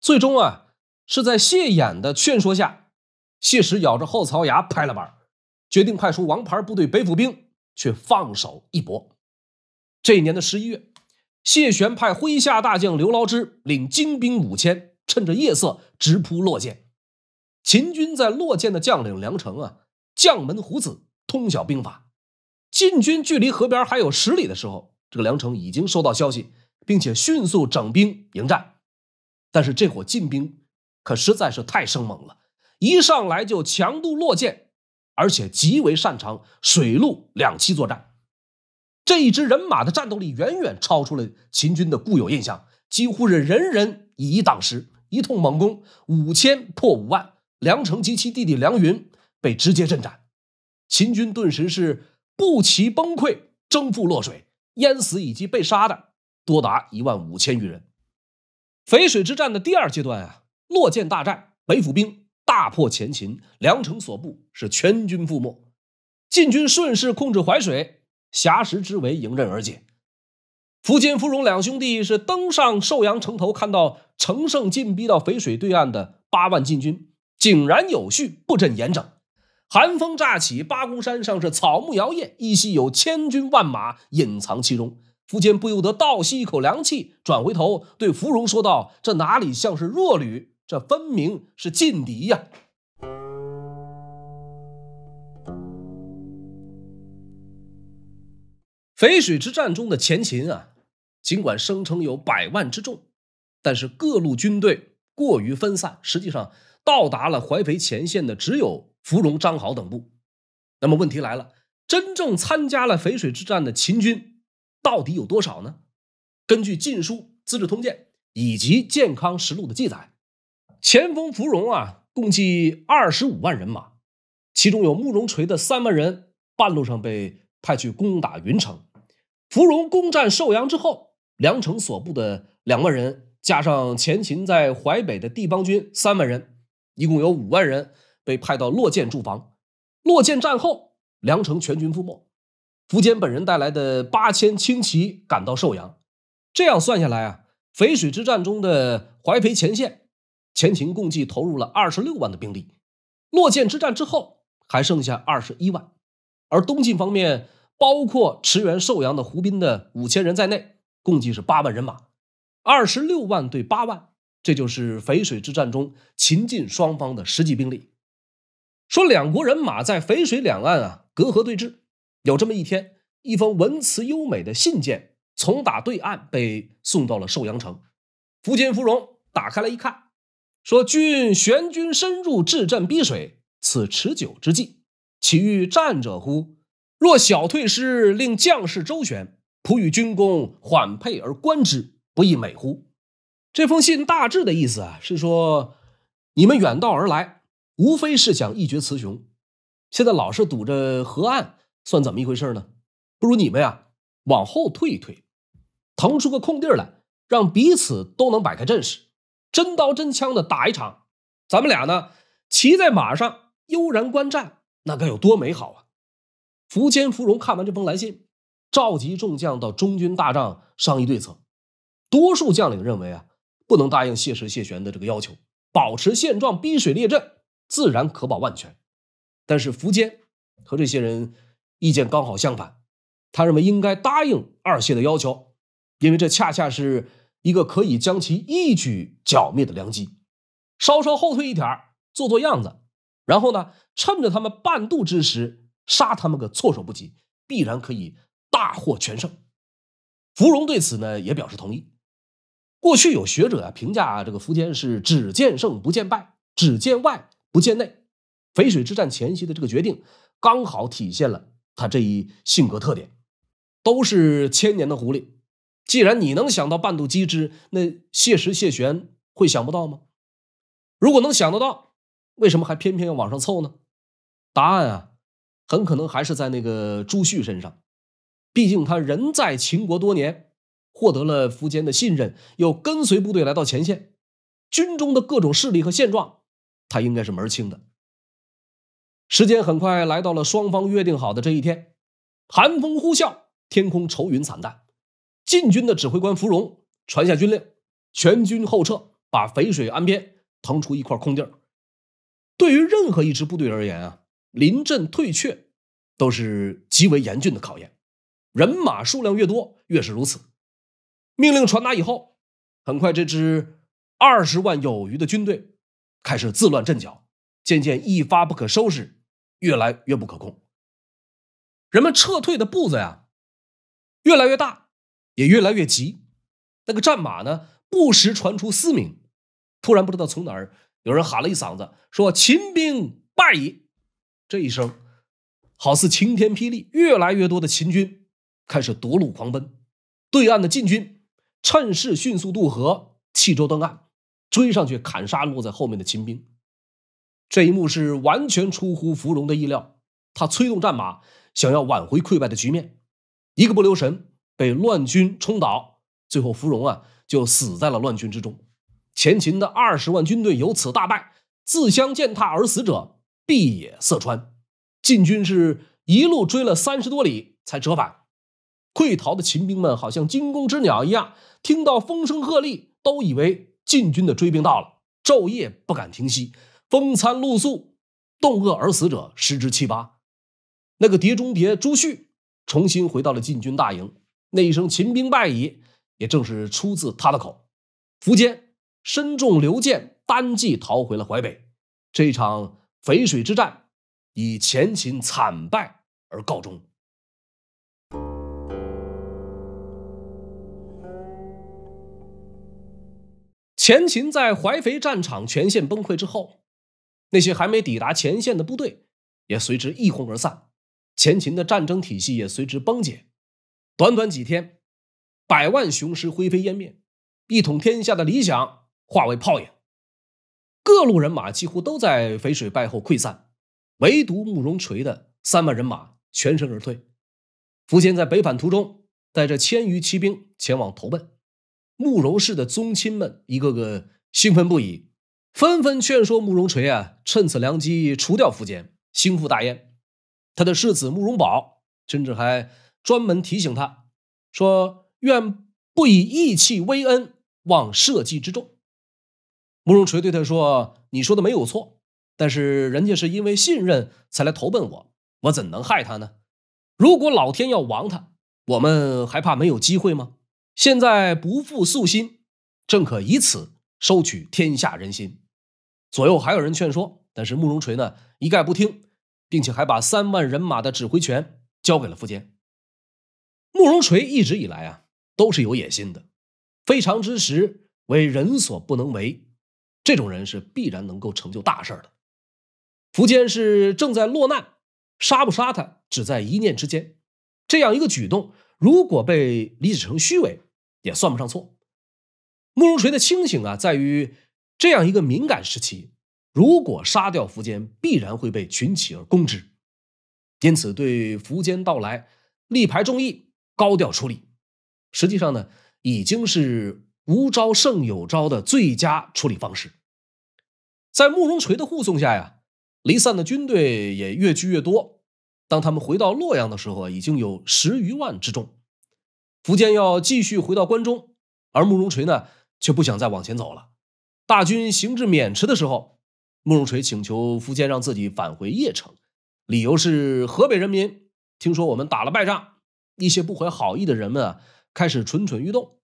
最终啊是在谢衍的劝说下。谢石咬着后槽牙拍了板，决定派出王牌部队北府兵去放手一搏。这一年的十一月，谢玄派麾下大将刘牢之领精兵五千，趁着夜色直扑洛涧。秦军在洛涧的将领梁成啊，将门虎子，通晓兵法。晋军距离河边还有十里的时候，这个梁成已经收到消息，并且迅速整兵迎战。但是这伙晋兵可实在是太生猛了。一上来就强度落箭，而且极为擅长水陆两栖作战，这一支人马的战斗力远远超出了秦军的固有印象，几乎是人人以一挡十，一通猛攻，五千破五万，梁成及其弟弟梁云被直接阵斩，秦军顿时是步骑崩溃，征复落水淹死以及被杀的多达一万五千余人。淝水之战的第二阶段啊，落涧大战北府兵。大破前秦，梁城所部是全军覆没，晋军顺势控制淮水，挟石之围迎刃而解。苻坚、芙蓉两兄弟是登上寿阳城头，看到乘胜进逼到淝水对岸的八万晋军，井然有序，不阵严整。寒风乍起，八公山上是草木摇曳，依稀有千军万马隐藏其中。苻坚不由得倒吸一口凉气，转回头对芙蓉说道：“这哪里像是弱旅？”这分明是劲敌呀！淝水之战中的前秦啊，尽管声称有百万之众，但是各路军队过于分散，实际上到达了淮淝前线的只有芙蓉、张豪等部。那么问题来了，真正参加了淝水之战的秦军到底有多少呢？根据《晋书》《资治通鉴》以及《健康实录》的记载。前锋芙蓉啊，共计二十五万人马，其中有慕容垂的三万人，半路上被派去攻打云城。芙蓉攻占寿阳之后，梁城所部的两万人加上前秦在淮北的地方军三万人，一共有五万人被派到洛涧驻防。洛涧战后，梁城全军覆没。苻坚本人带来的八千轻骑赶到寿阳，这样算下来啊，淝水之战中的淮北前线。前秦共计投入了二十六万的兵力，洛涧之战之后还剩下二十一万，而东晋方面包括驰援寿阳的胡斌的五千人在内，共计是八万人马。二十六万对八万，这就是淝水之战中秦晋双方的实际兵力。说两国人马在淝水两岸啊隔河对峙，有这么一天，一封文辞优美的信件从打对岸被送到了寿阳城，苻坚芙蓉打开来一看。说：“君玄君深入至阵逼水，此持久之计，岂欲战者乎？若小退师，令将士周旋，普与军功缓配而观之，不亦美乎？”这封信大致的意思啊，是说你们远道而来，无非是想一决雌雄。现在老是堵着河岸，算怎么一回事呢？不如你们呀，往后退一退，腾出个空地来，让彼此都能摆开阵势。真刀真枪的打一场，咱们俩呢骑在马上悠然观战，那该有多美好啊！苻坚、苻融看完这封来信，召集众将到中军大帐商议对策。多数将领认为啊，不能答应谢石、谢玄的这个要求，保持现状，逼水列阵，自然可保万全。但是苻坚和这些人意见刚好相反，他认为应该答应二谢的要求，因为这恰恰是。一个可以将其一举剿灭的良机，稍稍后退一点做做样子，然后呢，趁着他们半渡之时，杀他们个措手不及，必然可以大获全胜。芙蓉对此呢也表示同意。过去有学者啊评价这个苻坚是只见胜不见败，只见外不见内。淝水之战前夕的这个决定，刚好体现了他这一性格特点。都是千年的狐狸。既然你能想到半渡机之，那谢石、谢玄会想不到吗？如果能想得到，为什么还偏偏要往上凑呢？答案啊，很可能还是在那个朱旭身上。毕竟他人在秦国多年，获得了苻坚的信任，又跟随部队来到前线，军中的各种势力和现状，他应该是门儿清的。时间很快来到了双方约定好的这一天，寒风呼啸，天空愁云惨淡。晋军的指挥官芙蓉传下军令，全军后撤，把淝水岸边腾出一块空地儿。对于任何一支部队而言啊，临阵退却都是极为严峻的考验，人马数量越多，越是如此。命令传达以后，很快这支二十万有余的军队开始自乱阵脚，渐渐一发不可收拾，越来越不可控。人们撤退的步子呀，越来越大。也越来越急，那个战马呢，不时传出嘶鸣。突然，不知道从哪儿有人喊了一嗓子，说：“秦兵败矣！”这一声好似晴天霹雳，越来越多的秦军开始夺路狂奔。对岸的晋军趁势迅速渡河，弃舟登岸，追上去砍杀落在后面的秦兵。这一幕是完全出乎芙蓉的意料，他催动战马，想要挽回溃败的局面，一个不留神。被乱军冲倒，最后芙蓉啊就死在了乱军之中。前秦的二十万军队由此大败，自相践踏而死者必野色川。晋军是一路追了三十多里才折返，溃逃的秦兵们好像惊弓之鸟一样，听到风声鹤唳，都以为晋军的追兵到了，昼夜不敢停息，风餐露宿，冻饿而死者十之七八。那个碟中谍朱旭重新回到了晋军大营。那一声“秦兵败矣”，也正是出自他的口。苻坚身中流箭，单骑逃回了淮北。这场淝水之战以前秦惨败而告终。前秦在淮肥战场全线崩溃之后，那些还没抵达前线的部队也随之一哄而散，前秦的战争体系也随之崩解。短短几天，百万雄师灰飞烟灭，一统天下的理想化为泡影。各路人马几乎都在淝水败后溃散，唯独慕容垂的三万人马全身而退。苻坚在北返途中，带着千余骑兵前往投奔慕容氏的宗亲们，一个个兴奋不已，纷纷劝说慕容垂啊，趁此良机除掉苻坚，兴复大燕。他的世子慕容宝甚至还。专门提醒他，说：“愿不以义气为恩，忘社稷之重。”慕容垂对他说：“你说的没有错，但是人家是因为信任才来投奔我，我怎能害他呢？如果老天要亡他，我们还怕没有机会吗？现在不负素心，正可以此收取天下人心。”左右还有人劝说，但是慕容垂呢一概不听，并且还把三万人马的指挥权交给了苻坚。慕容垂一直以来啊都是有野心的，非常之时为人所不能为，这种人是必然能够成就大事的。苻坚是正在落难，杀不杀他只在一念之间。这样一个举动如果被李解成虚伪也算不上错。慕容垂的清醒啊在于这样一个敏感时期，如果杀掉苻坚，必然会被群起而攻之，因此对苻坚到来力排众议。高调处理，实际上呢，已经是无招胜有招的最佳处理方式。在慕容垂的护送下呀，离散的军队也越聚越多。当他们回到洛阳的时候啊，已经有十余万之众。苻坚要继续回到关中，而慕容垂呢，却不想再往前走了。大军行至渑池的时候，慕容垂请求苻坚让自己返回邺城，理由是河北人民听说我们打了败仗。一些不怀好意的人们啊，开始蠢蠢欲动。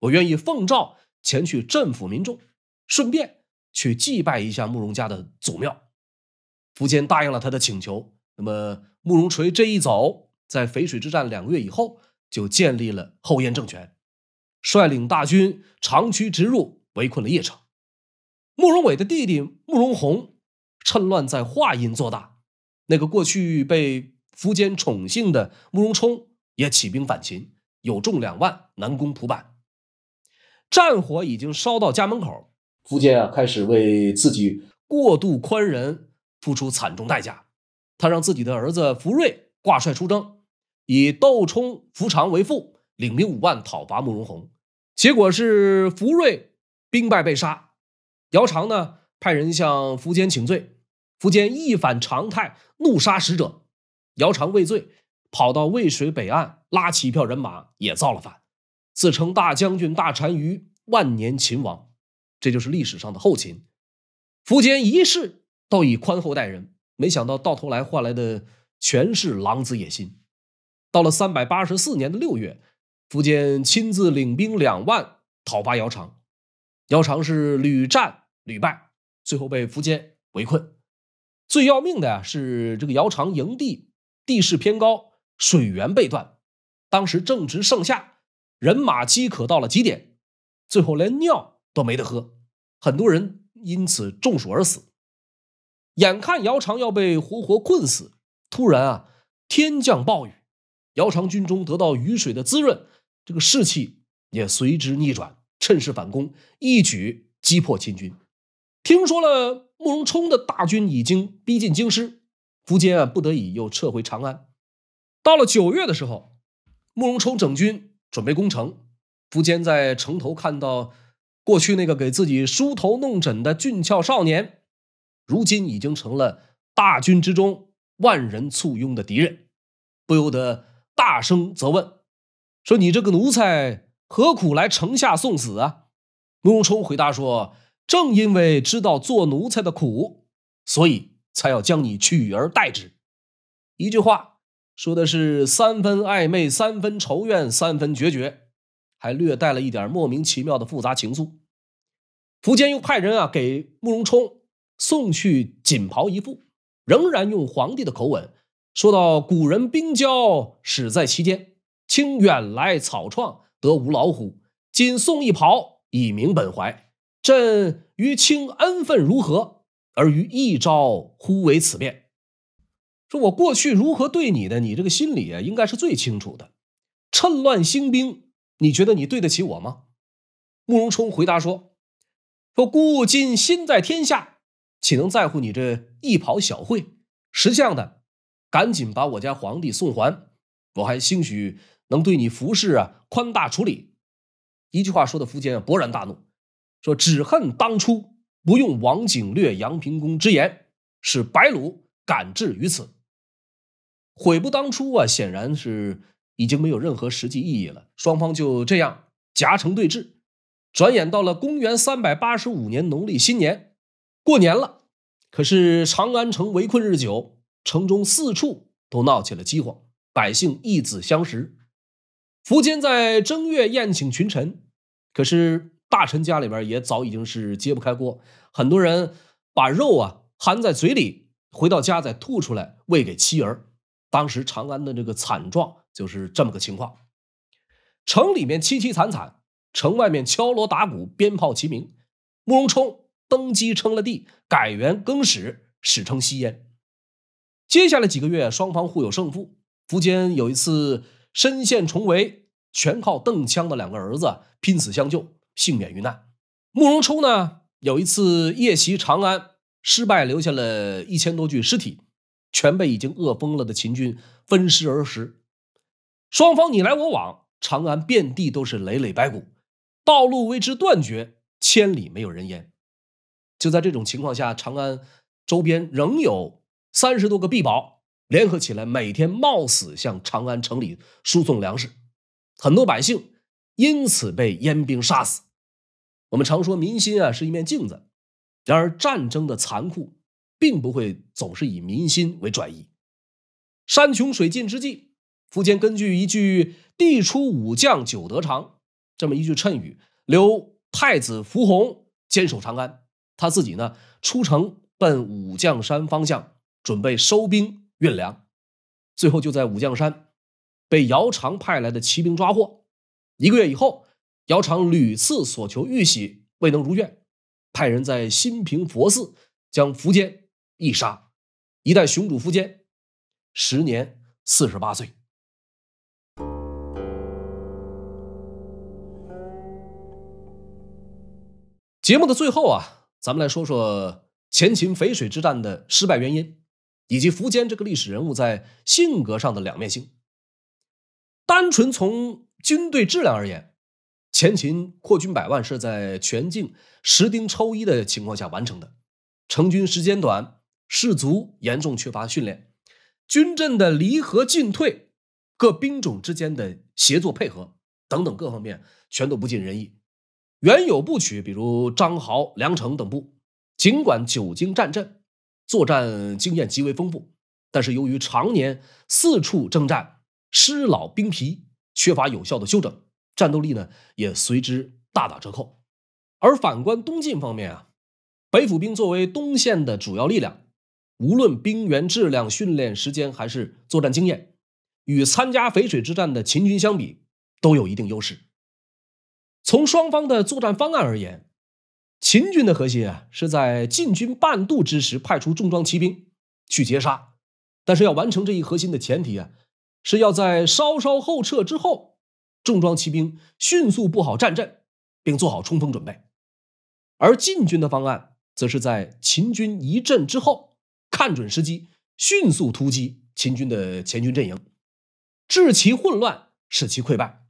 我愿意奉诏前去镇抚民众，顺便去祭拜一下慕容家的祖庙。苻坚答应了他的请求。那么，慕容垂这一走，在淝水之战两个月以后，就建立了后燕政权，率领大军长驱直入，围困了邺城。慕容伟的弟弟慕容宏趁乱在华阴做大。那个过去被苻坚宠幸的慕容冲。也起兵反秦，有众两万，南攻蒲坂。战火已经烧到家门口，苻坚啊开始为自己过度宽仁付出惨重代价。他让自己的儿子苻睿挂帅出征，以窦冲、苻长为副，领兵五万讨伐慕容泓。结果是苻睿兵败被杀，姚常呢派人向苻坚请罪，苻坚一反常态，怒杀使者。姚常畏罪。跑到渭水北岸，拉起一票人马，也造了反，自称大将军、大单于、万年秦王。这就是历史上的后秦。苻坚一世倒以宽厚待人，没想到到头来换来的全是狼子野心。到了三百八十四年的六月，苻坚亲自领兵两万讨伐姚苌，姚苌是屡战屡败，最后被苻坚围困。最要命的呀，是这个姚苌营地地势偏高。水源被断，当时正值盛夏，人马饥渴到了极点，最后连尿都没得喝，很多人因此中暑而死。眼看姚苌要被活活困死，突然啊，天降暴雨，姚苌军中得到雨水的滋润，这个士气也随之逆转，趁势反攻，一举击破秦军。听说了慕容冲的大军已经逼近京师，苻坚啊，不得已又撤回长安。到了九月的时候，慕容冲整军准备攻城。苻坚在城头看到过去那个给自己梳头弄枕的俊俏少年，如今已经成了大军之中万人簇拥的敌人，不由得大声责问：“说你这个奴才，何苦来城下送死啊？”慕容冲回答说：“正因为知道做奴才的苦，所以才要将你取而代之。”一句话。说的是三分暧昧，三分仇怨，三分决绝，还略带了一点莫名其妙的复杂情愫。苻坚又派人啊给慕容冲送去锦袍一副，仍然用皇帝的口吻说到：“古人兵交始在其间，卿远来草创，得无老虎，仅送一袍，以明本怀。朕于卿恩分如何？而于一朝忽为此变？”说我过去如何对你的，你这个心里应该是最清楚的。趁乱兴兵，你觉得你对得起我吗？慕容冲回答说：“说故今心在天下，岂能在乎你这一袍小会？识相的，赶紧把我家皇帝送还，我还兴许能对你服侍啊宽大处理。”一句话说的苻坚啊勃然大怒，说：“只恨当初不用王景略杨平公之言，使白鲁敢至于此。”悔不当初啊，显然是已经没有任何实际意义了。双方就这样夹城对峙。转眼到了公元三百八十五年农历新年，过年了。可是长安城围困日久，城中四处都闹起了饥荒，百姓一子相食。苻坚在正月宴请群臣，可是大臣家里边也早已经是揭不开锅，很多人把肉啊含在嘴里，回到家再吐出来喂给妻儿。当时长安的这个惨状就是这么个情况，城里面凄凄惨惨，城外面敲锣打鼓，鞭炮齐鸣。慕容冲登基称了帝，改元更始，史称西燕。接下来几个月，双方互有胜负。苻坚有一次身陷重围，全靠邓羌的两个儿子拼死相救，幸免于难。慕容冲呢，有一次夜袭长安失败，留下了一千多具尸体。全被已经饿疯了的秦军分尸而食，双方你来我往，长安遍地都是累累白骨，道路为之断绝，千里没有人烟。就在这种情况下，长安周边仍有三十多个壁堡联合起来，每天冒死向长安城里输送粮食，很多百姓因此被燕兵杀死。我们常说民心啊是一面镜子，然而战争的残酷。并不会总是以民心为转移。山穷水尽之际，苻坚根据一句“地出武将久得长”这么一句谶语，留太子苻弘坚守长安，他自己呢出城奔武将山方向，准备收兵运粮。最后就在武将山被姚苌派来的骑兵抓获。一个月以后，姚苌屡次索求玉玺，未能如愿，派人在新平佛寺将苻坚。一杀，一代雄主苻坚，时年四十八岁。节目的最后啊，咱们来说说前秦淝水之战的失败原因，以及苻坚这个历史人物在性格上的两面性。单纯从军队质量而言，前秦扩军百万是在全境十丁抽一的情况下完成的，成军时间短。士卒严重缺乏训练，军阵的离合进退，各兵种之间的协作配合等等各方面全都不尽人意。原有部曲，比如张豪、梁成等部，尽管久经战阵，作战经验极为丰富，但是由于常年四处征战，师老兵疲，缺乏有效的休整，战斗力呢也随之大打折扣。而反观东晋方面啊，北府兵作为东线的主要力量。无论兵员质量、训练时间还是作战经验，与参加淝水之战的秦军相比，都有一定优势。从双方的作战方案而言，秦军的核心啊是在晋军半渡之时派出重装骑兵去截杀，但是要完成这一核心的前提啊是要在稍稍后撤之后，重装骑兵迅速布好战阵，并做好冲锋准备。而晋军的方案则是在秦军一阵之后。看准时机，迅速突击秦军的前军阵营，致其混乱，使其溃败。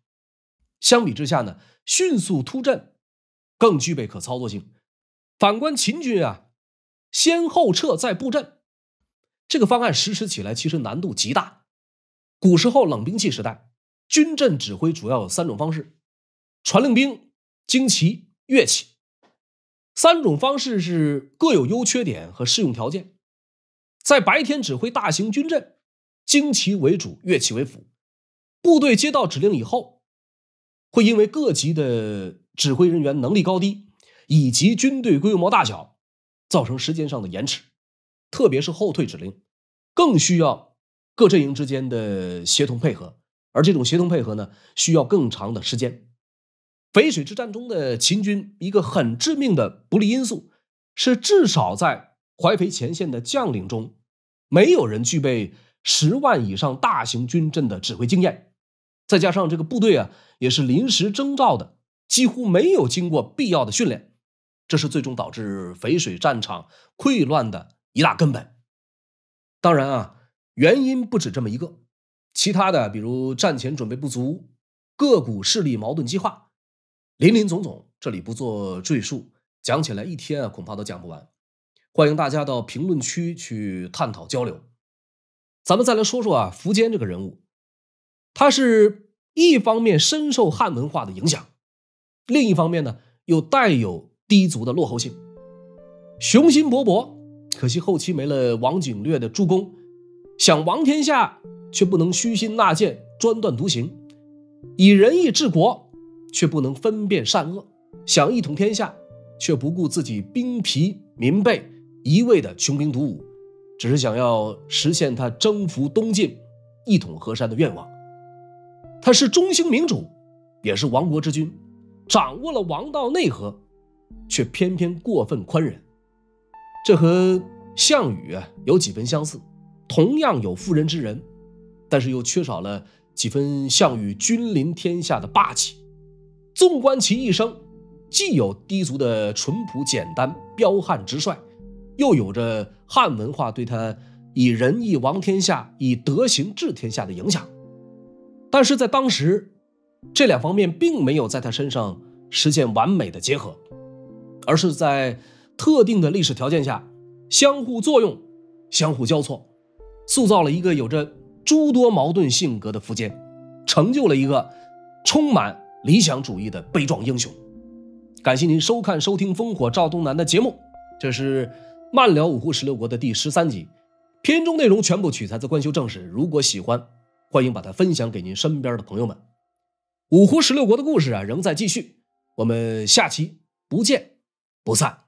相比之下呢，迅速突阵更具备可操作性。反观秦军啊，先后撤再布阵，这个方案实施起来其实难度极大。古时候冷兵器时代，军阵指挥主要有三种方式：传令兵、旌旗、乐器。三种方式是各有优缺点和适用条件。在白天指挥大型军阵，旌旗为主，乐器为辅。部队接到指令以后，会因为各级的指挥人员能力高低以及军队规模大小，造成时间上的延迟。特别是后退指令，更需要各阵营之间的协同配合。而这种协同配合呢，需要更长的时间。淝水之战中的秦军一个很致命的不利因素，是至少在。淮北前线的将领中，没有人具备十万以上大型军阵的指挥经验，再加上这个部队啊也是临时征召的，几乎没有经过必要的训练，这是最终导致淝水战场溃乱的一大根本。当然啊，原因不止这么一个，其他的比如战前准备不足、各股势力矛盾激化，林林总总，这里不做赘述，讲起来一天啊恐怕都讲不完。欢迎大家到评论区去探讨交流。咱们再来说说啊，苻坚这个人物，他是一方面深受汉文化的影响，另一方面呢又带有低俗的落后性。雄心勃勃，可惜后期没了王景略的助攻，想王天下却不能虚心纳谏，专断独行；以仁义治国却不能分辨善恶，想一统天下却不顾自己兵疲民备。一味的穷兵黩武，只是想要实现他征服东晋、一统河山的愿望。他是中兴明主，也是亡国之君，掌握了王道内核，却偏偏过分宽仁。这和项羽有几分相似，同样有妇人之仁，但是又缺少了几分项羽君临天下的霸气。纵观其一生，既有低俗的淳朴、简单、彪悍、直率。又有着汉文化对他以仁义王天下、以德行治天下的影响，但是在当时，这两方面并没有在他身上实现完美的结合，而是在特定的历史条件下相互作用、相互交错，塑造了一个有着诸多矛盾性格的福坚，成就了一个充满理想主义的悲壮英雄。感谢您收看收听《烽火照东南》的节目，这是。慢聊五胡十六国的第十三集，片中内容全部取材自《官修正史》。如果喜欢，欢迎把它分享给您身边的朋友们。五胡十六国的故事啊，仍在继续。我们下期不见不散。